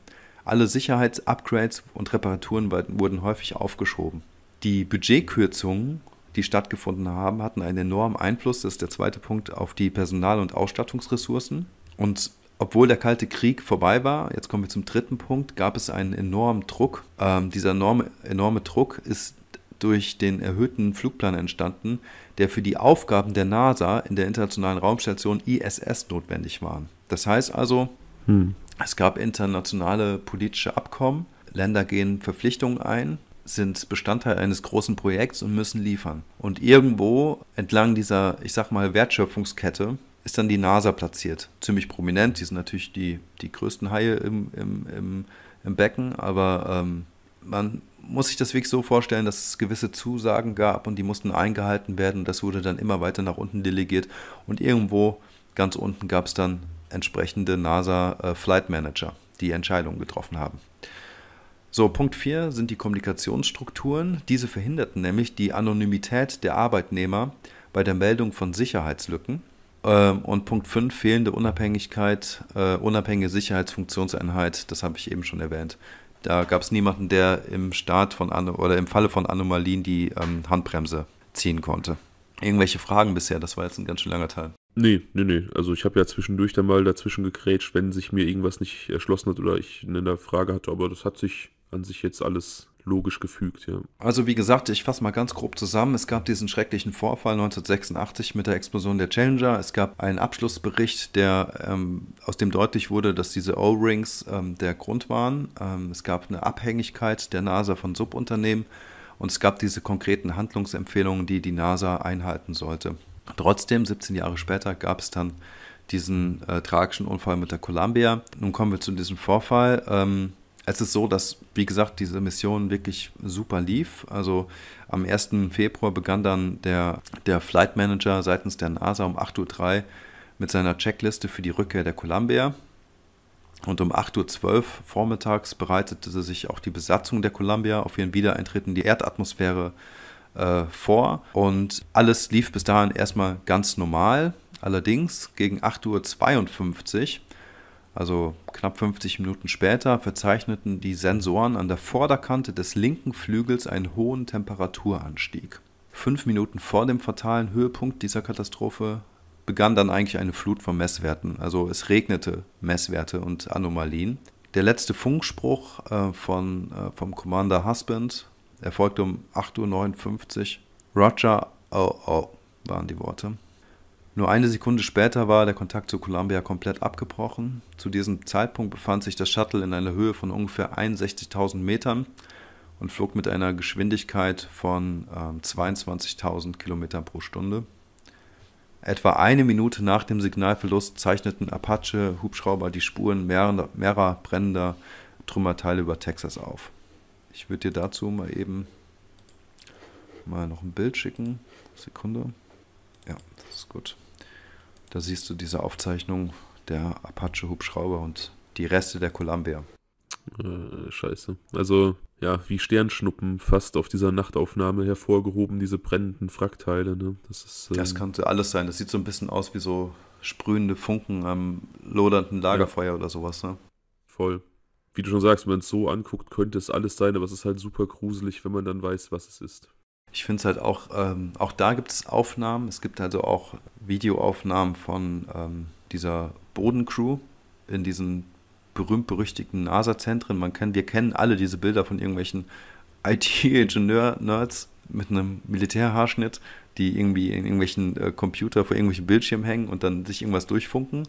Alle Sicherheitsupgrades und Reparaturen wurden häufig aufgeschoben. Die Budgetkürzungen, die stattgefunden haben, hatten einen enormen Einfluss, das ist der zweite Punkt, auf die Personal- und Ausstattungsressourcen. Und obwohl der Kalte Krieg vorbei war, jetzt kommen wir zum dritten Punkt, gab es einen enormen Druck. Ähm, dieser enorme, enorme Druck ist durch den erhöhten Flugplan entstanden, der für die Aufgaben der NASA in der internationalen Raumstation ISS notwendig war. Das heißt also, hm. es gab internationale politische Abkommen, Länder gehen Verpflichtungen ein, sind Bestandteil eines großen Projekts und müssen liefern. Und irgendwo entlang dieser, ich sag mal, Wertschöpfungskette ist dann die NASA platziert. Ziemlich prominent, die sind natürlich die, die größten Haie im, im, im, im Becken, aber ähm, man muss sich das wirklich so vorstellen, dass es gewisse Zusagen gab und die mussten eingehalten werden. Das wurde dann immer weiter nach unten delegiert und irgendwo ganz unten gab es dann entsprechende NASA äh, Flight Manager, die Entscheidungen getroffen haben. So, Punkt 4 sind die Kommunikationsstrukturen. Diese verhinderten nämlich die Anonymität der Arbeitnehmer bei der Meldung von Sicherheitslücken ähm, und Punkt 5, fehlende Unabhängigkeit, äh, unabhängige Sicherheitsfunktionseinheit, das habe ich eben schon erwähnt. Da gab es niemanden, der im Start von An oder im Falle von Anomalien die ähm, Handbremse ziehen konnte. Irgendwelche Fragen bisher, das war jetzt ein ganz schön langer Teil. Nee, nee, nee. Also ich habe ja zwischendurch dann mal dazwischen gegrätscht, wenn sich mir irgendwas nicht erschlossen hat oder ich eine Frage hatte, aber das hat sich an sich jetzt alles logisch gefügt, ja. Also wie gesagt, ich fasse mal ganz grob zusammen. Es gab diesen schrecklichen Vorfall 1986 mit der Explosion der Challenger. Es gab einen Abschlussbericht, der ähm, aus dem deutlich wurde, dass diese O-Rings ähm, der Grund waren. Ähm, es gab eine Abhängigkeit der NASA von Subunternehmen und es gab diese konkreten Handlungsempfehlungen, die die NASA einhalten sollte. Trotzdem, 17 Jahre später, gab es dann diesen äh, tragischen Unfall mit der Columbia. Nun kommen wir zu diesem Vorfall. Ähm, es ist so, dass, wie gesagt, diese Mission wirklich super lief. Also am 1. Februar begann dann der, der Flight Manager seitens der NASA um 8.03 Uhr mit seiner Checkliste für die Rückkehr der Columbia. Und um 8.12 Uhr vormittags bereitete sich auch die Besatzung der Columbia auf ihren Wiedereintritt in die Erdatmosphäre äh, vor. Und alles lief bis dahin erstmal ganz normal. Allerdings gegen 8.52 Uhr also knapp 50 Minuten später verzeichneten die Sensoren an der Vorderkante des linken Flügels einen hohen Temperaturanstieg. Fünf Minuten vor dem fatalen Höhepunkt dieser Katastrophe begann dann eigentlich eine Flut von Messwerten. Also es regnete Messwerte und Anomalien. Der letzte Funkspruch äh, von, äh, vom Commander Husband erfolgte um 8.59 Uhr. Roger, oh oh, waren die Worte. Nur eine Sekunde später war der Kontakt zu Columbia komplett abgebrochen. Zu diesem Zeitpunkt befand sich das Shuttle in einer Höhe von ungefähr 61.000 Metern und flog mit einer Geschwindigkeit von äh, 22.000 Kilometern pro Stunde. Etwa eine Minute nach dem Signalverlust zeichneten Apache-Hubschrauber die Spuren mehrerer, mehrerer brennender Trümmerteile über Texas auf. Ich würde dir dazu mal eben mal noch ein Bild schicken. Sekunde. Ja, das ist gut. Da siehst du diese Aufzeichnung der Apache-Hubschrauber und die Reste der Columbia. Äh, scheiße. Also, ja, wie Sternschnuppen fast auf dieser Nachtaufnahme hervorgehoben, diese brennenden Frackteile. Ne? Das, ist, äh, das könnte alles sein. Das sieht so ein bisschen aus wie so sprühende Funken am lodernden Lagerfeuer ja. oder sowas. Ne? Voll. Wie du schon sagst, wenn man es so anguckt, könnte es alles sein, aber es ist halt super gruselig, wenn man dann weiß, was es ist. Ich finde es halt auch, ähm, auch da gibt es Aufnahmen. Es gibt also auch Videoaufnahmen von ähm, dieser Bodencrew in diesen berühmt-berüchtigten NASA-Zentren. Man kennt, wir kennen alle diese Bilder von irgendwelchen IT-Ingenieur-Nerds mit einem Militärhaarschnitt, die irgendwie in irgendwelchen äh, Computer vor irgendwelchen Bildschirmen hängen und dann sich irgendwas durchfunken.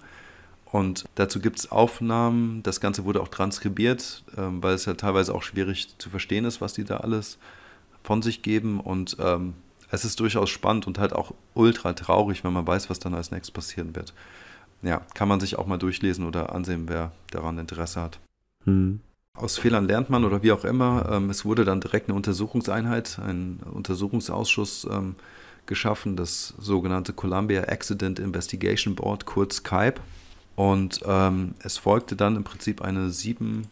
Und dazu gibt es Aufnahmen. Das Ganze wurde auch transkribiert, ähm, weil es ja teilweise auch schwierig zu verstehen ist, was die da alles äh, von sich geben und ähm, es ist durchaus spannend und halt auch ultra traurig, wenn man weiß, was dann als nächstes passieren wird. Ja, kann man sich auch mal durchlesen oder ansehen, wer daran Interesse hat. Hm. Aus Fehlern lernt man oder wie auch immer. Ähm, es wurde dann direkt eine Untersuchungseinheit, ein Untersuchungsausschuss ähm, geschaffen, das sogenannte Columbia Accident Investigation Board, kurz CAIB. Und ähm, es folgte dann im Prinzip eine sieben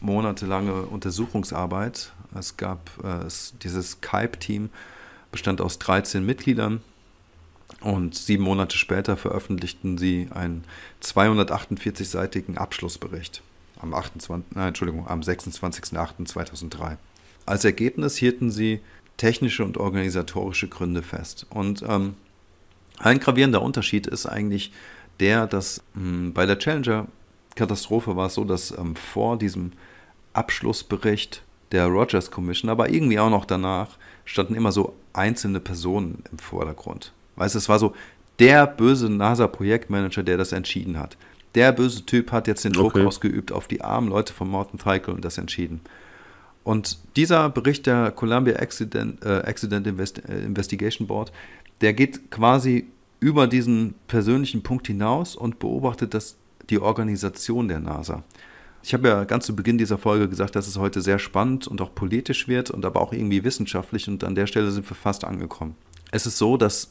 Monate lange Untersuchungsarbeit es gab äh, dieses Skype-Team, bestand aus 13 Mitgliedern und sieben Monate später veröffentlichten sie einen 248-seitigen Abschlussbericht am, 28, nein, Entschuldigung, am 26.08.2003. Als Ergebnis hielten sie technische und organisatorische Gründe fest. Und ähm, ein gravierender Unterschied ist eigentlich der, dass mh, hm, bei der Challenger-Katastrophe war es so, dass ähm, vor diesem Abschlussbericht der Rogers Commission, aber irgendwie auch noch danach, standen immer so einzelne Personen im Vordergrund. Weißt du, es war so der böse NASA-Projektmanager, der das entschieden hat. Der böse Typ hat jetzt den Druck okay. ausgeübt auf die armen Leute von Morton Thykel und das entschieden. Und dieser Bericht der Columbia Accident, äh, Accident Invest äh, Investigation Board, der geht quasi über diesen persönlichen Punkt hinaus und beobachtet das, die Organisation der NASA. Ich habe ja ganz zu Beginn dieser Folge gesagt, dass es heute sehr spannend und auch politisch wird und aber auch irgendwie wissenschaftlich und an der Stelle sind wir fast angekommen. Es ist so, dass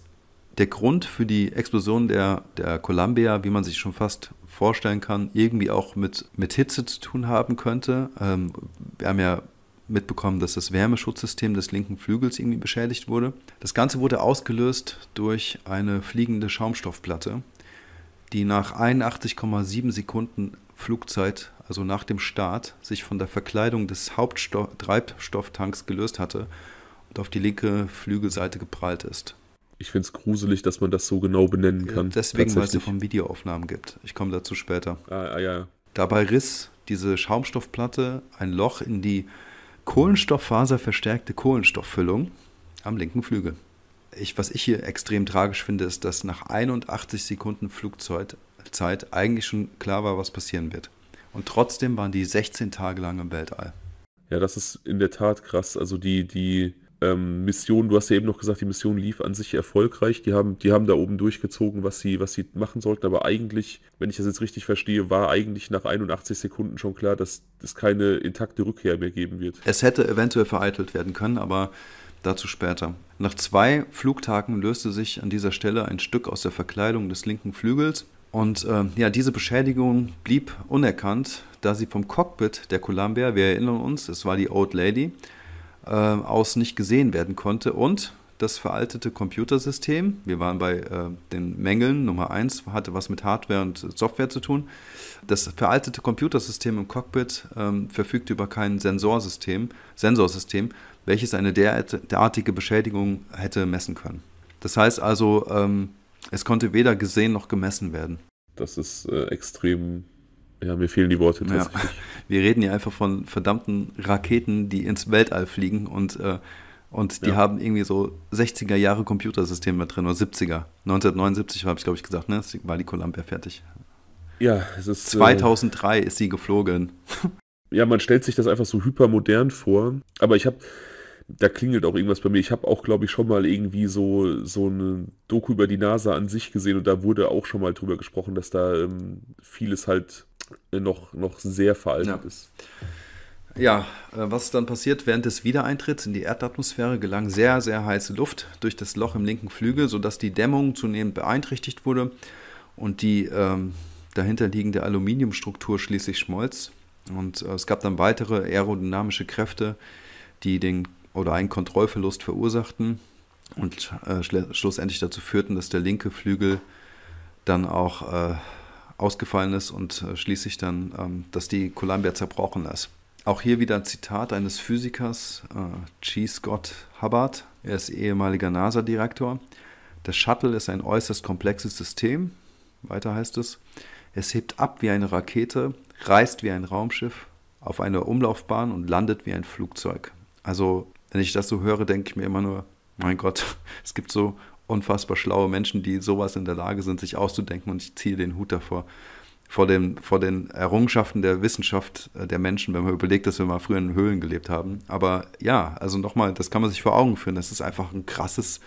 der Grund für die Explosion der, der Columbia, wie man sich schon fast vorstellen kann, irgendwie auch mit, mit Hitze zu tun haben könnte. Ähm, wir haben ja mitbekommen, dass das Wärmeschutzsystem des linken Flügels irgendwie beschädigt wurde. Das Ganze wurde ausgelöst durch eine fliegende Schaumstoffplatte, die nach 81,7 Sekunden Flugzeit also nach dem Start, sich von der Verkleidung des Haupttreibstofftanks gelöst hatte und auf die linke Flügelseite geprallt ist. Ich finde es gruselig, dass man das so genau benennen kann. Deswegen, weil es davon Videoaufnahmen gibt. Ich komme dazu später. Ah, ah, ja. Dabei riss diese Schaumstoffplatte ein Loch in die Kohlenstofffaserverstärkte Kohlenstofffüllung am linken Flügel. Ich, was ich hier extrem tragisch finde, ist, dass nach 81 Sekunden Flugzeit eigentlich schon klar war, was passieren wird. Und trotzdem waren die 16 Tage lang im Weltall. Ja, das ist in der Tat krass. Also die, die ähm, Mission, du hast ja eben noch gesagt, die Mission lief an sich erfolgreich. Die haben, die haben da oben durchgezogen, was sie, was sie machen sollten. Aber eigentlich, wenn ich das jetzt richtig verstehe, war eigentlich nach 81 Sekunden schon klar, dass es keine intakte Rückkehr mehr geben wird. Es hätte eventuell vereitelt werden können, aber Dazu später. Nach zwei Flugtagen löste sich an dieser Stelle ein Stück aus der Verkleidung des linken Flügels und äh, ja, diese Beschädigung blieb unerkannt, da sie vom Cockpit der Columbia, wir erinnern uns, es war die Old Lady, äh, aus nicht gesehen werden konnte. Und das veraltete Computersystem, wir waren bei äh, den Mängeln, Nummer 1 hatte was mit Hardware und Software zu tun, das veraltete Computersystem im Cockpit ähm, verfügte über kein Sensorsystem, Sensorsystem, welches eine derartige Beschädigung hätte messen können. Das heißt also, ähm, es konnte weder gesehen noch gemessen werden. Das ist äh, extrem. Ja, mir fehlen die Worte tatsächlich. Ja. *laughs* Wir reden hier einfach von verdammten Raketen, die ins Weltall fliegen und, äh, und die ja. haben irgendwie so 60er Jahre Computersysteme drin oder 70er. 1979 habe ich, glaube ich, gesagt, ne? War die Columbia fertig. Ja, es ist. 2003 äh, ist sie geflogen. *laughs* Ja, man stellt sich das einfach so hypermodern vor. Aber ich habe da klingelt auch irgendwas bei mir. Ich habe auch, glaube ich, schon mal irgendwie so, so eine Doku über die NASA an sich gesehen und da wurde auch schon mal drüber gesprochen, dass da ähm, vieles halt noch, noch sehr veraltet ja. ist. Ja, äh, was dann passiert während des Wiedereintritts in die Erdatmosphäre gelang sehr, sehr heiße Luft durch das Loch im linken Flügel, sodass die Dämmung zunehmend beeinträchtigt wurde und die ähm, dahinterliegende Aluminiumstruktur schließlich schmolz. Und äh, es gab dann weitere aerodynamische Kräfte, die den oder einen Kontrollverlust verursachten und äh, schlussendlich dazu führten, dass der linke Flügel dann auch äh, ausgefallen ist und äh, schließlich dann, ähm, dass die Columbia zerbrochen ist. Auch hier wieder ein Zitat eines Physikers, äh, G. Scott Hubbard. Er ist ehemaliger NASA-Direktor. Der Shuttle ist ein äußerst komplexes System. Weiter heißt es, es hebt ab wie eine Rakete, reist wie ein Raumschiff auf einer Umlaufbahn und landet wie ein Flugzeug. Also wenn ich das so höre, denke ich mir immer nur, mein Gott, *laughs* es gibt so unfassbar schlaue Menschen, die sowas in der Lage sind, sich auszudenken und ich ziehe den Hut davor. Vor den, vor den Errungenschaften der Wissenschaft äh, der Menschen, wenn man überlegt, dass wir mal früher in Höhlen gelebt haben. Aber ja, also nochmal, das kann man sich vor Augen führen. Das ist einfach ein krasses,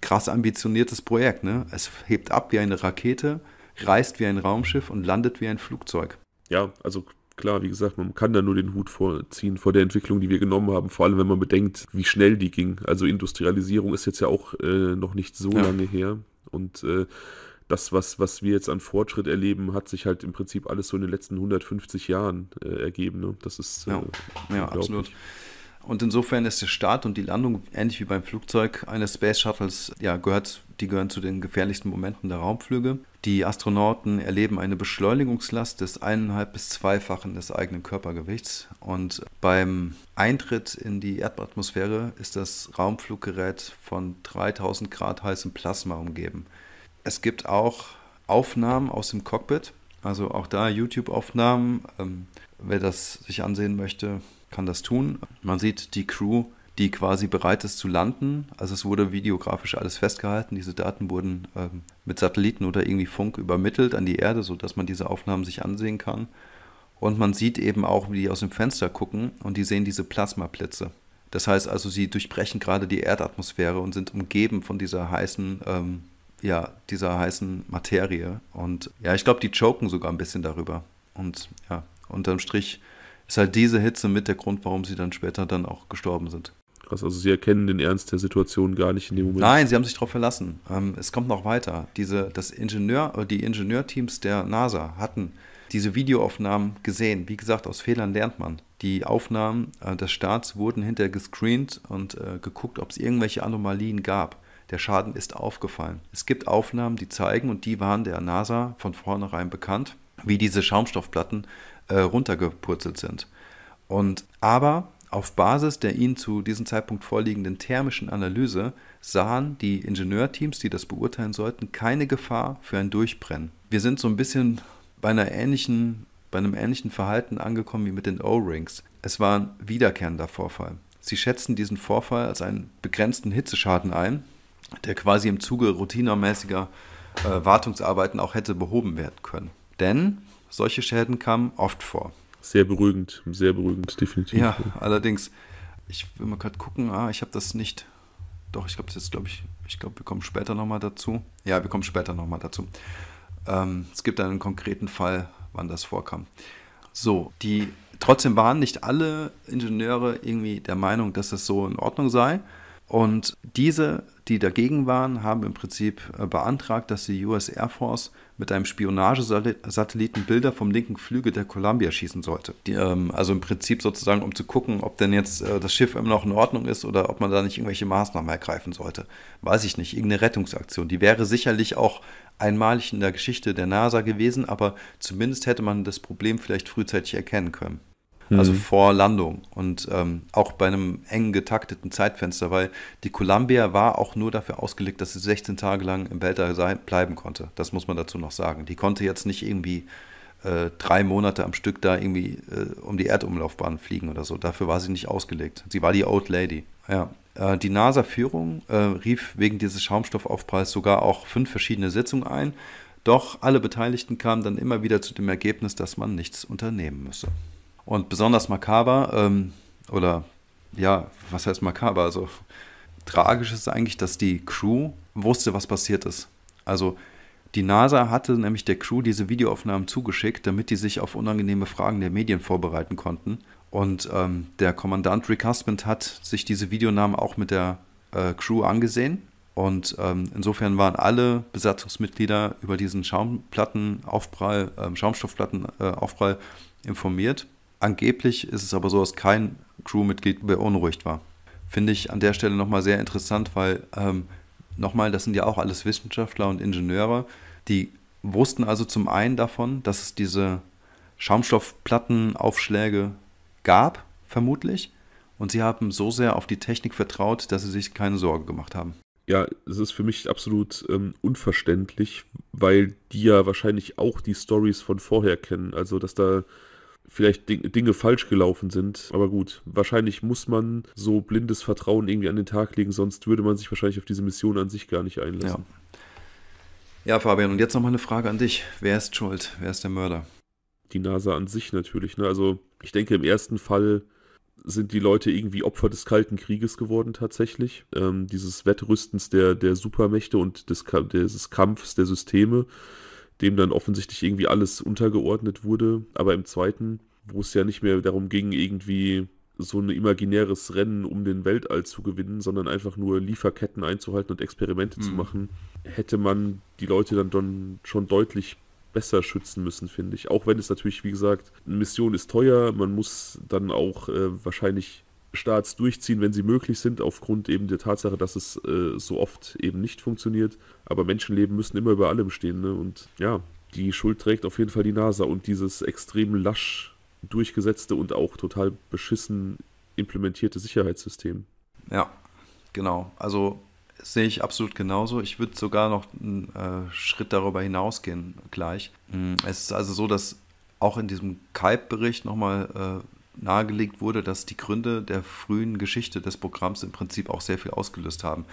krass ambitioniertes Projekt. Ne? Es hebt ab wie eine Rakete, reist wie ein Raumschiff und landet wie ein Flugzeug. Ja, also klar, wie gesagt, man kann da nur den Hut vorziehen vor der Entwicklung, die wir genommen haben, vor allem wenn man bedenkt, wie schnell die ging. Also Industrialisierung ist jetzt ja auch äh, noch nicht so ja. lange her und äh, das, was, was wir jetzt an Fortschritt erleben, hat sich halt im Prinzip alles so in den letzten 150 Jahren äh, ergeben. Ne? Das ist äh, ja, ja absolut. Und insofern ist der Start und die Landung, ähnlich wie beim Flugzeug eines Space Shuttles, ja, gehört, die gehören zu den gefährlichsten Momenten der Raumflüge. Die Astronauten erleben eine Beschleunigungslast des eineinhalb bis zweifachen des eigenen Körpergewichts. Und beim Eintritt in die Erdatmosphäre ist das Raumfluggerät von 3000 Grad heißem Plasma umgeben. Es gibt auch Aufnahmen aus dem Cockpit, also auch da YouTube-Aufnahmen. Ähm, wer das sich ansehen möchte, kann das tun. Man sieht die Crew, die quasi bereit ist zu landen. Also es wurde videografisch alles festgehalten. Diese Daten wurden ähm, mit Satelliten oder irgendwie Funk übermittelt an die Erde, sodass man diese Aufnahmen sich ansehen kann. Und man sieht eben auch, wie die aus dem Fenster gucken und die sehen diese Plasmablitze. Das heißt also, sie durchbrechen gerade die Erdatmosphäre und sind umgeben von dieser heißen, ähm, ja, dieser heißen Materie. Und ja, ich glaube, die choken sogar ein bisschen darüber. Und ja, unterm Strich ist halt diese Hitze mit der Grund, warum sie dann später dann auch gestorben sind. Krass, also sie erkennen den Ernst der Situation gar nicht in dem Moment. Nein, sie haben sich darauf verlassen. Ähm, es kommt noch weiter. Diese, das Ingenieur, äh, die Ingenieurteams der NASA hatten diese Videoaufnahmen gesehen. Wie gesagt, aus Fehlern lernt man. Die Aufnahmen äh, des Staats wurden hinterher gescreent und äh, geguckt, ob es irgendwelche Anomalien gab. Der Schaden ist aufgefallen. Es gibt Aufnahmen, die zeigen, und die waren der NASA von vornherein bekannt, wie diese Schaumstoffplatten äh, runtergepurzelt sind. Und aber auf Basis der ihnen zu diesem Zeitpunkt vorliegenden thermischen Analyse sahen die Ingenieurteams, die das beurteilen sollten, keine Gefahr für ein Durchbrennen. Wir sind so ein bisschen bei einer ähnlichen bei einem ähnlichen Verhalten angekommen wie mit den O-Rings. Es war ein wiederkehrender Vorfall. Sie schätzten diesen Vorfall als einen begrenzten Hitzeschaden ein, der quasi im Zuge routinermäßiger äh, Wartungsarbeiten auch hätte behoben werden können. Denn solche Schäden kamen oft vor. Sehr beruhigend, sehr beruhigend, definitiv. Ja, allerdings, ich will mal gerade gucken, ah, ich habe das nicht. Doch, ich glaube, das ist, glaube ich, ich glaube, wir kommen später nochmal dazu. Ja, wir kommen später nochmal dazu. Ähm, es gibt einen konkreten Fall, wann das vorkam. So, die trotzdem waren nicht alle Ingenieure irgendwie der Meinung, dass das so in Ordnung sei. Und diese, die dagegen waren, haben im Prinzip äh, beantragt, dass die US Air Force mit einem Spionagesatelliten Bilder vom linken Flügel der Columbia schießen sollte. Die, ähm, also im Prinzip sozusagen, um zu gucken, ob denn jetzt äh, das Schiff immer noch in Ordnung ist oder ob man da nicht irgendwelche Maßnahmen ergreifen sollte. Weiß ich nicht. Irgendeine Rettungsaktion. Die wäre sicherlich auch einmalig in der Geschichte der NASA gewesen, aber zumindest hätte man das Problem vielleicht frühzeitig erkennen können also mhm. vor Landung und ähm, auch bei einem eng getakteten Zeitfenster, weil die Columbia war auch nur dafür ausgelegt, dass sie 16 Tage lang im Weltall sein, bleiben konnte. Das muss man dazu noch sagen. Die konnte jetzt nicht irgendwie äh, drei Monate am Stück da irgendwie äh, um die Erdumlaufbahn fliegen oder so. Dafür war sie nicht ausgelegt. Sie war die Old Lady. Ja. Äh, die NASA-Führung äh, rief wegen dieses Schaumstoffaufpreis sogar auch fünf verschiedene Sitzungen ein. Doch alle Beteiligten kamen dann immer wieder zu dem Ergebnis, dass man nichts unternehmen müsse. Und besonders makaber, ähm, oder ja, was heißt makaber? Also tragisch ist eigentlich, dass die Crew wusste, was passiert ist. Also die NASA hatte nämlich der Crew diese Videoaufnahmen zugeschickt, damit die sich auf unangenehme Fragen der Medien vorbereiten konnten. Und ähm, der Kommandant Rick Husband hat sich diese Videonamen auch mit der äh, Crew angesehen. Und ähm, insofern waren alle Besatzungsmitglieder über diesen Schaumplatten, ähm, äh, Schaumstoffplattenaufprall äh, informiert. Angeblich ist es aber so, dass kein Crewmitglied beunruhigt war. Finde ich an der Stelle nochmal sehr interessant, weil ähm, nochmal, das sind ja auch alles Wissenschaftler und Ingenieure, die wussten also zum einen davon, dass es diese Schaumstoffplattenaufschläge gab, vermutlich. Und sie haben so sehr auf die Technik vertraut, dass sie sich keine Sorge gemacht haben. Ja, es ist für mich absolut ähm, unverständlich, weil die ja wahrscheinlich auch die Stories von vorher kennen. Also, dass da vielleicht Dinge falsch gelaufen sind. Aber gut, wahrscheinlich muss man so blindes Vertrauen irgendwie an den Tag legen, sonst würde man sich wahrscheinlich auf diese Mission an sich gar nicht einlassen. Ja, ja Fabian, und jetzt nochmal eine Frage an dich. Wer ist schuld? Wer ist der Mörder? Die NASA an sich natürlich. Ne? Also ich denke, im ersten Fall sind die Leute irgendwie Opfer des Kalten Krieges geworden tatsächlich. Ähm, dieses Wettrüstens der, der Supermächte und des, dieses Kampfs der Systeme dem dann offensichtlich irgendwie alles untergeordnet wurde. Aber im zweiten, wo es ja nicht mehr darum ging, irgendwie so ein imaginäres Rennen um den Weltall zu gewinnen, sondern einfach nur Lieferketten einzuhalten und Experimente mhm. zu machen, hätte man die Leute dann, dann schon deutlich besser schützen müssen, finde ich. Auch wenn es natürlich, wie gesagt, eine Mission ist teuer, man muss dann auch äh, wahrscheinlich Starts durchziehen, wenn sie möglich sind, aufgrund eben der Tatsache, dass es äh, so oft eben nicht funktioniert. Aber Menschenleben müssen immer über allem stehen. Ne? Und ja, die Schuld trägt auf jeden Fall die NASA und dieses extrem lasch durchgesetzte und auch total beschissen implementierte Sicherheitssystem. Ja, genau. Also sehe ich absolut genauso. Ich würde sogar noch einen äh, Schritt darüber hinausgehen gleich. Mm, es ist also so, dass auch in diesem Kalb-Bericht nochmal äh, nahegelegt wurde, dass die Gründe der frühen Geschichte des Programms im Prinzip auch sehr viel ausgelöst haben.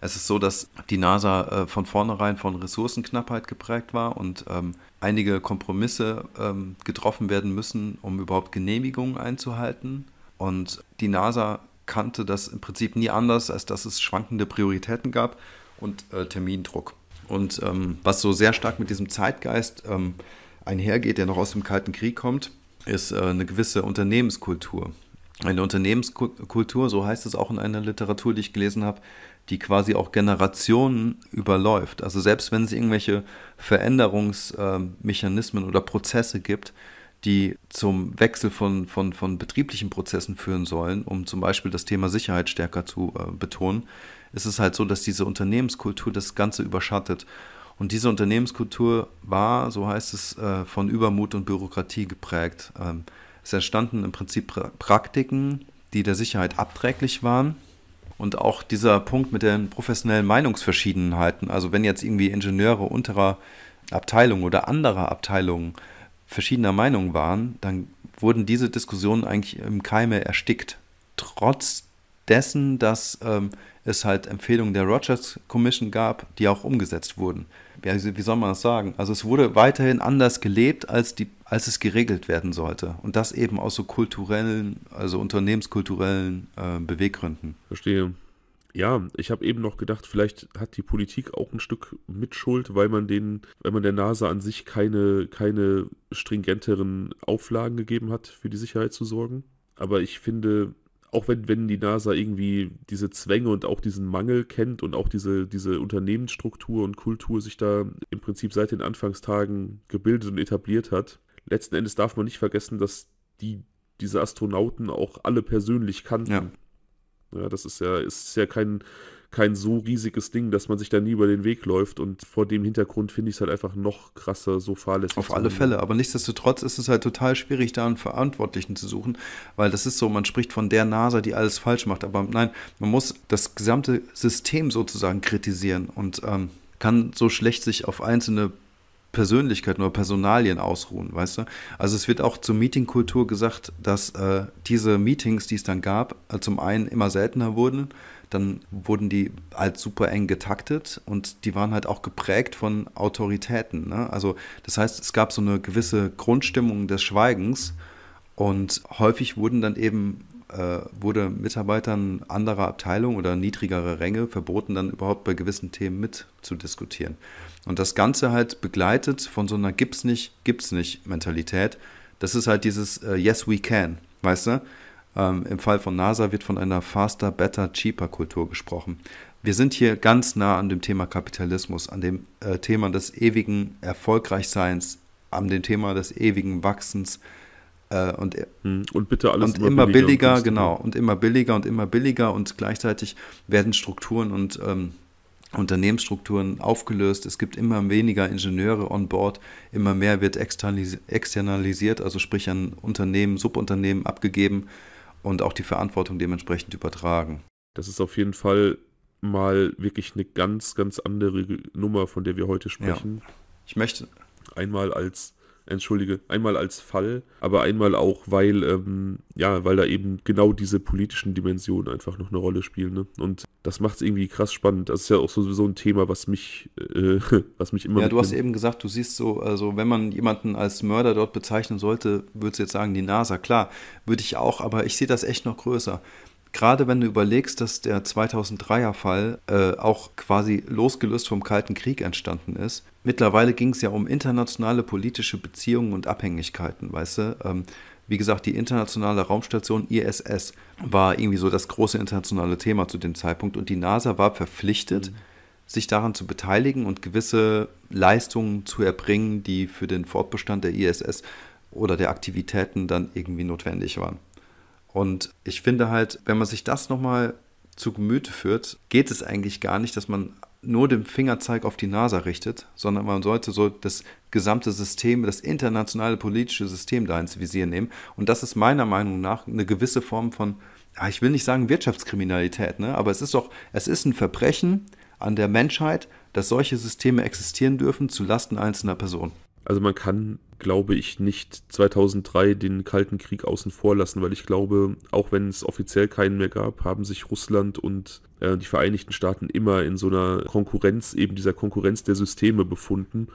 Es ist so, dass die NASA äh, von vornherein von Ressourcenknappheit geprägt war und ähm, einige Kompromisse ähm, getroffen werden müssen, um überhaupt Genehmigungen einzuhalten. Und die NASA kannte das im Prinzip nie anders, als dass es schwankende Prioritäten gab und äh, Termindruck. Und ähm, was so sehr stark mit diesem Zeitgeist ähm, einhergeht, der noch aus dem Kalten Krieg kommt, ist äh, eine gewisse Unternehmenskultur. Eine Unternehmenskultur, so heißt es auch in einer Literatur, die ich gelesen habe, die quasi auch Generationen überläuft. Also selbst wenn es irgendwelche Veränderungsmechanismen äh, oder Prozesse gibt, die zum Wechsel von, von, von betrieblichen Prozessen führen sollen, um zum Beispiel das Thema Sicherheit stärker zu äh, betonen, ist es halt so, dass diese Unternehmenskultur das Ganze überschattet. Und diese Unternehmenskultur war, so heißt es, äh, von Übermut und Bürokratie geprägt. Ähm, es entstanden im Prinzip Praktiken, die der Sicherheit abträglich waren. Und auch dieser Punkt mit den professionellen Meinungsverschiedenheiten, also wenn jetzt irgendwie Ingenieure unterer Abteilung oder anderer Abteilungen verschiedener Meinung waren, dann wurden diese Diskussionen eigentlich im Keime erstickt. Trotz dessen, dass ähm, es halt Empfehlungen der Rogers Commission gab, die auch umgesetzt wurden. wie soll man das sagen? Also es wurde weiterhin anders gelebt, als, die, als es geregelt werden sollte. Und das eben aus so kulturellen, also unternehmenskulturellen äh, Beweggründen. Verstehe. Ja, ich habe eben noch gedacht, vielleicht hat die Politik auch ein Stück Mitschuld, weil man den, weil man der NASA an sich keine, keine stringenteren Auflagen gegeben hat, für die Sicherheit zu sorgen. Aber ich finde, auch wenn, wenn die NASA irgendwie diese Zwänge und auch diesen Mangel kennt und auch diese, diese Unternehmensstruktur und Kultur sich da im Prinzip seit den Anfangstagen gebildet und etabliert hat, letzten Endes darf man nicht vergessen, dass die diese Astronauten auch alle persönlich kannten. Ja. ja das ist ja, ist ja kein, kein so riesiges Ding, dass man sich da nie über den Weg läuft. Und vor dem Hintergrund finde ich es halt einfach noch krasser, so fahrlässig. Auf alle Fälle. Aber nichtsdestotrotz ist es halt total schwierig, da einen Verantwortlichen zu suchen, weil das ist so, man spricht von der NASA, die alles falsch macht. Aber nein, man muss das gesamte System sozusagen kritisieren und ähm, kann so schlecht sich auf einzelne Persönlichkeiten oder Personalien ausruhen, weißt du? Also es wird auch zur Meetingkultur gesagt, dass äh, diese Meetings, die es dann gab, äh, zum einen immer seltener wurden dann wurden die halt super eng getaktet und die waren halt auch geprägt von Autoritäten. Ne? Also das heißt, es gab so eine gewisse Grundstimmung des Schweigens und häufig wurden dann eben äh, wurde Mitarbeitern anderer Abteilungen oder niedrigere Ränge verboten, dann überhaupt bei gewissen Themen mitzudiskutieren. Und das Ganze halt begleitet von so einer Gibt's nicht, gibt's nicht Mentalität. Das ist halt dieses äh, Yes, we can, weißt du? Ähm, Im Fall von NASA wird von einer faster, better, cheaper Kultur gesprochen. Wir sind hier ganz nah an dem Thema Kapitalismus, an dem äh, Thema des ewigen Erfolgreichseins, an dem Thema des ewigen Wachsens. Äh, und, e- hm. und bitte alles und immer, billiger, billiger genau. Und immer billiger und immer billiger. Und gleichzeitig werden Strukturen und ähm, Unternehmensstrukturen aufgelöst. Es gibt immer weniger Ingenieure on board. Immer mehr wird externalisiert, also sprich an Unternehmen, Subunternehmen abgegeben und auch die Verantwortung dementsprechend übertragen. Das ist auf jeden Fall mal wirklich eine ganz, ganz andere Nummer, von der wir heute sprechen. Ja. Ich möchte. Einmal als entschuldige, einmal als Fall, aber einmal auch, weil, ähm, ja, weil da eben genau diese politischen Dimensionen einfach noch eine Rolle spielen. Ne? Und das macht es irgendwie krass spannend. Das ist ja auch sowieso ein Thema, was mich, äh, *laughs* was mich immer. Ja, du hast eben gesagt, du siehst so, also wenn man jemanden als Mörder dort bezeichnen sollte, würdest du jetzt sagen, die NASA, klar, würde ich auch, aber ich sehe das echt noch größer gerade wenn du überlegst, dass der 2003er-Fall äh, auch quasi losgelöst vom Kalten Krieg entstanden ist. Mittlerweile ging es ja um internationale politische Beziehungen und Abhängigkeiten, weißt du? Ähm, wie gesagt, die internationale Raumstation ISS war irgendwie so das große internationale Thema zu dem Zeitpunkt und die NASA war verpflichtet, mhm. sich daran zu beteiligen und gewisse Leistungen zu erbringen, die für den Fortbestand der ISS oder der Aktivitäten dann irgendwie notwendig waren. Und ich finde halt, wenn man sich das nochmal zu Gemüte führt, geht es eigentlich gar nicht, dass man nur den Fingerzeig auf die NASA richtet, sondern man sollte so das gesamte System, das internationale politische System da ins Visier nehmen. Und das ist meiner Meinung nach eine gewisse Form von, ich will nicht sagen Wirtschaftskriminalität, ne? aber es ist doch, es ist ein Verbrechen an der Menschheit, dass solche Systeme existieren dürfen zulasten einzelner Personen. Also man kann, glaube ich, nicht 2003 den Kalten Krieg außen vor lassen, weil ich glaube, auch wenn es offiziell keinen mehr gab, haben sich Russland und äh, die Vereinigten Staaten immer in so einer Konkurrenz, eben dieser Konkurrenz der Systeme befunden.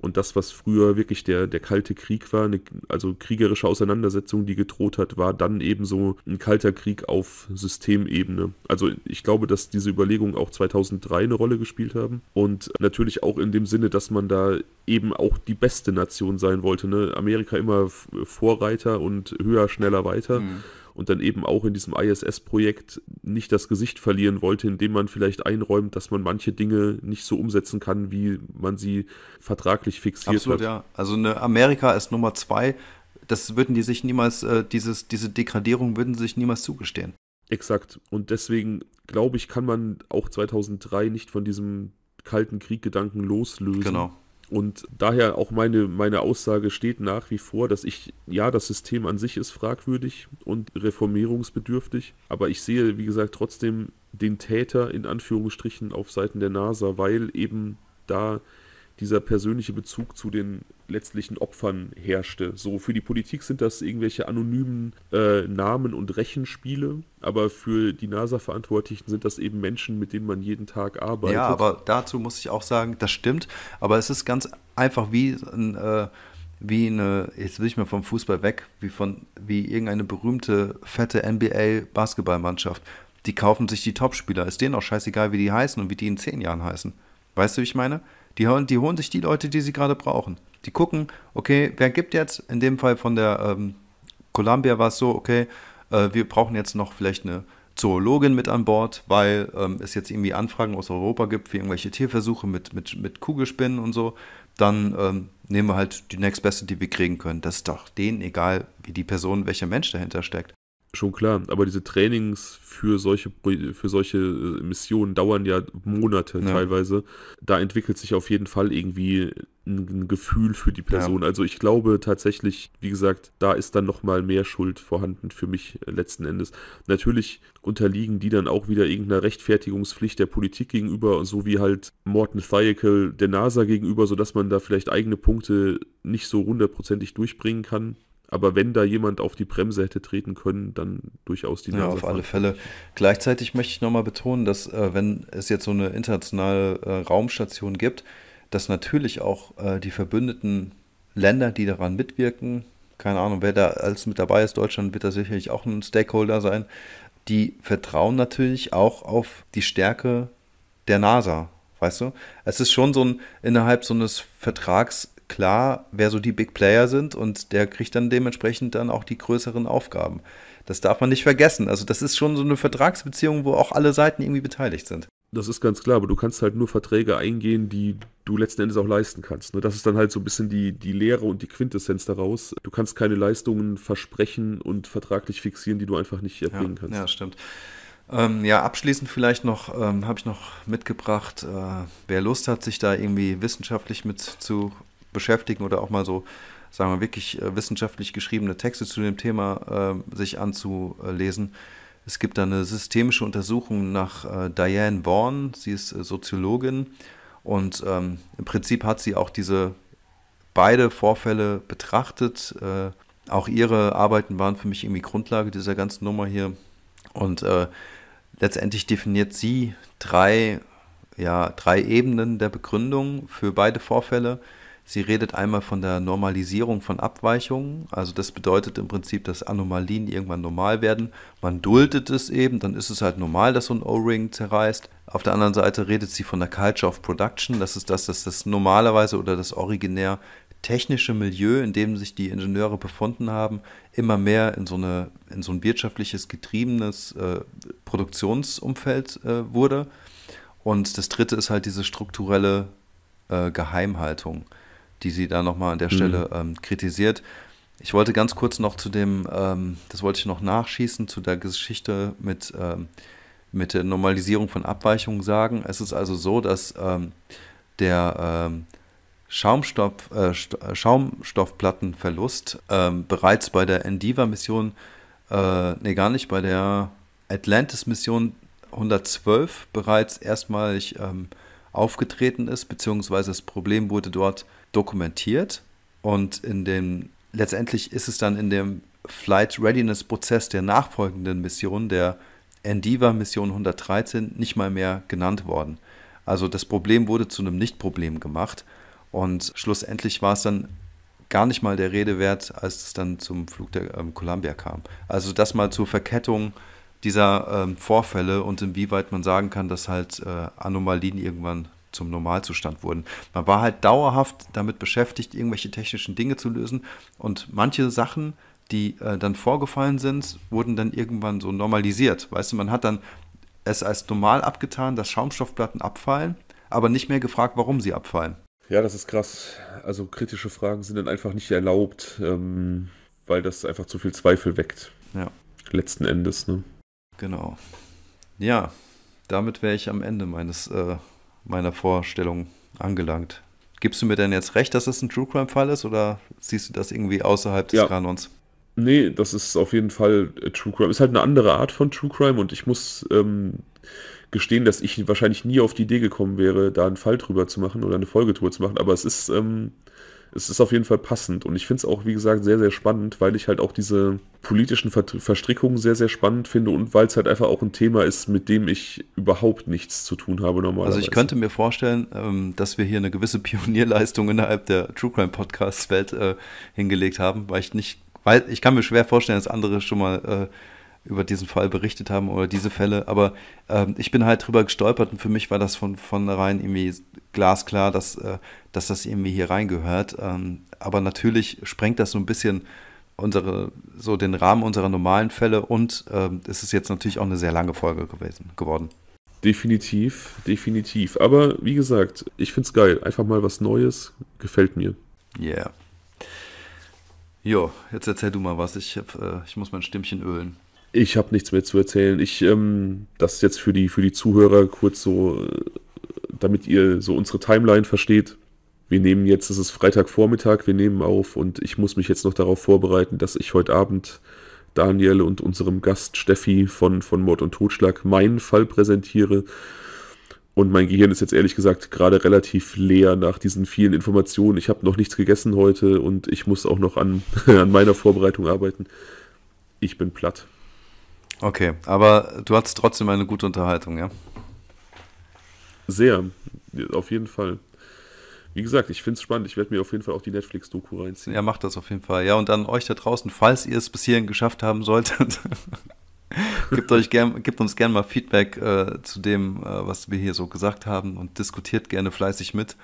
Und das, was früher wirklich der, der kalte Krieg war, eine, also kriegerische Auseinandersetzung, die gedroht hat, war dann eben so ein kalter Krieg auf Systemebene. Also ich glaube, dass diese Überlegungen auch 2003 eine Rolle gespielt haben. Und natürlich auch in dem Sinne, dass man da eben auch die beste Nation sein wollte. Ne? Amerika immer Vorreiter und höher, schneller, weiter. Mhm und dann eben auch in diesem ISS-Projekt nicht das Gesicht verlieren wollte, indem man vielleicht einräumt, dass man manche Dinge nicht so umsetzen kann, wie man sie vertraglich fixiert Absolut, hat. Absolut, ja. Also eine Amerika ist Nummer zwei. Das würden die sich niemals, äh, dieses, diese Degradierung würden sie sich niemals zugestehen. Exakt. Und deswegen glaube ich, kann man auch 2003 nicht von diesem kalten krieg loslösen. Genau. Und daher auch meine, meine Aussage steht nach wie vor, dass ich, ja, das System an sich ist fragwürdig und reformierungsbedürftig, aber ich sehe, wie gesagt, trotzdem den Täter in Anführungsstrichen auf Seiten der NASA, weil eben da dieser persönliche Bezug zu den letztlichen Opfern herrschte. So für die Politik sind das irgendwelche anonymen äh, Namen und Rechenspiele, aber für die NASA-Verantwortlichen sind das eben Menschen, mit denen man jeden Tag arbeitet. Ja, aber dazu muss ich auch sagen, das stimmt, aber es ist ganz einfach wie ein äh, wie eine, jetzt will ich mal vom Fußball weg, wie von wie irgendeine berühmte fette NBA Basketballmannschaft. Die kaufen sich die Topspieler, ist denen auch scheißegal, wie die heißen und wie die in zehn Jahren heißen. Weißt du, wie ich meine? Die holen, die holen sich die Leute, die sie gerade brauchen. Die gucken, okay, wer gibt jetzt? In dem Fall von der ähm, Columbia war es so, okay, äh, wir brauchen jetzt noch vielleicht eine Zoologin mit an Bord, weil ähm, es jetzt irgendwie Anfragen aus Europa gibt für irgendwelche Tierversuche mit, mit, mit Kugelspinnen und so. Dann ähm, nehmen wir halt die nächstbeste, die wir kriegen können. Das ist doch denen egal, wie die Person, welcher Mensch dahinter steckt. Schon klar, aber diese Trainings für solche, für solche äh, Missionen dauern ja Monate ja. teilweise. Da entwickelt sich auf jeden Fall irgendwie ein, Gefühl für die Person. Ja. Also ich glaube tatsächlich, wie gesagt, da ist dann nochmal mehr Schuld vorhanden für mich äh, letzten Endes. Natürlich unterliegen die dann auch wieder irgendeiner Rechtfertigungspflicht der Politik gegenüber, so wie halt Morton Thiokel der NASA gegenüber, sodass man da vielleicht eigene Punkte nicht so hundertprozentig durchbringen kann. Aber wenn da jemand auf die Bremse hätte treten können, dann durchaus die Nase. Ja, auf alle Fälle. Gleichzeitig möchte ich nochmal betonen, dass äh, wenn es jetzt so eine internationale äh, Raumstation gibt, dass natürlich auch äh, die verbündeten Länder, die daran mitwirken, keine Ahnung, wer da als mit dabei ist, Deutschland wird da sicherlich auch ein Stakeholder sein, die vertrauen natürlich auch auf die Stärke der NASA. Weißt du? Es ist schon so ein, innerhalb so eines Vertrags klar, wer so die Big Player sind und der kriegt dann dementsprechend dann auch die größeren Aufgaben. Das darf man nicht vergessen. Also das ist schon so eine Vertragsbeziehung, wo auch alle Seiten irgendwie beteiligt sind. Das ist ganz klar, aber du kannst halt nur Verträge eingehen, die du letzten Endes auch leisten kannst. Ne? Das ist dann halt so ein bisschen die, die Lehre und die Quintessenz daraus. Du kannst keine Leistungen versprechen und vertraglich fixieren, die du einfach nicht erbringen ja, kannst. Ja, stimmt. Ähm, ja, abschließend vielleicht noch, ähm, habe ich noch mitgebracht, äh, wer Lust hat, sich da irgendwie wissenschaftlich mit zu beschäftigen oder auch mal so, sagen wir, wirklich äh, wissenschaftlich geschriebene Texte zu dem Thema äh, sich anzulesen. Es gibt da eine systemische Untersuchung nach äh, Diane Vaughan, sie ist äh, Soziologin und ähm, im Prinzip hat sie auch diese beide Vorfälle betrachtet. Äh, auch ihre Arbeiten waren für mich irgendwie Grundlage dieser ganzen Nummer hier und äh, letztendlich definiert sie drei, ja, drei Ebenen der Begründung für beide Vorfälle. Sie redet einmal von der Normalisierung von Abweichungen. Also das bedeutet im Prinzip, dass Anomalien irgendwann normal werden. Man duldet es eben, dann ist es halt normal, dass so ein O-Ring zerreißt. Auf der anderen Seite redet sie von der Culture of Production. Das ist das, dass das normalerweise oder das originär technische Milieu, in dem sich die Ingenieure befunden haben, immer mehr in so, eine, in so ein wirtschaftliches, getriebenes äh, Produktionsumfeld äh, wurde. Und das dritte ist halt diese strukturelle äh, Geheimhaltung die sie da nochmal an der mhm. Stelle mhm. ähm, kritisiert. Ich wollte ganz kurz noch zu dem, ähm, das wollte ich noch nachschießen, zu der Geschichte mit, ähm, mit der Normalisierung von Abweichungen sagen. Es ist also so, dass ähm, der ähm, Schaumstoff, äh, äh Schaumstoffplattenverlust ähm, bereits bei der Endiva-Mission, äh, nee, gar nicht, bei der Atlantis-Mission 112 bereits erstmalig aufgetreten ist, beziehungsweise das Problem wurde dort dokumentiert und in dem letztendlich ist es dann in dem Flight Readiness Prozess der nachfolgenden Mission, der Endeavour Mission 113, nicht mal mehr genannt worden. Also das Problem wurde zu einem Nicht-Problem gemacht und schlussendlich war es dann gar nicht mal der Rede wert, als es dann zum Flug der ähm, Columbia kam. Also das mal zur Verkettung dieser ähm, Vorfälle und inwieweit man sagen kann, dass halt äh, Anomalien irgendwann zum Normalzustand wurden. Man war halt dauerhaft damit beschäftigt, irgendwelche technischen Dinge zu lösen und manche Sachen, die äh, dann vorgefallen sind, wurden dann irgendwann so normalisiert. Weißt du, man hat dann es als normal abgetan, dass Schaumstoffplatten abfallen, aber nicht mehr gefragt, warum sie abfallen. Ja, das ist krass. Also kritische Fragen sind dann einfach nicht erlaubt, ähm, weil das einfach zu viel Zweifel weckt. Ja. Letzten Endes, ne? Genau. Ja, damit wäre ich am Ende meines äh, meiner Vorstellung angelangt. Gibst du mir denn jetzt recht, dass es das ein True Crime-Fall ist oder siehst du das irgendwie außerhalb des ja. Kanons? Nee, das ist auf jeden Fall äh, True Crime. Ist halt eine andere Art von True Crime und ich muss ähm, gestehen, dass ich wahrscheinlich nie auf die Idee gekommen wäre, da einen Fall drüber zu machen oder eine Folgetour zu machen, aber es ist. Ähm, es ist auf jeden Fall passend. Und ich finde es auch, wie gesagt, sehr, sehr spannend, weil ich halt auch diese politischen Ver Verstrickungen sehr, sehr spannend finde und weil es halt einfach auch ein Thema ist, mit dem ich überhaupt nichts zu tun habe normalerweise. Also ich könnte mir vorstellen, ähm, dass wir hier eine gewisse *laughs* Pionierleistung innerhalb der True Crime Podcast-Welt äh, hingelegt haben, weil ich nicht, weil ich kann mir schwer vorstellen, dass andere schon mal äh, über diesen Fall berichtet haben oder diese Fälle. Aber ähm, ich bin halt drüber gestolpert und für mich war das von vornherein irgendwie glasklar, dass, äh, dass das irgendwie hier reingehört. Ähm, aber natürlich sprengt das so ein bisschen unsere, so den Rahmen unserer normalen Fälle und ähm, es ist jetzt natürlich auch eine sehr lange Folge gewesen, geworden. Definitiv, definitiv. Aber wie gesagt, ich finde es geil. Einfach mal was Neues. Gefällt mir. Yeah. Jo, jetzt erzähl du mal was. Ich, hab, äh, ich muss mein Stimmchen ölen. Ich habe nichts mehr zu erzählen. Ich, ähm, das jetzt für die, für die Zuhörer kurz so, äh, damit ihr so unsere Timeline versteht. Wir nehmen jetzt, es ist Freitagvormittag, wir nehmen auf und ich muss mich jetzt noch darauf vorbereiten, dass ich heute Abend Daniel und unserem Gast Steffi von, von Mord und Totschlag meinen Fall präsentiere. Und mein Gehirn ist jetzt ehrlich gesagt gerade relativ leer nach diesen vielen Informationen. Ich habe noch nichts gegessen heute und ich muss auch noch an, *laughs* an meiner Vorbereitung arbeiten. Ich bin platt. Okay, aber du hattest trotzdem eine gute Unterhaltung, ja? Sehr, auf jeden Fall. Wie gesagt, ich finde es spannend. Ich werde mir auf jeden Fall auch die Netflix-Doku reinziehen. Ja, macht das auf jeden Fall. Ja, und an euch da draußen, falls ihr es bis hierhin geschafft haben solltet, *laughs* gebt, euch gern, gebt uns gerne mal Feedback äh, zu dem, äh, was wir hier so gesagt haben und diskutiert gerne fleißig mit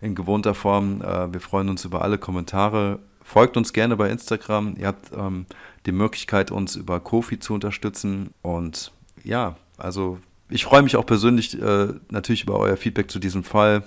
in gewohnter Form. Äh, wir freuen uns über alle Kommentare. Folgt uns gerne bei Instagram. Ihr habt ähm, die Möglichkeit, uns über Kofi zu unterstützen. Und ja, also ich freue mich auch persönlich äh, natürlich über euer Feedback zu diesem Fall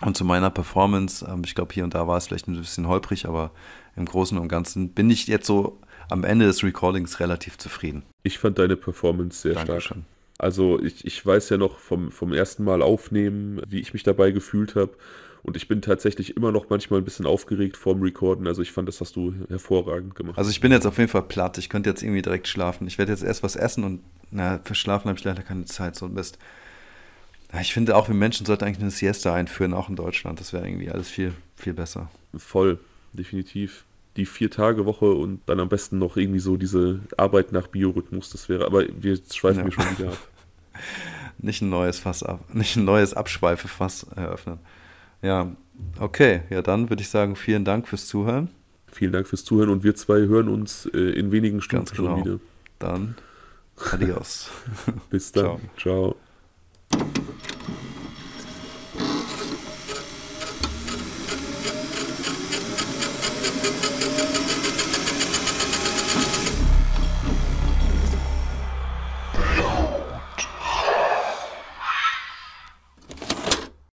und zu meiner Performance. Ähm, ich glaube, hier und da war es vielleicht ein bisschen holprig, aber im Großen und Ganzen bin ich jetzt so am Ende des Recordings relativ zufrieden. Ich fand deine Performance sehr Dankeschön. stark. Also ich, ich weiß ja noch vom, vom ersten Mal aufnehmen, wie ich mich dabei gefühlt habe. Und ich bin tatsächlich immer noch manchmal ein bisschen aufgeregt vorm Recorden. Also ich fand, das hast du hervorragend gemacht. Also ich bin jetzt auf jeden Fall platt. Ich könnte jetzt irgendwie direkt schlafen. Ich werde jetzt erst was essen und na, für Schlafen habe ich leider keine Zeit. So ein Mist. Ich finde auch, wir Menschen sollten eigentlich eine Siesta einführen, auch in Deutschland. Das wäre irgendwie alles viel, viel besser. Voll, definitiv. Die Vier-Tage-Woche und dann am besten noch irgendwie so diese Arbeit nach Biorhythmus, das wäre, aber wir schweifen ja. wir schon wieder ab. *laughs* Nicht ein neues Fass ab, nicht ein neues Abschweifefass eröffnen. Ja, okay. Ja, dann würde ich sagen, vielen Dank fürs Zuhören. Vielen Dank fürs Zuhören und wir zwei hören uns äh, in wenigen Stunden Ganz genau. schon wieder. Dann *laughs* adios. Bis dann. Ciao. Ciao.